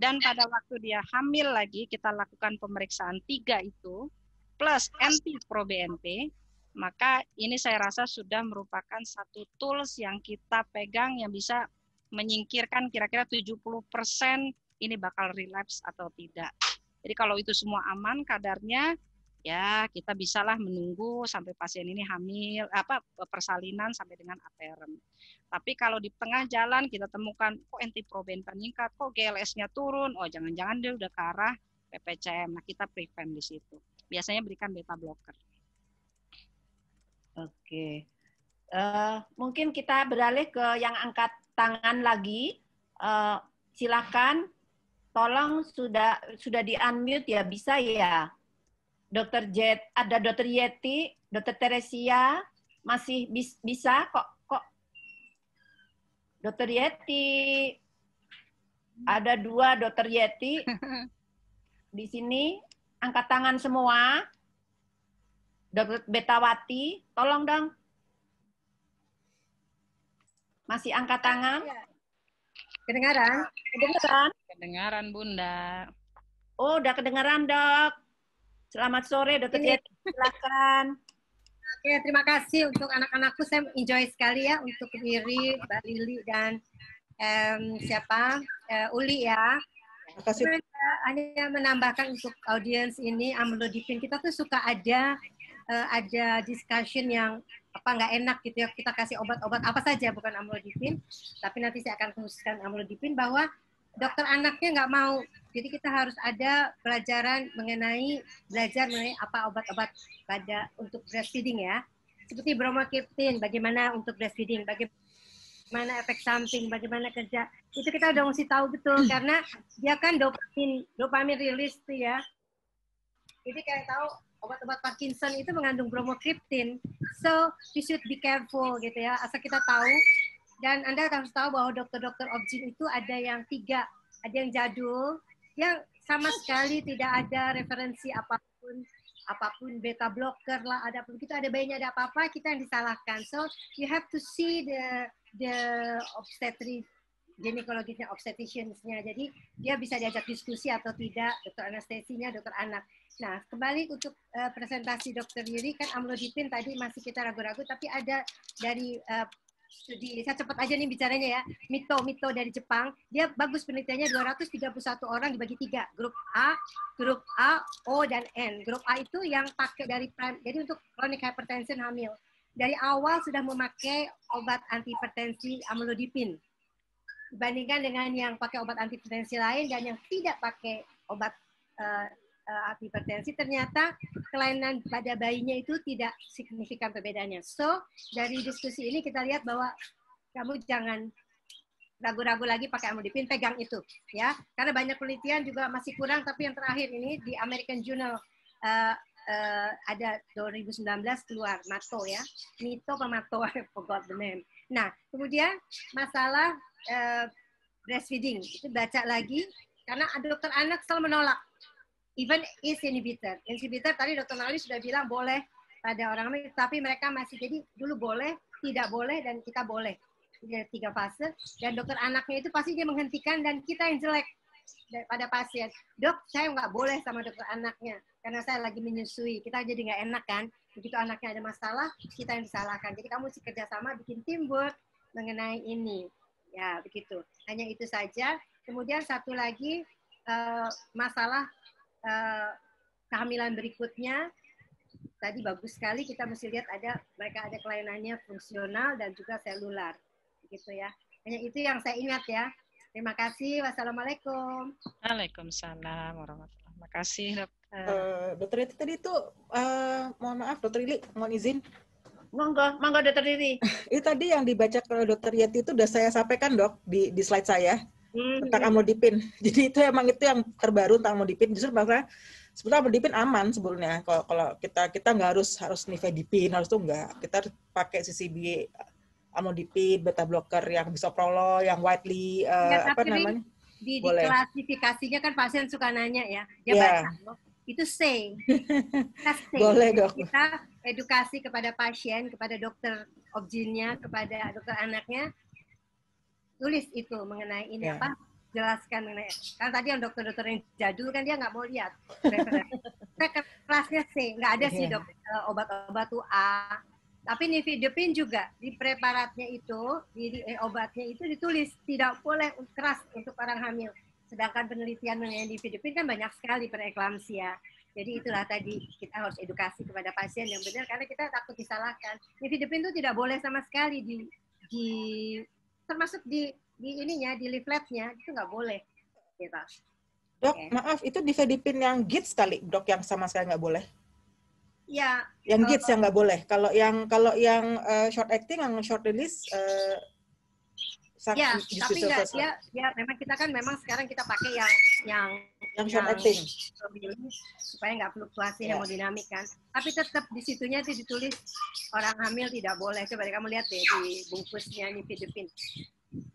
dan pada waktu dia hamil lagi kita lakukan pemeriksaan tiga itu plus anti pro BNP maka ini saya rasa sudah merupakan satu tools yang kita pegang yang bisa menyingkirkan kira-kira 70% ini bakal relapse atau tidak. Jadi kalau itu semua aman kadarnya, ya kita bisalah menunggu sampai pasien ini hamil apa persalinan sampai dengan aterem. Tapi kalau di tengah jalan kita temukan kok antiproben peningkat, kok GLS-nya turun, oh jangan-jangan dia udah ke arah PPCM. Nah, kita prevent di situ. Biasanya berikan beta blocker. Oke. Uh, mungkin kita beralih ke yang angkat tangan lagi. Uh, silakan, tolong sudah sudah di unmute ya bisa ya. Dokter Jet, ada Dokter Yeti, Dokter Teresia, masih bis, bisa kok kok. Dokter Yeti, ada dua Dokter Yeti di sini. Angkat tangan semua. Dr. Betawati, tolong dong. Masih angkat tangan? Iya. Kedengaran? Kedengaran? Kedengaran, Bunda. Oh, udah kedengaran, Dok. Selamat sore, Dr. Yeti. Iya. Silakan. Oke, terima kasih untuk anak-anakku. Saya enjoy sekali ya untuk Riri, Mbak Lili, dan um, siapa? Uh, Uli ya. Terima kasih. Hanya menambahkan untuk audiens ini, amlodipin kita tuh suka ada uh, ada discussion yang apa nggak enak gitu ya kita kasih obat-obat apa saja bukan amlodipin tapi nanti saya akan khususkan amlodipin bahwa dokter anaknya nggak mau jadi kita harus ada pelajaran mengenai belajar mengenai apa obat-obat pada untuk breastfeeding ya seperti bromokriptin bagaimana untuk breastfeeding bagaimana efek samping bagaimana kerja itu kita udah mesti tahu betul karena dia kan dopamin dopamin rilis tuh ya jadi kayak tahu obat-obat Parkinson itu mengandung bromokriptin. So, you should be careful gitu ya, asal kita tahu. Dan Anda harus tahu bahwa dokter-dokter obgyn itu ada yang tiga, ada yang jadul, yang sama sekali tidak ada referensi apapun apapun beta blocker lah gitu, ada pun kita ada bayinya ada apa-apa kita yang disalahkan so you have to see the the obstetric ginekologisnya obstetriciansnya jadi dia bisa diajak diskusi atau tidak dokter anestesinya dokter anak Nah, kembali untuk uh, presentasi dokter Yuri, kan amlodipin tadi masih kita ragu-ragu, tapi ada dari uh, studi, saya cepat aja nih bicaranya ya, Mito, Mito dari Jepang, dia bagus penelitiannya 231 orang dibagi tiga, grup A, grup A, O, dan N. Grup A itu yang pakai dari prime, jadi untuk chronic hypertension hamil. Dari awal sudah memakai obat antihipertensi amlodipin. Dibandingkan dengan yang pakai obat antihipertensi lain dan yang tidak pakai obat eh, uh, eh, hipertensi ternyata kelainan pada bayinya itu tidak signifikan perbedaannya. So dari diskusi ini kita lihat bahwa kamu jangan ragu-ragu lagi pakai amodipin, pegang itu ya. Karena banyak penelitian juga masih kurang, tapi yang terakhir ini di American Journal uh, uh, ada 2019 keluar Mato ya, Mito Mato I forgot the name. Nah kemudian masalah uh, breastfeeding itu baca lagi karena dokter anak selalu menolak even is inhibitor. Inhibitor tadi dokter Nali sudah bilang boleh pada orang lain, tapi mereka masih jadi dulu boleh, tidak boleh, dan kita boleh. Jadi tiga fase. Dan dokter anaknya itu pasti dia menghentikan dan kita yang jelek pada pasien. Dok, saya nggak boleh sama dokter anaknya karena saya lagi menyusui. Kita jadi nggak enak kan? Begitu anaknya ada masalah, kita yang disalahkan. Jadi kamu sih kerjasama bikin teamwork mengenai ini. Ya, begitu. Hanya itu saja. Kemudian satu lagi uh, masalah Eh, kehamilan berikutnya tadi bagus sekali kita mesti lihat ada mereka ada kelainannya fungsional dan juga selular gitu ya hanya itu yang saya ingat ya terima kasih wassalamualaikum Waalaikumsalam warahmatullahi wabarakatuh eh, dokter uh, dokter tadi itu uh, eh, mohon maaf dokter Lili mohon izin Monggo, monggo dokter Riri. itu tadi yang dibaca ke dokter Yati itu sudah saya sampaikan dok di, di slide saya hmm. tentang dipin Jadi itu emang itu yang terbaru tentang dipin Justru makanya sebetulnya dipin aman sebetulnya. Kalau kalau kita kita nggak harus harus nifedipin harus tuh nggak. Kita pakai CCB eh, amodipin beta blocker yang bisoprolol, yang widely ya, apa namanya? Di, Boleh. klasifikasinya kan pasien suka nanya ya. ya yeah. itu say. Boleh dok. Kita edukasi kepada pasien, kepada dokter objinnya, kepada dokter anaknya tulis itu mengenai ini yeah. apa jelaskan mengenai kan tadi yang dokter-dokter yang jadul kan dia nggak mau lihat saya kelasnya C nggak ada yeah. sih iya. dok eh, obat-obat tuh A tapi nifidepin juga di preparatnya itu di, eh, obatnya itu ditulis tidak boleh keras untuk orang hamil sedangkan penelitian mengenai nifidepin kan banyak sekali ya jadi itulah tadi kita harus edukasi kepada pasien yang benar karena kita takut disalahkan Nifidepin itu tidak boleh sama sekali di di termasuk di di ininya di leafletnya itu nggak boleh gitu. Dok, okay. maaf, itu divadipin yang git sekali dok, yang sama sekali nggak boleh. Ya. Yang git GITS yang nggak boleh. Kalau yang kalau yang uh, short acting, yang short release, uh, ya, tapi enggak, ya, ya memang kita kan memang sekarang kita pakai yang yang yang, yang acting. supaya nggak fluktuasi yeah. hemodinamik kan. Tapi tetap di situnya itu ditulis orang hamil tidak boleh. Coba kamu lihat deh di bungkusnya ini nifedipin.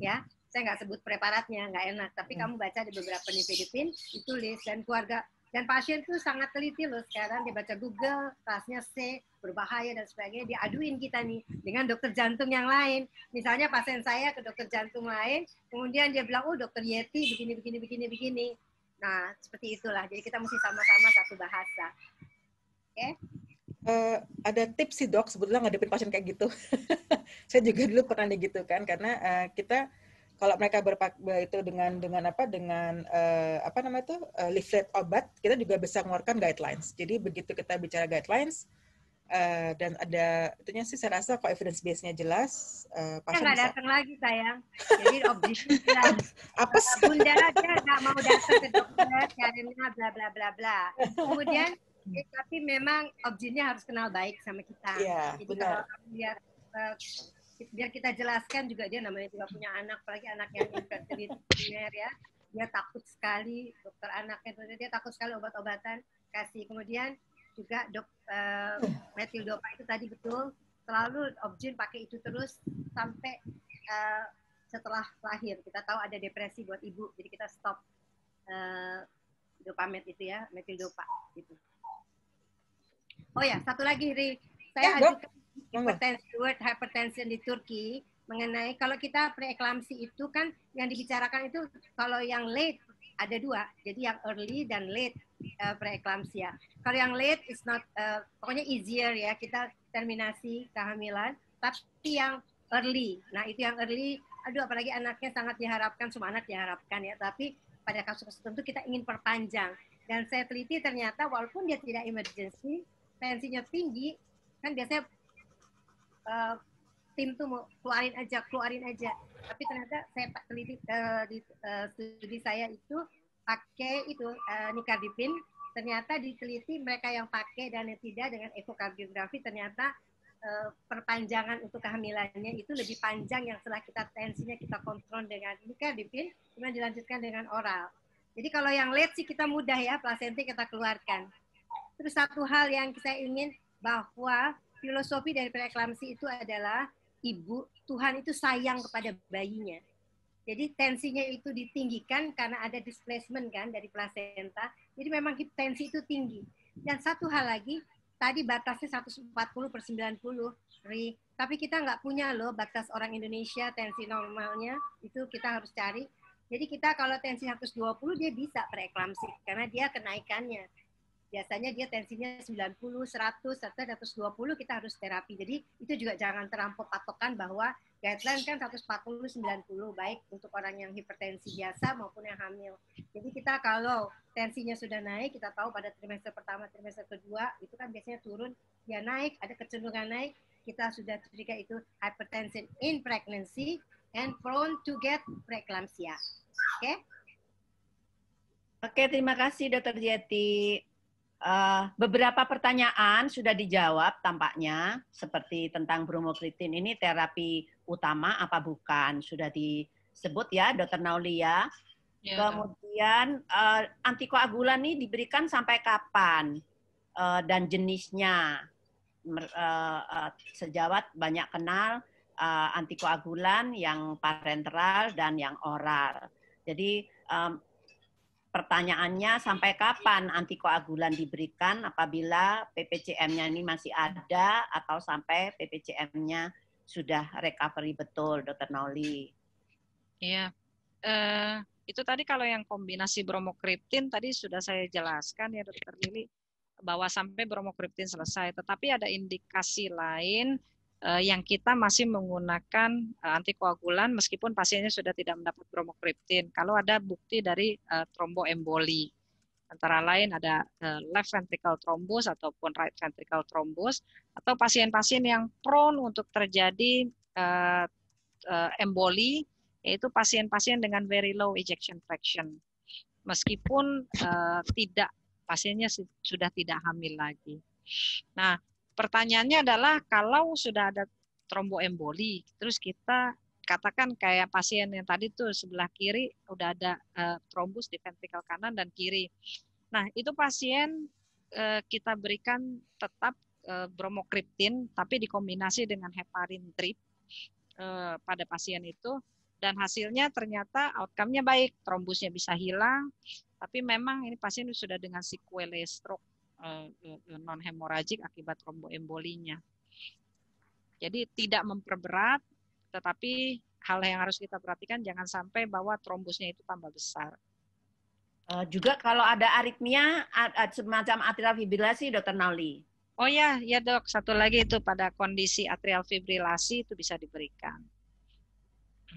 Ya, saya nggak sebut preparatnya, nggak enak. Tapi hmm. kamu baca di beberapa nifedipin ditulis dan keluarga dan pasien itu sangat teliti loh sekarang dia baca Google, kelasnya C, berbahaya dan sebagainya, diaduin kita nih dengan dokter jantung yang lain. Misalnya pasien saya ke dokter jantung lain, kemudian dia bilang, oh dokter Yeti begini, begini, begini, begini. Nah, seperti itulah. Jadi kita mesti sama-sama satu bahasa. Oke? Okay? Uh, eh, ada tips sih dok sebetulnya ngadepin pasien kayak gitu. saya juga dulu pernah gitu kan, karena uh, kita kalau mereka berpakai itu dengan dengan apa dengan uh, apa namanya itu uh, eh, leaflet obat kita juga bisa mengeluarkan guidelines jadi begitu kita bicara guidelines uh, dan ada tentunya sih saya rasa kok evidence base nya jelas uh, pasien nggak datang lagi sayang jadi objeksi apa bunda aja nggak mau datang ke dokter karena bla bla bla bla kemudian eh, tapi memang objeknya harus kenal baik sama kita. Iya, Jadi benar. Kalau lihat uh, biar kita jelaskan juga dia namanya juga punya anak apalagi anak yang infantiner ya dia takut sekali dokter anaknya dia takut sekali obat-obatan kasih kemudian juga dok uh, eh, dopa itu tadi betul selalu objin pakai itu terus sampai uh, setelah lahir kita tahu ada depresi buat ibu jadi kita stop uh, eh, dopamet itu ya metil dopa gitu oh ya satu lagi Ri saya ya, ajukan hipertensi word Hypertension di Turki mengenai kalau kita preeklamsi itu kan yang dibicarakan itu kalau yang late ada dua, jadi yang early dan late uh, preeklamsia. Kalau yang late is not uh, pokoknya easier ya kita terminasi kehamilan, tapi yang early. Nah, itu yang early aduh apalagi anaknya sangat diharapkan semua anak diharapkan ya, tapi pada kasus tertentu kita ingin perpanjang. Dan saya teliti ternyata walaupun dia tidak emergency, tensinya tinggi, kan biasanya Eh, tim tuh mau keluarin aja keluarin aja tapi ternyata saya teliti uh, di uh, studi saya itu pakai itu uh, nikardipin ternyata diteliti mereka yang pakai dan yang tidak dengan ekokardiografi ternyata uh, perpanjangan untuk kehamilannya itu lebih panjang yang setelah kita tensinya kita kontrol dengan nikardipin kemudian dilanjutkan dengan oral jadi kalau yang late sih kita mudah ya plasenta kita keluarkan terus satu hal yang saya ingin bahwa filosofi dari preeklamsi itu adalah ibu Tuhan itu sayang kepada bayinya. Jadi tensinya itu ditinggikan karena ada displacement kan dari plasenta. Jadi memang tensi itu tinggi. Dan satu hal lagi, tadi batasnya 140 per 90, Ri. Tapi kita nggak punya loh batas orang Indonesia tensi normalnya. Itu kita harus cari. Jadi kita kalau tensi 120 dia bisa preeklamsi karena dia kenaikannya biasanya dia tensinya 90, 100, 120 kita harus terapi. Jadi itu juga jangan terampok patokan bahwa guideline kan 140, 90 baik untuk orang yang hipertensi biasa maupun yang hamil. Jadi kita kalau tensinya sudah naik, kita tahu pada trimester pertama, trimester kedua itu kan biasanya turun, dia naik, ada kecenderungan naik, kita sudah curiga itu hypertension in pregnancy and prone to get preeclampsia. Oke? Okay? Oke, terima kasih Dokter Jati. Uh, beberapa pertanyaan sudah dijawab tampaknya seperti tentang bromoklitin ini terapi utama apa bukan sudah disebut ya Dokter Naulia. Ya. Kemudian uh, antikoagulan ini diberikan sampai kapan uh, dan jenisnya uh, uh, sejawat banyak kenal uh, antikoagulan yang parenteral dan yang oral. Jadi um, pertanyaannya sampai kapan antikoagulan diberikan apabila PPCM-nya ini masih ada atau sampai PPCM-nya sudah recovery betul, Dokter Noli? Iya, uh, itu tadi kalau yang kombinasi bromokriptin tadi sudah saya jelaskan ya Dokter Lili bahwa sampai bromokriptin selesai, tetapi ada indikasi lain Eh, yang kita masih menggunakan eh, antikoagulan meskipun pasiennya sudah tidak mendapat bromokriptin kalau ada bukti dari eh, tromboemboli antara lain ada left ventricle thrombus ataupun right ventricle thrombus atau pasien-pasien yang prone untuk terjadi emboli yaitu pasien-pasien dengan very low ejection fraction meskipun tidak pasiennya sudah tidak hamil lagi. Nah, Pertanyaannya adalah kalau sudah ada tromboemboli, terus kita katakan kayak pasien yang tadi tuh sebelah kiri udah ada uh, trombus di ventrikel kanan dan kiri. Nah, itu pasien uh, kita berikan tetap uh, bromokriptin tapi dikombinasi dengan heparin drip uh, pada pasien itu dan hasilnya ternyata outcome-nya baik, trombusnya bisa hilang, tapi memang ini pasien sudah dengan sequelae stroke Eh, eh, eh, non hemoragik akibat tromboembolinya. Jadi tidak memperberat, tetapi hal yang harus kita perhatikan jangan sampai bahwa trombosnya itu tambah besar. juga kalau ada aritmia semacam atrial fibrilasi, Dokter Nauli. Oh ya, ya dok. Satu lagi itu pada kondisi atrial fibrilasi itu bisa diberikan.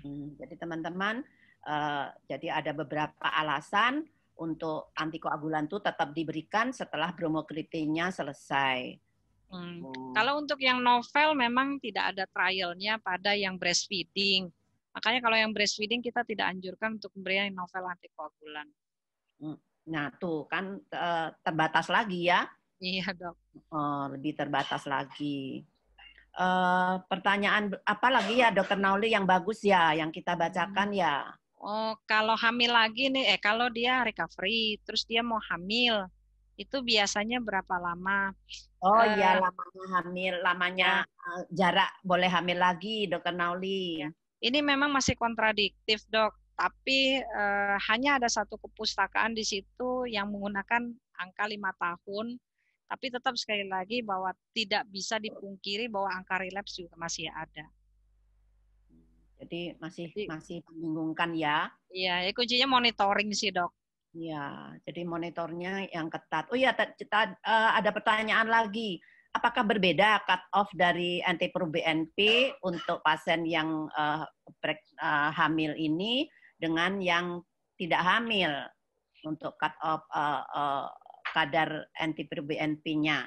Hmm, jadi teman-teman, uh, jadi ada beberapa alasan untuk antikoagulan itu tetap diberikan setelah bromokritinnya selesai. Hmm. Hmm. Kalau untuk yang novel memang tidak ada trialnya pada yang breastfeeding. Makanya kalau yang breastfeeding kita tidak anjurkan untuk memberikan novel antikoagulan. Hmm. Nah tuh kan eh, terbatas lagi ya. Iya dok. Oh, lebih terbatas lagi. Uh, pertanyaan apa lagi ya dokter Nauli yang bagus ya yang kita bacakan hmm. ya oh, kalau hamil lagi nih, eh kalau dia recovery, terus dia mau hamil, itu biasanya berapa lama? Oh uh, ya lamanya hamil, lamanya uh, jarak boleh hamil lagi, dokter Nauli. Ya. Ini memang masih kontradiktif dok, tapi uh, hanya ada satu kepustakaan di situ yang menggunakan angka lima tahun. Tapi tetap sekali lagi bahwa tidak bisa dipungkiri bahwa angka relaps juga masih ada. Jadi masih jadi, masih membingungkan ya. Iya, ya kuncinya monitoring sih, Dok. Iya, jadi monitornya yang ketat. Oh iya, kita uh, eh, ada pertanyaan lagi. Apakah berbeda cut off dari anti-pro BNP untuk pasien yang uh, eh, pre, uh, eh, hamil ini dengan yang tidak hamil untuk cut off uh, uh, kadar anti-pro BNP-nya?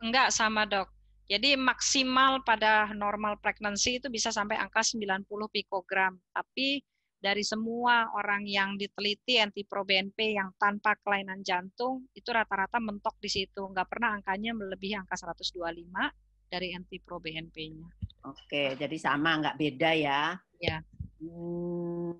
Enggak, sama dok. Jadi maksimal pada normal pregnancy itu bisa sampai angka 90 pikogram. Tapi dari semua orang yang diteliti anti-proBNP yang tanpa kelainan jantung itu rata-rata mentok di situ. Nggak pernah angkanya melebihi angka 125 dari anti probnp nya Oke, jadi sama nggak beda ya? Ya. Hmm,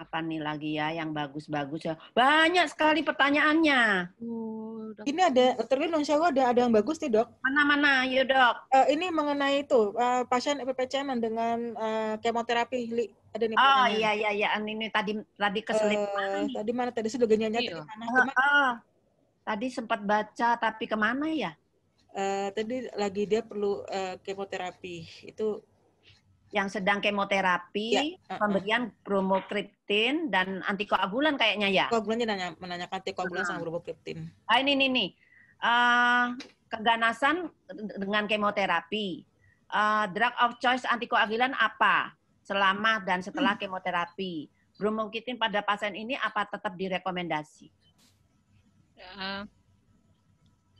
apa nih lagi ya yang bagus-bagus ya? Banyak sekali pertanyaannya. Hmm dok. Ini ada terlihat insya Allah ada ada yang bagus nih dok. Mana mana, yuk dok. Uh, ini mengenai itu uh, pasien EPPCM dengan uh, kemoterapi Li. Ada nih. Oh iya iya iya ini tadi tadi keselip uh, Tadi mana tadi sudah genyanyi iya. tadi mana? Uh, tadi sempat baca tapi kemana ya? Uh, tadi lagi dia perlu uh, kemoterapi itu yang sedang kemoterapi, ya. pemberian bromokriptin dan antikoagulan kayaknya ya. Koagulan nanya, menanyakan antikoagulan uh. sama ah. bromokriptin. Ah ini ini nih. Ah, uh, keganasan dengan kemoterapi. Uh, drug of choice antikoagulan apa selama dan setelah hmm. kemoterapi? Bromokriptin pada pasien ini apa tetap direkomendasi? Uh,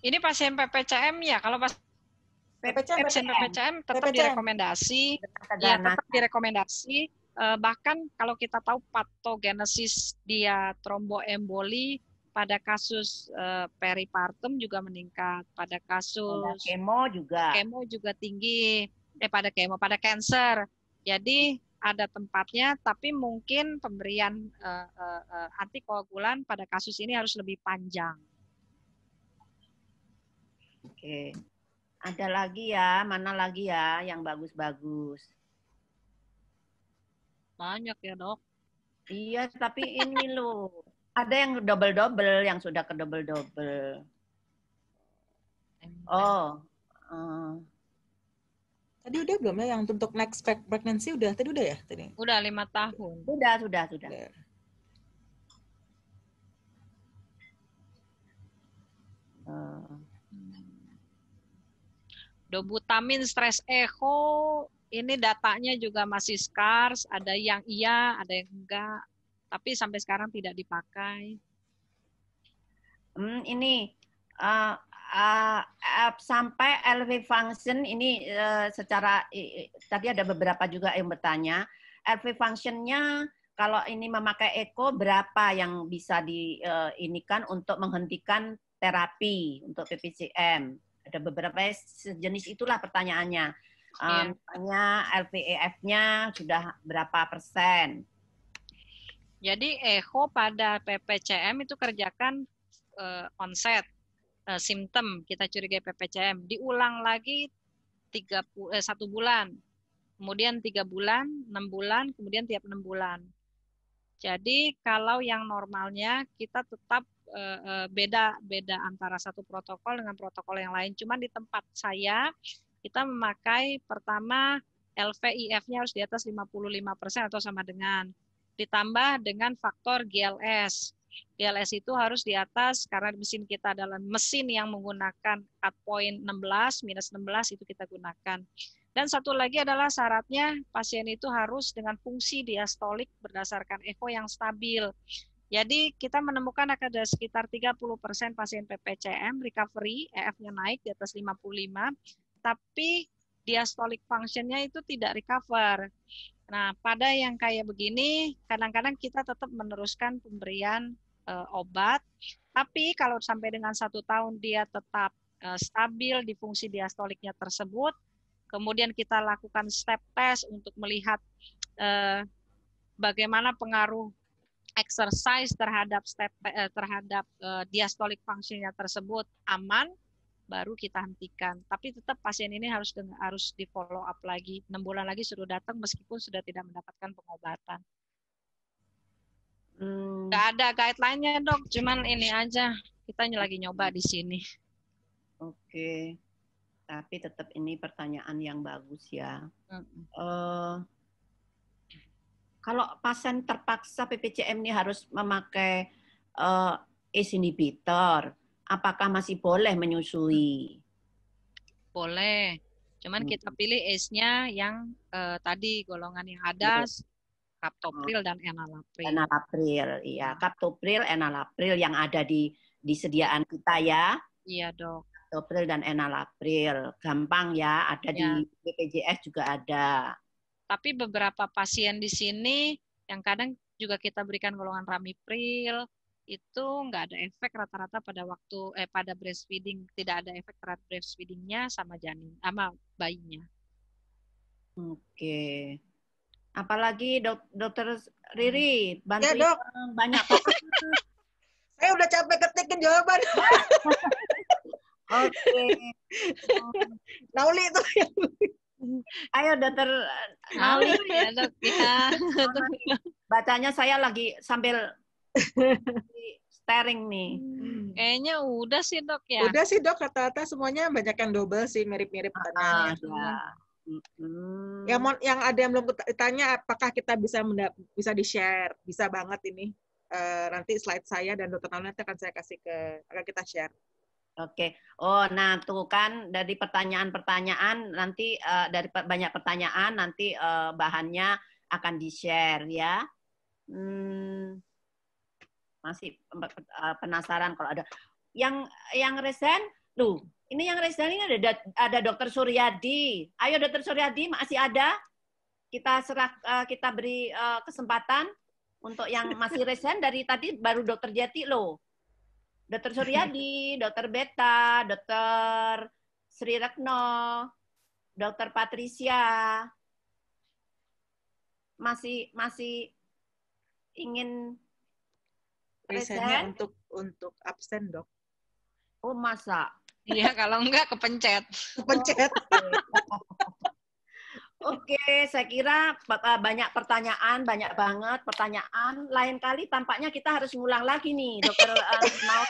ini pasien PPCM ya. Kalau pasien PPCM, PPCM, PPCM tetap PPCM. direkomendasi, ya tetap direkomendasi. Uh, bahkan kalau kita tahu patogenesis dia tromboemboli pada kasus uh, peripartum juga meningkat, pada kasus pada kemo juga. Kemo juga tinggi. Eh pada kemo, pada cancer. Jadi ada tempatnya tapi mungkin pemberian uh, uh, uh, antikoagulan pada kasus ini harus lebih panjang. Oke. Okay. Ada lagi ya, mana lagi ya yang bagus-bagus? Banyak ya dok. Iya, tapi ini loh. Ada yang double-double, yang sudah ke double-double. Oh. Uh. Tadi udah belum ya yang untuk next pregnancy udah tadi udah ya tadi? Udah lima tahun. Udah sudah sudah. sudah. Dobutamin stres echo ini datanya juga masih scars ada yang iya, ada yang enggak, tapi sampai sekarang tidak dipakai. Hmm, ini uh, uh, uh, sampai LV function ini uh, secara i, tadi ada beberapa juga yang bertanya LV functionnya kalau ini memakai echo berapa yang bisa di uh, kan untuk menghentikan terapi untuk PPCM? Ada beberapa jenis itulah pertanyaannya. Um, iya. yeah. LPEF-nya sudah berapa persen? Jadi echo pada PPCM itu kerjakan uh, onset uh, simptom kita curigai PPCM diulang lagi tiga eh, satu bulan kemudian tiga bulan enam bulan kemudian tiap enam bulan jadi kalau yang normalnya kita tetap Eh, eh, beda beda antara satu protokol dengan protokol yang lain. Cuman di tempat saya kita memakai pertama LVIF-nya harus di atas 55% atau sama dengan ditambah dengan faktor GLS. GLS itu harus di atas karena mesin kita adalah mesin yang menggunakan cut point 16 minus 16 itu kita gunakan. Dan satu lagi adalah syaratnya pasien itu harus dengan fungsi diastolik berdasarkan echo yang stabil. Jadi kita menemukan ada sekitar 30% pasien PPCM recovery, EF-nya naik di atas 55, tapi diastolic function-nya itu tidak recover. Nah, pada yang kayak begini, kadang-kadang kita tetap meneruskan pemberian e, obat, tapi kalau sampai dengan satu tahun dia tetap e, stabil di fungsi diastoliknya tersebut, kemudian kita lakukan step test untuk melihat e, bagaimana pengaruh exercise terhadap step eh, terhadap eh, diastolic fungsinya tersebut aman baru kita hentikan. Tapi tetap pasien ini harus harus di follow up lagi. 6 bulan lagi suruh datang meskipun sudah tidak mendapatkan pengobatan. Hmm. ada guideline-nya dok, cuman ini aja kita lagi nyoba di sini. Oke, okay. tapi tetap ini pertanyaan yang bagus ya. Hmm. Uh, kalau pasien terpaksa PPCM ini harus memakai uh, ACE inhibitor, apakah masih boleh menyusui? Boleh. Cuman hmm. kita pilih ACE-nya yang uh, tadi golongan yang ada captopril dan enalapril. Enalapril, iya. Captopril, enalapril yang ada di di sediaan kita ya. Iya, Dok. Captopril dan enalapril. Gampang ya, ada ya. di BPJS iya. juga ada. Tapi beberapa pasien di sini yang kadang juga kita berikan golongan ramipril itu nggak ada efek rata-rata pada waktu eh pada breastfeeding tidak ada efek terhadap breastfeedingnya sama janin sama bayinya. Oke. Apalagi dok, dokter Riri hmm. bantu ya, dok. banyak. Saya udah capek ketikin jawaban. Oke. Okay. Nauli itu yang Ayo dokter Nali eh, ya, ya dok ya. Bacanya saya lagi sambil staring nih. Hmm, kayaknya udah sih dok ya. Udah sih dok kata kata semuanya banyak yang double sih mirip-mirip pertanyaannya. ah, ya. hmm. Yang mau yang ada yang belum tanya apakah kita bisa bisa di share bisa banget ini uh, nanti slide saya dan dokter Nali nanti akan saya kasih ke akan kita share. Oke, oh nah tuh kan dari pertanyaan-pertanyaan nanti uh, dari banyak pertanyaan nanti uh, bahannya akan di share ya. Hmm, masih eh, penasaran kalau ada yang yang resen, tuh ini yang resen ini ada ada Dokter Suryadi. Ayo Dokter Suryadi masih ada? Kita serah uh, kita beri uh, kesempatan untuk yang masih resen dari tadi baru Dokter Jati loh. Dokter Suryadi, Dokter Beta, Dokter Sri Rekno, Dokter Patricia masih masih ingin present untuk untuk absen dok. Oh masa? Iya kalau enggak kepencet. Kepencet. Oh, okay. Oke, saya kira eh, banyak pertanyaan, banyak banget pertanyaan. Lain kali tampaknya kita harus ngulang lagi nih, dokter uh,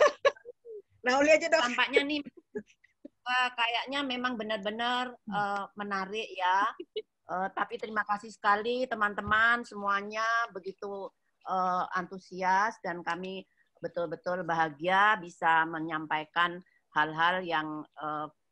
Nauli aja dok. Tampaknya nih eh, kayaknya memang benar-benar hmm. menarik ya. tapi terima kasih sekali teman-teman semuanya begitu antusias dan kami betul-betul bahagia bisa menyampaikan hal-hal yang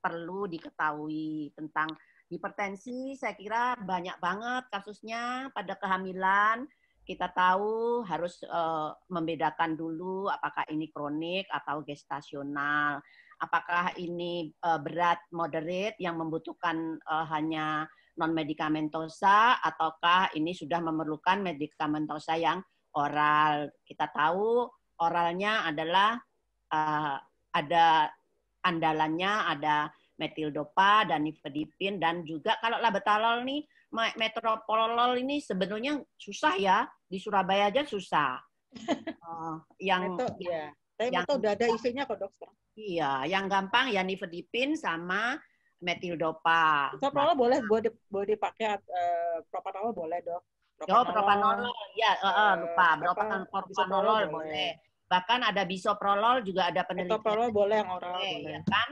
perlu diketahui tentang Hipertensi saya kira banyak banget kasusnya pada kehamilan. Kita tahu harus uh, membedakan dulu apakah ini kronik atau gestasional. Apakah ini uh, berat moderate yang membutuhkan uh, hanya non medikamentosa ataukah ini sudah memerlukan medikamentosa yang oral. Kita tahu oralnya adalah uh, ada andalannya ada metildopa, dan nifedipin dan juga kalau labetalol nih metropolol ini sebenarnya susah ya di Surabaya aja susah. Uh, yang Meto, ya. Tapi yang, udah ada isinya kok dokter. Iya, yang gampang ya nifedipin sama metildopa. Propanol nah. boleh boleh boleh dipakai uh, propanol boleh dok. oh, propanol ya uh, uh, lupa propanol, propanol iya, eh, boleh. boleh. Bahkan ada bisoprolol juga ada penelitian. Bisoprolol boleh yang oral boleh. Ya kan?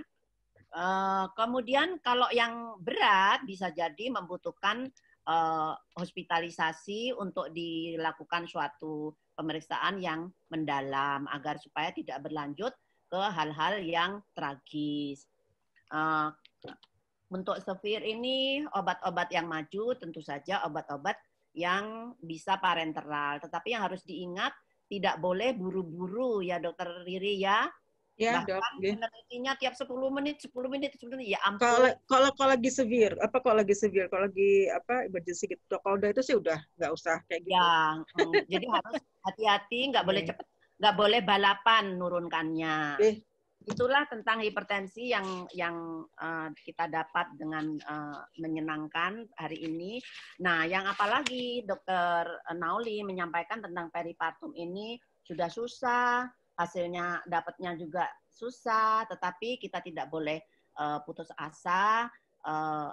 Eh, kemudian kalau yang berat bisa jadi membutuhkan eh, hospitalisasi untuk dilakukan suatu pemeriksaan yang mendalam agar supaya tidak berlanjut ke hal-hal yang tragis. Eh, untuk severe ini obat-obat yang maju tentu saja obat-obat yang bisa parenteral, tetapi yang harus diingat tidak boleh buru-buru ya dokter Riri ya Ya, Bahkan dok, ya. tiap 10 menit, 10 menit, 10 menit, ya ampun. Kalau kalau lagi severe, apa kalau lagi severe, kalau lagi apa emergency gitu, kalau udah itu sih udah nggak usah kayak gitu. Ya, mm, jadi harus hati-hati, nggak boleh cepat, nggak boleh balapan nurunkannya. Eh. Itulah tentang hipertensi yang yang uh, kita dapat dengan uh, menyenangkan hari ini. Nah, yang apalagi Dokter Nauli menyampaikan tentang peripartum ini sudah susah, hasilnya dapatnya juga susah, tetapi kita tidak boleh uh, putus asa. Uh,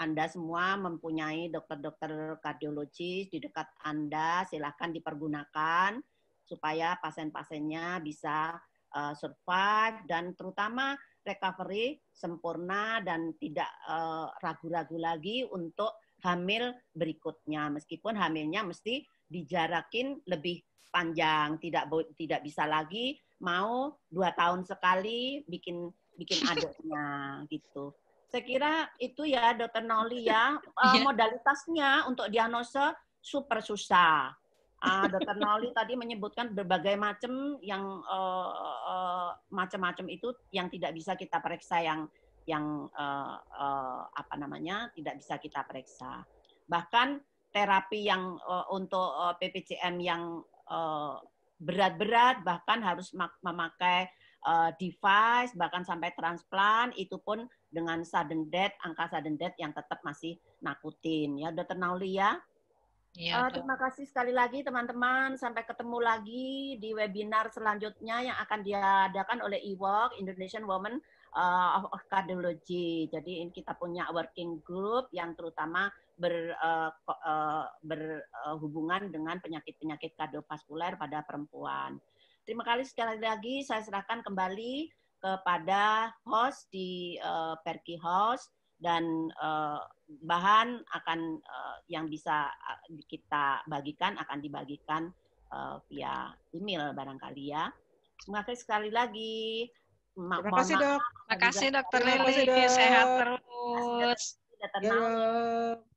anda semua mempunyai dokter-dokter kardiologis di dekat Anda, silakan dipergunakan supaya pasien-pasiennya bisa uh, survive dan terutama recovery sempurna dan tidak ragu-ragu uh, ragu -ragu lagi untuk hamil berikutnya. Meskipun hamilnya mesti dijarakin lebih panjang, tidak tidak bisa lagi mau dua tahun sekali bikin bikin aduknya gitu. Saya kira itu ya Dokter Noli ya uh, modalitasnya untuk diagnosa super susah. Uh, Dokter Noli tadi menyebutkan berbagai macam yang uh, uh, macam-macam itu yang tidak bisa kita periksa yang yang uh, uh, apa namanya tidak bisa kita periksa. Bahkan terapi yang uh, untuk uh, eh, PPJM yang berat eh, berat-berat bahkan harus memakai uh, device bahkan sampai transplant itu pun dengan sudden death angka sudden death yang tetap masih nakutin ya Dr. Nauli ya. Ya, uh, terima kasih sekali lagi teman-teman. Sampai ketemu lagi di webinar selanjutnya yang akan diadakan oleh EWOC Indonesian Women of Cardiology. Jadi kita punya working group yang terutama ber, uh, uh, berhubungan dengan penyakit-penyakit kardiovaskuler pada perempuan. Terima kasih sekali lagi saya serahkan kembali kepada host di uh, Perki House dan uh, bahan akan uh, yang bisa kita bagikan akan dibagikan uh, via email barangkali ya. Terima kasih sekali lagi. Ma Terima kasih, Dok. Terima kasih, Dokter Lili. Sehat terus. Terima kasih,